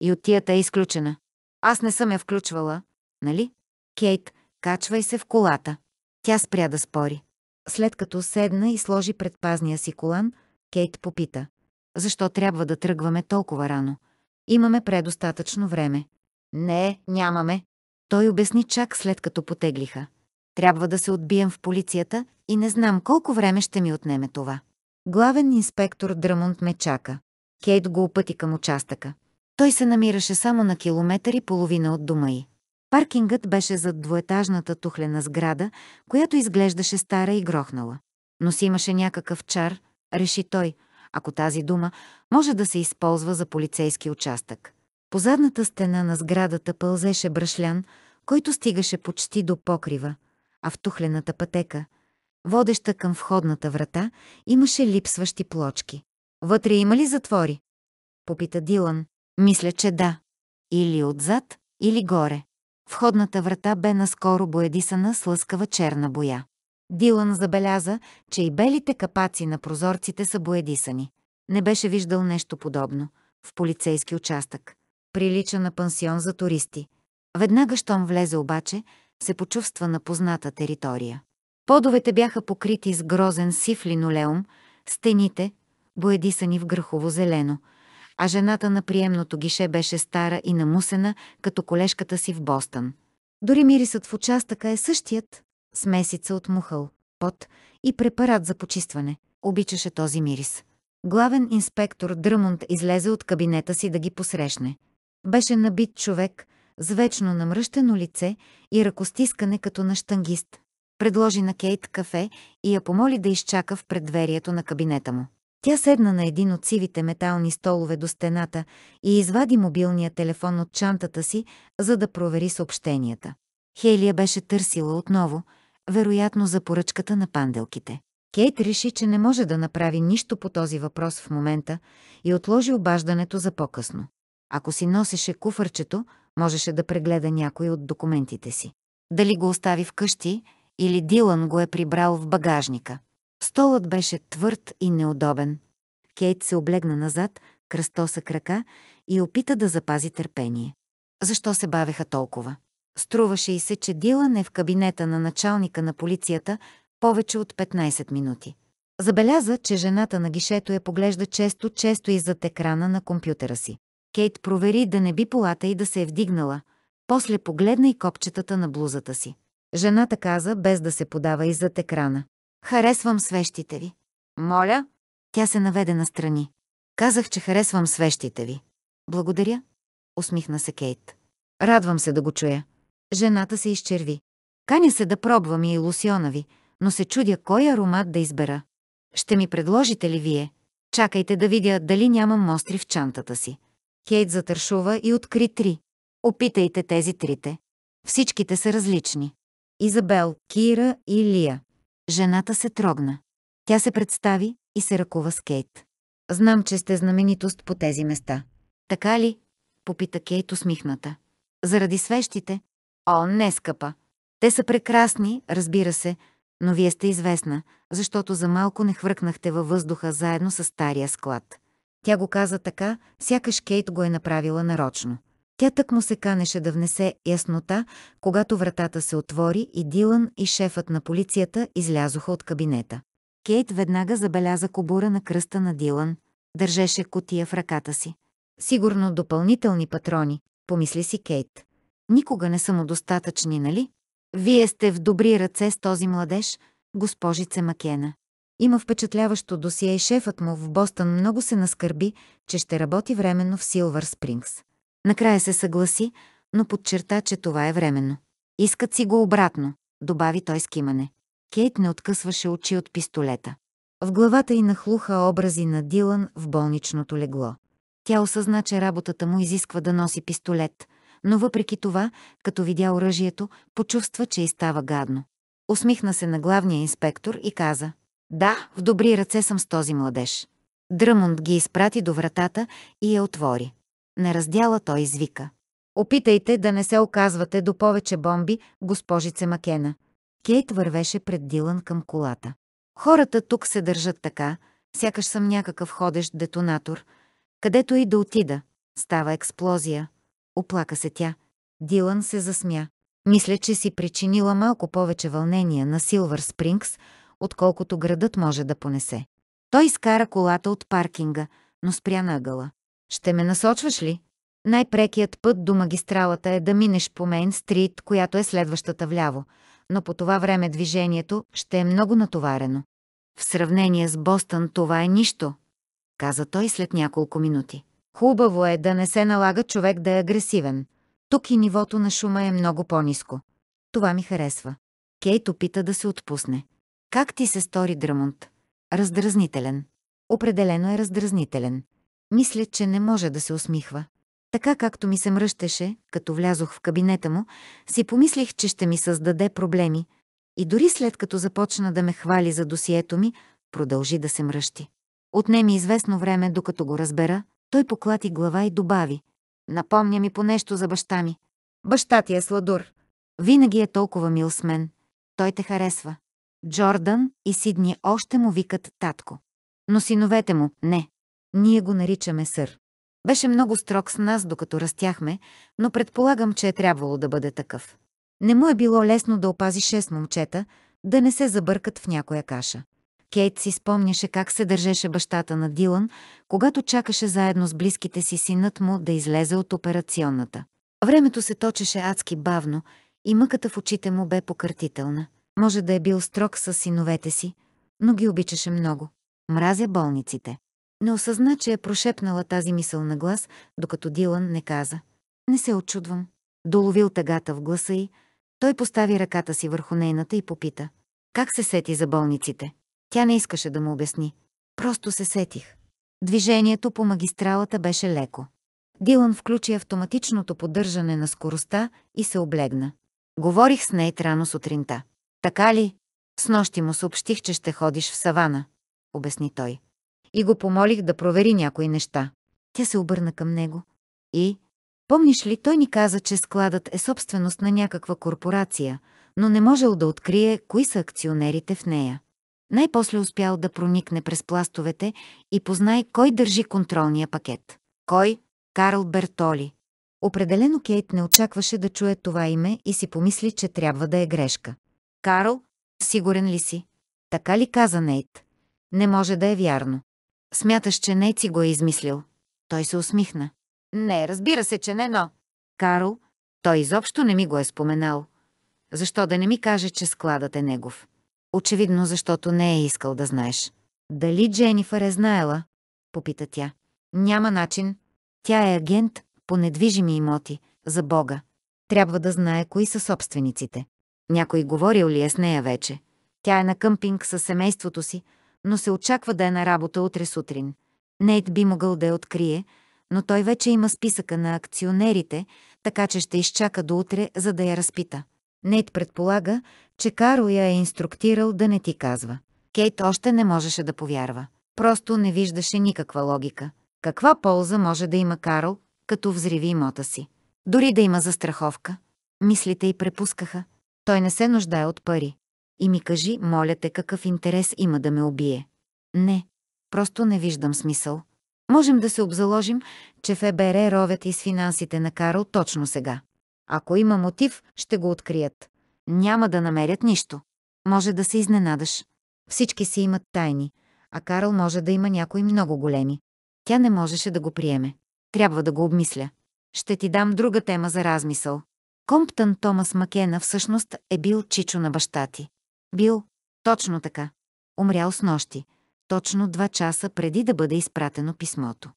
И от тията е изключена. Аз не съм я включвала, нали? Кейт, качвай се в колата. Тя спря да спори. След като седна и сложи предпазния си колан, Кейт попита защо трябва да тръгваме толкова рано. Имаме предостатъчно време. Не, нямаме. Той обясни чак след като потеглиха. Трябва да се отбием в полицията и не знам колко време ще ми отнеме това. Главен инспектор Драмунд ме чака. Кейт го опъти към участъка. Той се намираше само на километър и половина от дома й. Паркингът беше зад двоетажната тухлена сграда, която изглеждаше стара и грохнала. Но си имаше някакъв чар, реши той – ако тази дума може да се използва за полицейски участък. По задната стена на сградата пълзеше брашлян, който стигаше почти до покрива, а в тухлената пътека, водеща към входната врата, имаше липсващи плочки. Вътре има ли затвори? Попита Дилан. Мисля, че да. Или отзад, или горе. Входната врата бе наскоро боядисана с лъскава черна боя. Дилан забеляза, че и белите капаци на прозорците са боедисани. Не беше виждал нещо подобно в полицейски участък. Прилича на пансион за туристи. Веднага, щом влезе обаче, се почувства на позната територия. Подовете бяха покрити с грозен сив линолеум, стените – боедисани в гръхово зелено, а жената на приемното гише беше стара и намусена, като колешката си в Бостън. Дори мирисът в участъка е същият, смесица от мухъл, пот и препарат за почистване. Обичаше този мирис. Главен инспектор Дръмунд излезе от кабинета си да ги посрещне. Беше набит човек с вечно намръщено лице и ръкостискане като на штангист. Предложи на Кейт кафе и я помоли да изчака в преддверието на кабинета му. Тя седна на един от сивите метални столове до стената и извади мобилния телефон от чантата си, за да провери съобщенията. Хелия беше търсила отново – вероятно за поръчката на панделките. Кейт реши, че не може да направи нищо по този въпрос в момента и отложи обаждането за по-късно. Ако си носеше куфърчето, можеше да прегледа някой от документите си. Дали го остави вкъщи или Дилан го е прибрал в багажника. Столът беше твърд и неудобен. Кейт се облегна назад, кръстоса крака и опита да запази търпение. Защо се бавеха толкова? Струваше и се, че Дилан е в кабинета на началника на полицията повече от 15 минути. Забеляза, че жената на гишето я поглежда често-често и зад екрана на компютъра си. Кейт провери да не би полата и да се е вдигнала. После погледна и копчетата на блузата си. Жената каза, без да се подава и зад екрана. Харесвам свещите ви. Моля? Тя се наведе настрани. Казах, че харесвам свещите ви. Благодаря. Усмихна се Кейт. Радвам се да го чуя. Жената се изчерви. Каня се да пробвам и лусиона ви, но се чудя кой аромат да избера. Ще ми предложите ли вие? Чакайте да видя дали нямам мостри в чантата си. Кейт затършува и откри три. Опитайте тези трите. Всичките са различни. Изабел, Кира и Лия. Жената се трогна. Тя се представи и се ръкува с Кейт. Знам, че сте знаменитост по тези места. Така ли? Попита Кейт усмихната. Заради свещите, О, не, скъпа. Те са прекрасни, разбира се, но вие сте известна, защото за малко не хвъркнахте във въздуха заедно с стария склад. Тя го каза така, сякаш Кейт го е направила нарочно. Тя тък му се канеше да внесе яснота, когато вратата се отвори и Дилан и шефът на полицията излязоха от кабинета. Кейт веднага забеляза кобура на кръста на Дилан. Държеше котия в ръката си. Сигурно допълнителни патрони, помисли си Кейт. Никога не са му достатъчни, нали? Вие сте в добри ръце с този младеж, госпожице Макена. Има впечатляващо досие и шефът му в Бостън много се наскърби, че ще работи временно в Силвър Спрингс. Накрая се съгласи, но подчерта, че това е временно. Искат си го обратно, добави той с кимане. Кейт не откъсваше очи от пистолета. В главата й нахлуха образи на Дилан в болничното легло. Тя осъзна, че работата му изисква да носи пистолет – но въпреки това, като видя оръжието, почувства, че и става гадно. Усмихна се на главния инспектор и каза «Да, в добри ръце съм с този младеж». Дръмунд ги изпрати до вратата и я отвори. На раздяла той извика. Опитайте да не се оказвате до повече бомби, госпожице Макена. Кейт вървеше пред Дилан към колата. Хората тук се държат така, сякаш съм някакъв ходещ детонатор. Където и да отида, става експлозия оплака се тя. Дилан се засмя. Мисля, че си причинила малко повече вълнение на Силвър Спрингс, отколкото градът може да понесе. Той изкара колата от паркинга, но спря нагъла. ъгъла. Ще ме насочваш ли? Най-прекият път до магистралата е да минеш по Мейн Стрит, която е следващата вляво, но по това време движението ще е много натоварено. В сравнение с Бостън това е нищо, каза той след няколко минути. Хубаво е да не се налага човек да е агресивен. Тук и нивото на шума е много по-низко. Това ми харесва. Кейт опита да се отпусне. Как ти се стори Драмонт? Раздразнителен. Определено е раздразнителен. Мисля, че не може да се усмихва. Така както ми се мръщеше, като влязох в кабинета му, си помислих, че ще ми създаде проблеми. И дори след като започна да ме хвали за досието ми, продължи да се мръщи. Отнеми известно време, докато го разбера, той поклати глава и добави. Напомня ми по нещо за баща ми. Баща ти е сладур. Винаги е толкова мил с мен. Той те харесва. Джордан и Сидни още му викат татко. Но синовете му – не. Ние го наричаме сър. Беше много строг с нас, докато растяхме, но предполагам, че е трябвало да бъде такъв. Не му е било лесно да опази шест момчета, да не се забъркат в някоя каша. Кейт си спомняше как се държеше бащата на Дилан, когато чакаше заедно с близките си синът му да излезе от операционната. Времето се точеше адски бавно и мъката в очите му бе покъртителна. Може да е бил строг с синовете си, но ги обичаше много. Мразя болниците. Не осъзна, че е прошепнала тази мисъл на глас, докато Дилан не каза. Не се очудвам. Доловил тъгата в гласа й, той постави ръката си върху нейната и попита. Как се сети за болниците? Тя не искаше да му обясни. Просто се сетих. Движението по магистралата беше леко. Дилан включи автоматичното поддържане на скоростта и се облегна. Говорих с Нейт рано сутринта. Така ли? С нощи му съобщих, че ще ходиш в савана, обясни той. И го помолих да провери някои неща. Тя се обърна към него. И? Помниш ли, той ни каза, че складът е собственост на някаква корпорация, но не можел да открие кои са акционерите в нея. Най-после успял да проникне през пластовете и познай кой държи контролния пакет. Кой? Карл Бертоли. Определено Кейт не очакваше да чуе това име и си помисли, че трябва да е грешка. Карл, сигурен ли си? Така ли каза Нейт? Не може да е вярно. Смяташ, че Нейт си го е измислил. Той се усмихна. Не, разбира се, че не, но... Карл, той изобщо не ми го е споменал. Защо да не ми каже, че складът е негов? Очевидно, защото не е искал да знаеш. Дали Дженифър е знаела? Попита тя. Няма начин. Тя е агент по недвижими имоти, за Бога. Трябва да знае кои са собствениците. Някой говорил ли е с нея вече? Тя е на къмпинг със семейството си, но се очаква да е на работа утре сутрин. Нейт би могъл да я открие, но той вече има списъка на акционерите, така че ще изчака до утре, за да я разпита. Нейт предполага, че Каро я е инструктирал да не ти казва. Кейт още не можеше да повярва. Просто не виждаше никаква логика. Каква полза може да има Карл, като взриви имота си? Дори да има застраховка. Мислите й препускаха. Той не се нуждае от пари. И ми кажи, моля те, какъв интерес има да ме убие. Не, просто не виждам смисъл. Можем да се обзаложим, че ФБР ровят и с финансите на Карл точно сега. Ако има мотив, ще го открият. Няма да намерят нищо. Може да се изненадаш. Всички си имат тайни, а Карл може да има някои много големи. Тя не можеше да го приеме. Трябва да го обмисля. Ще ти дам друга тема за размисъл. Комптън Томас Макена всъщност е бил чичо на баща ти. Бил. Точно така. Умрял с нощи. Точно два часа преди да бъде изпратено писмото.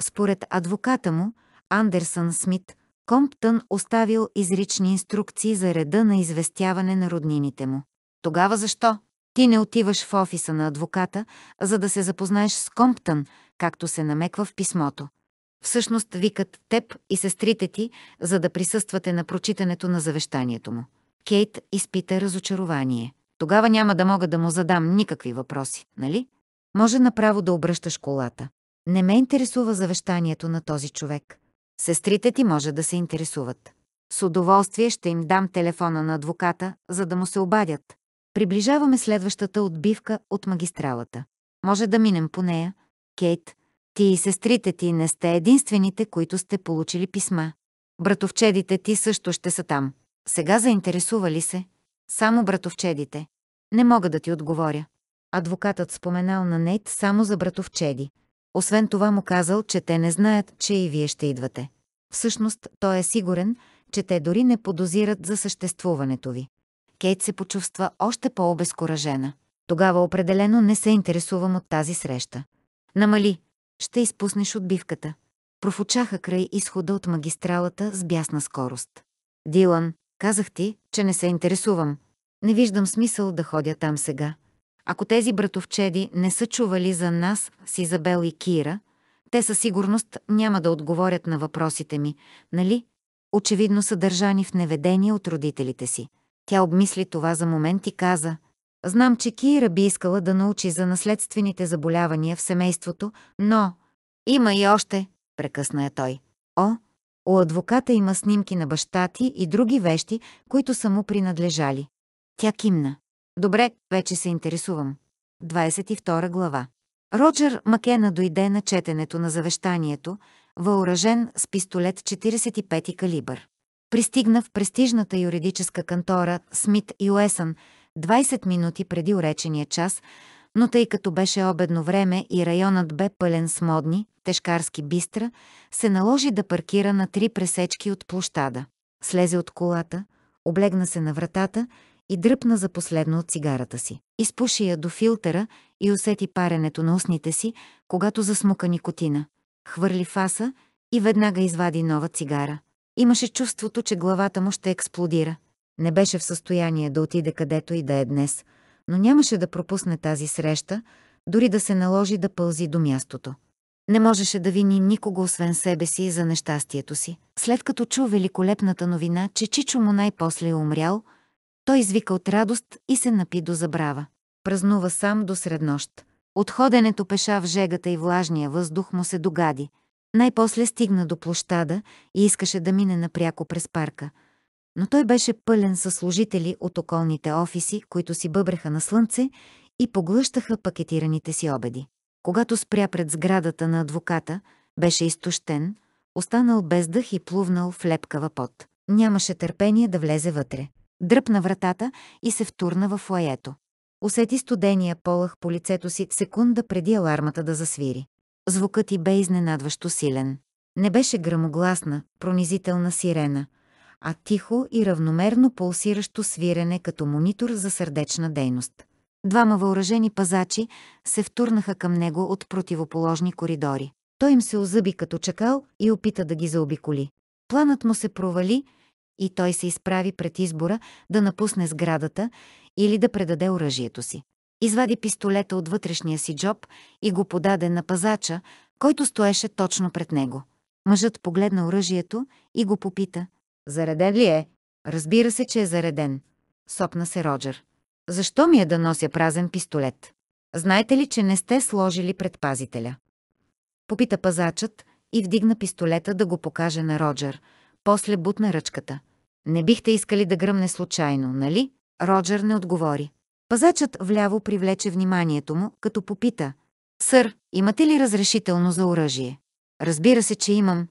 Според адвоката му, Андерсън Смит – Комптън оставил изрични инструкции за реда на известяване на роднините му. Тогава защо? Ти не отиваш в офиса на адвоката, за да се запознаеш с Комптън, както се намеква в писмото. Всъщност викат теб и сестрите ти, за да присъствате на прочитането на завещанието му. Кейт изпита разочарование. Тогава няма да мога да му задам никакви въпроси, нали? Може направо да обръщаш колата. Не ме интересува завещанието на този човек. Сестрите ти може да се интересуват. С удоволствие ще им дам телефона на адвоката, за да му се обадят. Приближаваме следващата отбивка от магистралата. Може да минем по нея. Кейт, ти и сестрите ти не сте единствените, които сте получили писма. Братовчедите ти също ще са там. Сега заинтересува ли се? Само братовчедите. Не мога да ти отговоря. Адвокатът споменал на Нейт само за братовчеди. Освен това му казал, че те не знаят, че и вие ще идвате. Всъщност, той е сигурен, че те дори не подозират за съществуването ви. Кейт се почувства още по-обезкуражена. Тогава определено не се интересувам от тази среща. Намали, ще изпуснеш отбивката. Профучаха край изхода от магистралата с бясна скорост. Дилан, казах ти, че не се интересувам. Не виждам смисъл да ходя там сега. Ако тези братовчеди не са чували за нас с Изабел и Кира, те със сигурност няма да отговорят на въпросите ми, нали? Очевидно са държани в неведение от родителите си. Тя обмисли това за момент и каза, «Знам, че Кира би искала да научи за наследствените заболявания в семейството, но...» «Има и още», прекъсна я той. «О, у адвоката има снимки на баща ти и други вещи, които са му принадлежали». Тя кимна. Добре, вече се интересувам. 22 глава. Роджер Макена дойде на четенето на завещанието, въоръжен с пистолет 45 калибър. Пристигна в престижната юридическа кантора Смит и Уесън 20 минути преди уречения час, но тъй като беше обедно време и районът бе пълен с модни, тежкарски бистра, се наложи да паркира на три пресечки от площада. Слезе от колата, облегна се на вратата и дръпна за последно от цигарата си. Изпуши я до филтъра и усети паренето на устните си, когато засмука никотина. Хвърли фаса и веднага извади нова цигара. Имаше чувството, че главата му ще експлодира. Не беше в състояние да отиде където и да е днес, но нямаше да пропусне тази среща, дори да се наложи да пълзи до мястото. Не можеше да вини никого освен себе си за нещастието си. След като чу великолепната новина, че Чичо му най-после е умрял – той извика от радост и се напи до забрава. Празнува сам до среднощ. Отходенето пеша в жегата и влажния въздух му се догади. Най-после стигна до площада и искаше да мине напряко през парка. Но той беше пълен със служители от околните офиси, които си бъбреха на слънце и поглъщаха пакетираните си обеди. Когато спря пред сградата на адвоката, беше изтощен, останал без дъх и плувнал в лепкава пот. Нямаше търпение да влезе вътре. Дръпна вратата и се втурна в лаето. Усети студения полъх по лицето си секунда преди алармата да засвири. Звукът й бе изненадващо силен. Не беше грамогласна, пронизителна сирена, а тихо и равномерно пулсиращо свирене като монитор за сърдечна дейност. Двама въоръжени пазачи се втурнаха към него от противоположни коридори. Той им се озъби като чакал и опита да ги заобиколи. Планът му се провали, и той се изправи пред избора да напусне сградата или да предаде оръжието си. Извади пистолета от вътрешния си джоб и го подаде на пазача, който стоеше точно пред него. Мъжът погледна оръжието и го попита. «Зареден ли е?» «Разбира се, че е зареден», сопна се Роджер. «Защо ми е да нося празен пистолет? Знаете ли, че не сте сложили предпазителя?» Попита пазачът и вдигна пистолета да го покаже на Роджер – после бутна ръчката. Не бихте искали да гръмне случайно, нали? Роджер не отговори. Пазачът вляво привлече вниманието му, като попита. Сър, имате ли разрешително за оръжие? Разбира се, че имам.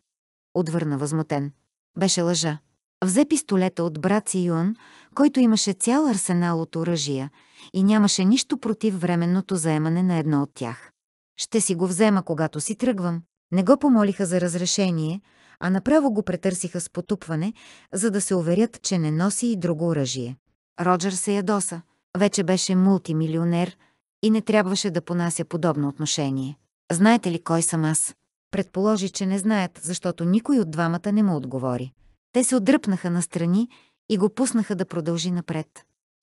Отвърна възмутен. Беше лъжа. Взе пистолета от брат си Юан, който имаше цял арсенал от оръжия и нямаше нищо против временното заемане на едно от тях. Ще си го взема, когато си тръгвам. Не го помолиха за разрешение, а направо го претърсиха с потупване, за да се уверят, че не носи и друго оръжие. Роджер се ядоса. Вече беше мултимилионер и не трябваше да понася подобно отношение. Знаете ли кой съм аз? Предположи, че не знаят, защото никой от двамата не му отговори. Те се отдръпнаха настрани и го пуснаха да продължи напред.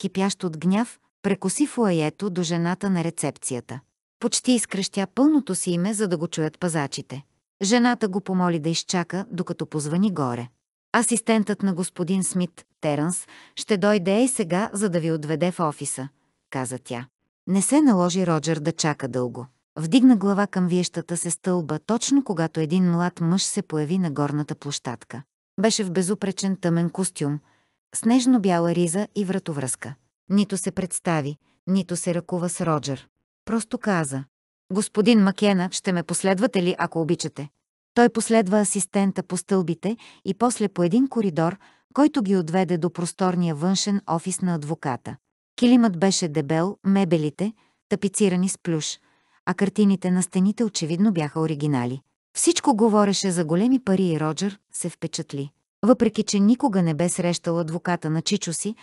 Кипящ от гняв, прекоси фуаето до жената на рецепцията. Почти изкръщя пълното си име, за да го чуят пазачите. Жената го помоли да изчака, докато позвани горе. Асистентът на господин Смит, Теранс, ще дойде и сега, за да ви отведе в офиса, каза тя. Не се наложи Роджер да чака дълго. Вдигна глава към виещата се стълба, точно когато един млад мъж се появи на горната площадка. Беше в безупречен тъмен костюм, с нежно-бяла риза и вратовръзка. Нито се представи, нито се ръкува с Роджер. Просто каза Господин Макена, ще ме последвате ли, ако обичате? Той последва асистента по стълбите и после по един коридор, който ги отведе до просторния външен офис на адвоката. Килимът беше дебел, мебелите – тапицирани с плюш, а картините на стените очевидно бяха оригинали. Всичко говореше за големи пари и Роджер се впечатли. Въпреки, че никога не бе срещал адвоката на Чичо си,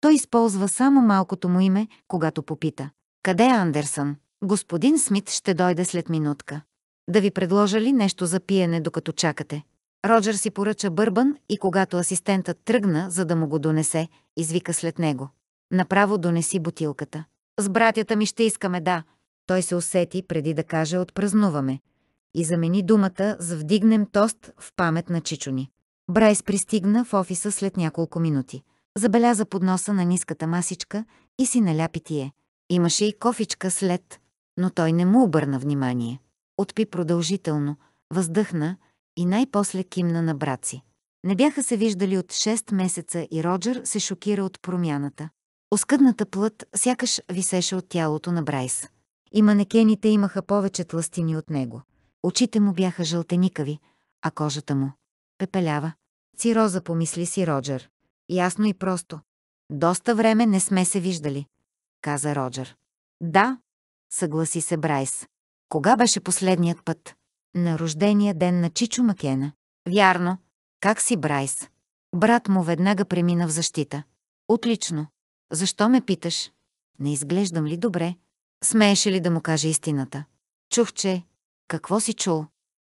той използва само малкото му име, когато попита. «Къде е Андерсън?» Господин Смит ще дойде след минутка. Да ви предложа ли нещо за пиене, докато чакате? Роджер си поръча бърбан и когато асистентът тръгна, за да му го донесе, извика след него. Направо донеси бутилката. С братята ми ще искаме, да. Той се усети преди да каже отпразнуваме. И замени думата с вдигнем тост в памет на Чичуни. Брайс пристигна в офиса след няколко минути. Забеляза подноса на ниската масичка и си наля питие. Имаше и кофичка след но той не му обърна внимание. Отпи продължително, въздъхна и най-после кимна на брат си. Не бяха се виждали от 6 месеца и Роджер се шокира от промяната. Оскъдната плът сякаш висеше от тялото на Брайс. И манекените имаха повече тластини от него. Очите му бяха жълтеникави, а кожата му – пепелява. Цироза помисли си Роджер. Ясно и просто. Доста време не сме се виждали, каза Роджер. Да, съгласи се Брайс. Кога беше последният път? На рождения ден на Чичо Макена. Вярно. Как си, Брайс? Брат му веднага премина в защита. Отлично. Защо ме питаш? Не изглеждам ли добре? Смееше ли да му каже истината? Чух, че... Какво си чул?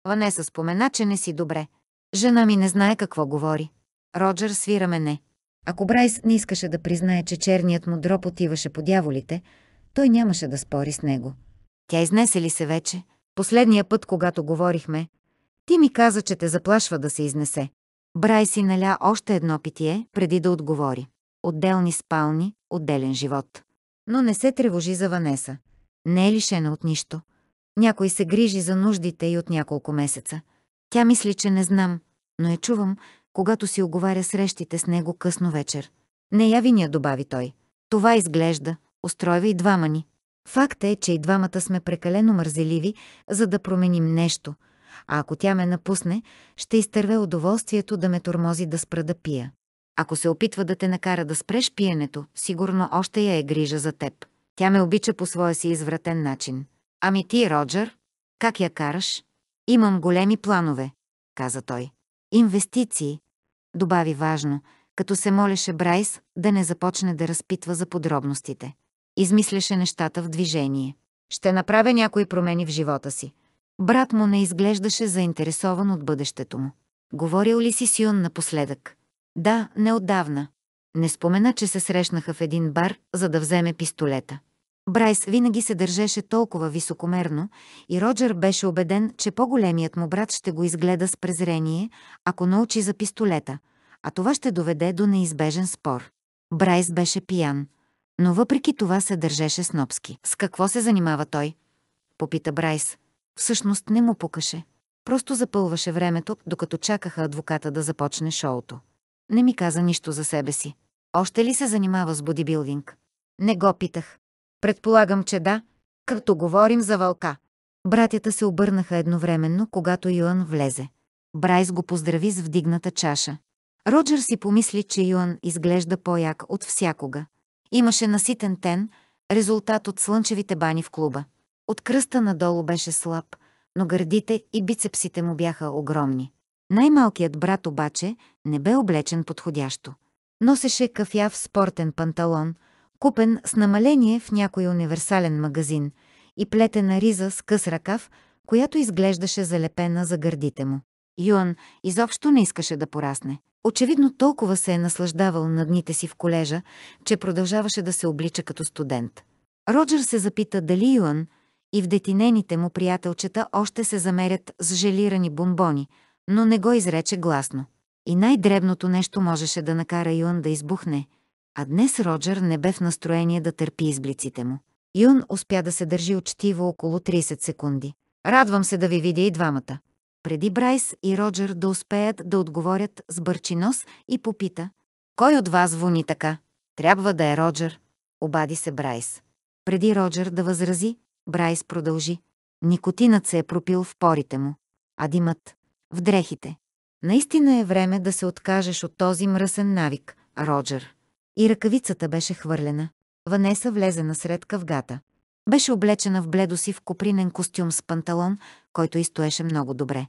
Ванеса спомена, че не си добре. Жена ми не знае какво говори. Роджер свира мене. Ако Брайс не искаше да признае, че черният му дроп отиваше по дяволите, той нямаше да спори с него. Тя изнесе ли се вече? Последния път, когато говорихме, ти ми каза, че те заплашва да се изнесе. Брай си наля още едно питие, преди да отговори. Отделни спални, отделен живот. Но не се тревожи за Ванеса. Не е лишена от нищо. Някой се грижи за нуждите и от няколко месеца. Тя мисли, че не знам, но я чувам, когато си оговаря срещите с него късно вечер. Не я виня, добави той. Това изглежда, устройва и двама ни. Факт е, че и двамата сме прекалено мързеливи, за да променим нещо, а ако тя ме напусне, ще изтърве удоволствието да ме тормози да спра да пия. Ако се опитва да те накара да спреш пиенето, сигурно още я е грижа за теб. Тя ме обича по своя си извратен начин. Ами ти, Роджер, как я караш? Имам големи планове, каза той. Инвестиции, добави важно, като се молеше Брайс да не започне да разпитва за подробностите измисляше нещата в движение. Ще направя някои промени в живота си. Брат му не изглеждаше заинтересован от бъдещето му. Говорил ли си Сион напоследък? Да, неотдавна. Не спомена, че се срещнаха в един бар, за да вземе пистолета. Брайс винаги се държеше толкова високомерно и Роджер беше убеден, че по-големият му брат ще го изгледа с презрение, ако научи за пистолета, а това ще доведе до неизбежен спор. Брайс беше пиян. Но въпреки това се държеше снопски. С какво се занимава той? Попита Брайс. Всъщност не му пукаше. Просто запълваше времето, докато чакаха адвоката да започне шоуто. Не ми каза нищо за себе си. Още ли се занимава с бодибилдинг? Не го питах. Предполагам, че да, като говорим за вълка. Братята се обърнаха едновременно, когато Йоан влезе. Брайс го поздрави с вдигната чаша. Роджер си помисли, че Йоан изглежда по-як от всякога. Имаше наситен тен, резултат от слънчевите бани в клуба. От кръста надолу беше слаб, но гърдите и бицепсите му бяха огромни. Най-малкият брат обаче не бе облечен подходящо. Носеше кафяв спортен панталон, купен с намаление в някой универсален магазин и плетена риза с къс ръкав, която изглеждаше залепена за гърдите му. Юан изобщо не искаше да порасне. Очевидно толкова се е наслаждавал на дните си в колежа, че продължаваше да се облича като студент. Роджер се запита дали Юан и в детинените му приятелчета още се замерят с желирани бомбони, но не го изрече гласно. И най-дребното нещо можеше да накара Юан да избухне, а днес Роджер не бе в настроение да търпи изблиците му. Юн успя да се държи учтиво около 30 секунди. Радвам се да ви видя и двамата преди Брайс и Роджер да успеят да отговорят с бърчинос и попита «Кой от вас звони така?» «Трябва да е Роджер», обади се Брайс. Преди Роджер да възрази, Брайс продължи. Никотинът се е пропил в порите му, а димът – в дрехите. Наистина е време да се откажеш от този мръсен навик, Роджер. И ръкавицата беше хвърлена. Ванеса влезе насред къвгата. Беше облечена в бледо си в копринен костюм с панталон, който и стоеше много добре.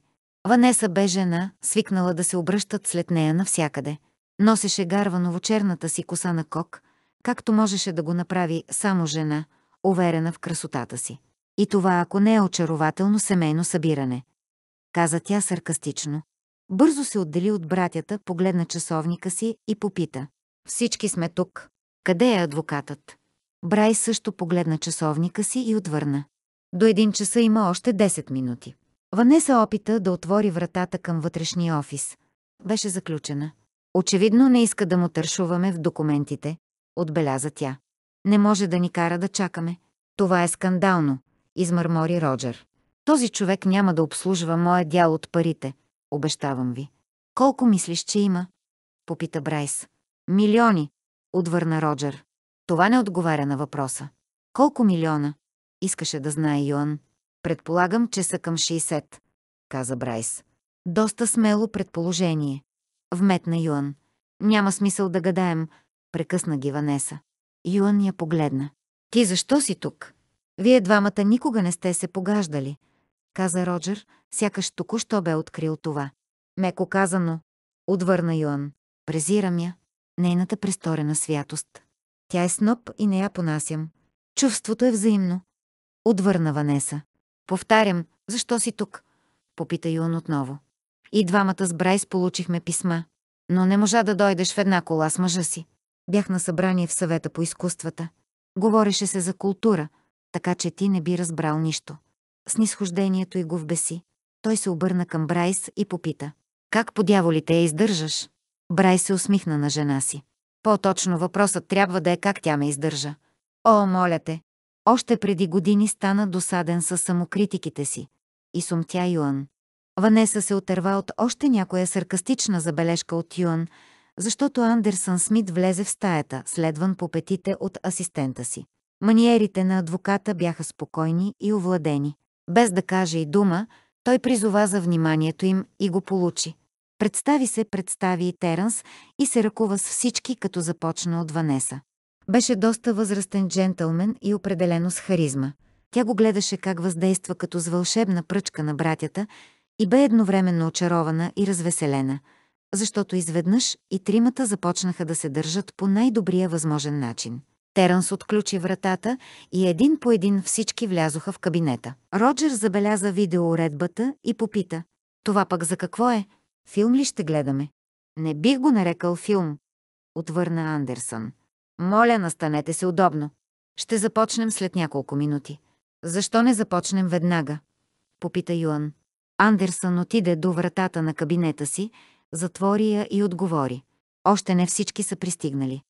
Ванеса бе жена, свикнала да се обръщат след нея навсякъде. Носеше гарваново черната си коса на кок, както можеше да го направи само жена, уверена в красотата си. И това, ако не е очарователно семейно събиране. Каза тя саркастично. Бързо се отдели от братята, погледна часовника си и попита. Всички сме тук. Къде е адвокатът? Брай също погледна часовника си и отвърна. До 1 часа има още 10 минути. Ванеса опита да отвори вратата към вътрешния офис. Беше заключена. Очевидно не иска да му тършуваме в документите, отбеляза тя. Не може да ни кара да чакаме. Това е скандално, измърмори Роджер. Този човек няма да обслужва моя дял от парите, обещавам ви. Колко мислиш, че има? Попита Брайс. Милиони, отвърна Роджер. Това не отговаря на въпроса. Колко милиона? Искаше да знае Йоан. Предполагам, че са към 60, каза Брайс. Доста смело предположение. Вметна Юан. Няма смисъл да гадаем, прекъсна ги Ванеса. Юан я погледна. Ти защо си тук? Вие двамата никога не сте се погаждали, каза Роджер, сякаш току-що бе открил това. Меко казано, отвърна Юан. Презирам я, нейната престорена святост. Тя е сноп и не я понасям. Чувството е взаимно, Отвърна Ванеса. Повтарям, защо си тук? Попита Юн отново. И двамата с Брайс получихме писма. Но не можа да дойдеш в една кола с мъжа си. Бях на събрание в съвета по изкуствата. Говореше се за култура, така че ти не би разбрал нищо. С нисхождението и го вбеси. Той се обърна към Брайс и попита. Как по дяволите я издържаш? Брай се усмихна на жена си. По-точно въпросът трябва да е как тя ме издържа. О, моля те, още преди години стана досаден със самокритиките си. И сумтя Юан. Ванеса се отърва от още някоя саркастична забележка от Юан, защото Андерсън Смит влезе в стаята, следван по петите от асистента си. Маниерите на адвоката бяха спокойни и овладени. Без да каже и дума, той призова за вниманието им и го получи. Представи се, представи и Теранс и се ръкува с всички, като започна от Ванеса. Беше доста възрастен джентълмен и определено с харизма. Тя го гледаше как въздейства като с вълшебна пръчка на братята и бе едновременно очарована и развеселена, защото изведнъж и тримата започнаха да се държат по най-добрия възможен начин. Теранс отключи вратата и един по един всички влязоха в кабинета. Роджер забеляза видеоуредбата и попита. Това пък за какво е? Филм ли ще гледаме? Не бих го нарекал филм, отвърна Андерсън. Моля, настанете се удобно. Ще започнем след няколко минути. Защо не започнем веднага? Попита Юан. Андерсън отиде до вратата на кабинета си, затвори я и отговори. Още не всички са пристигнали.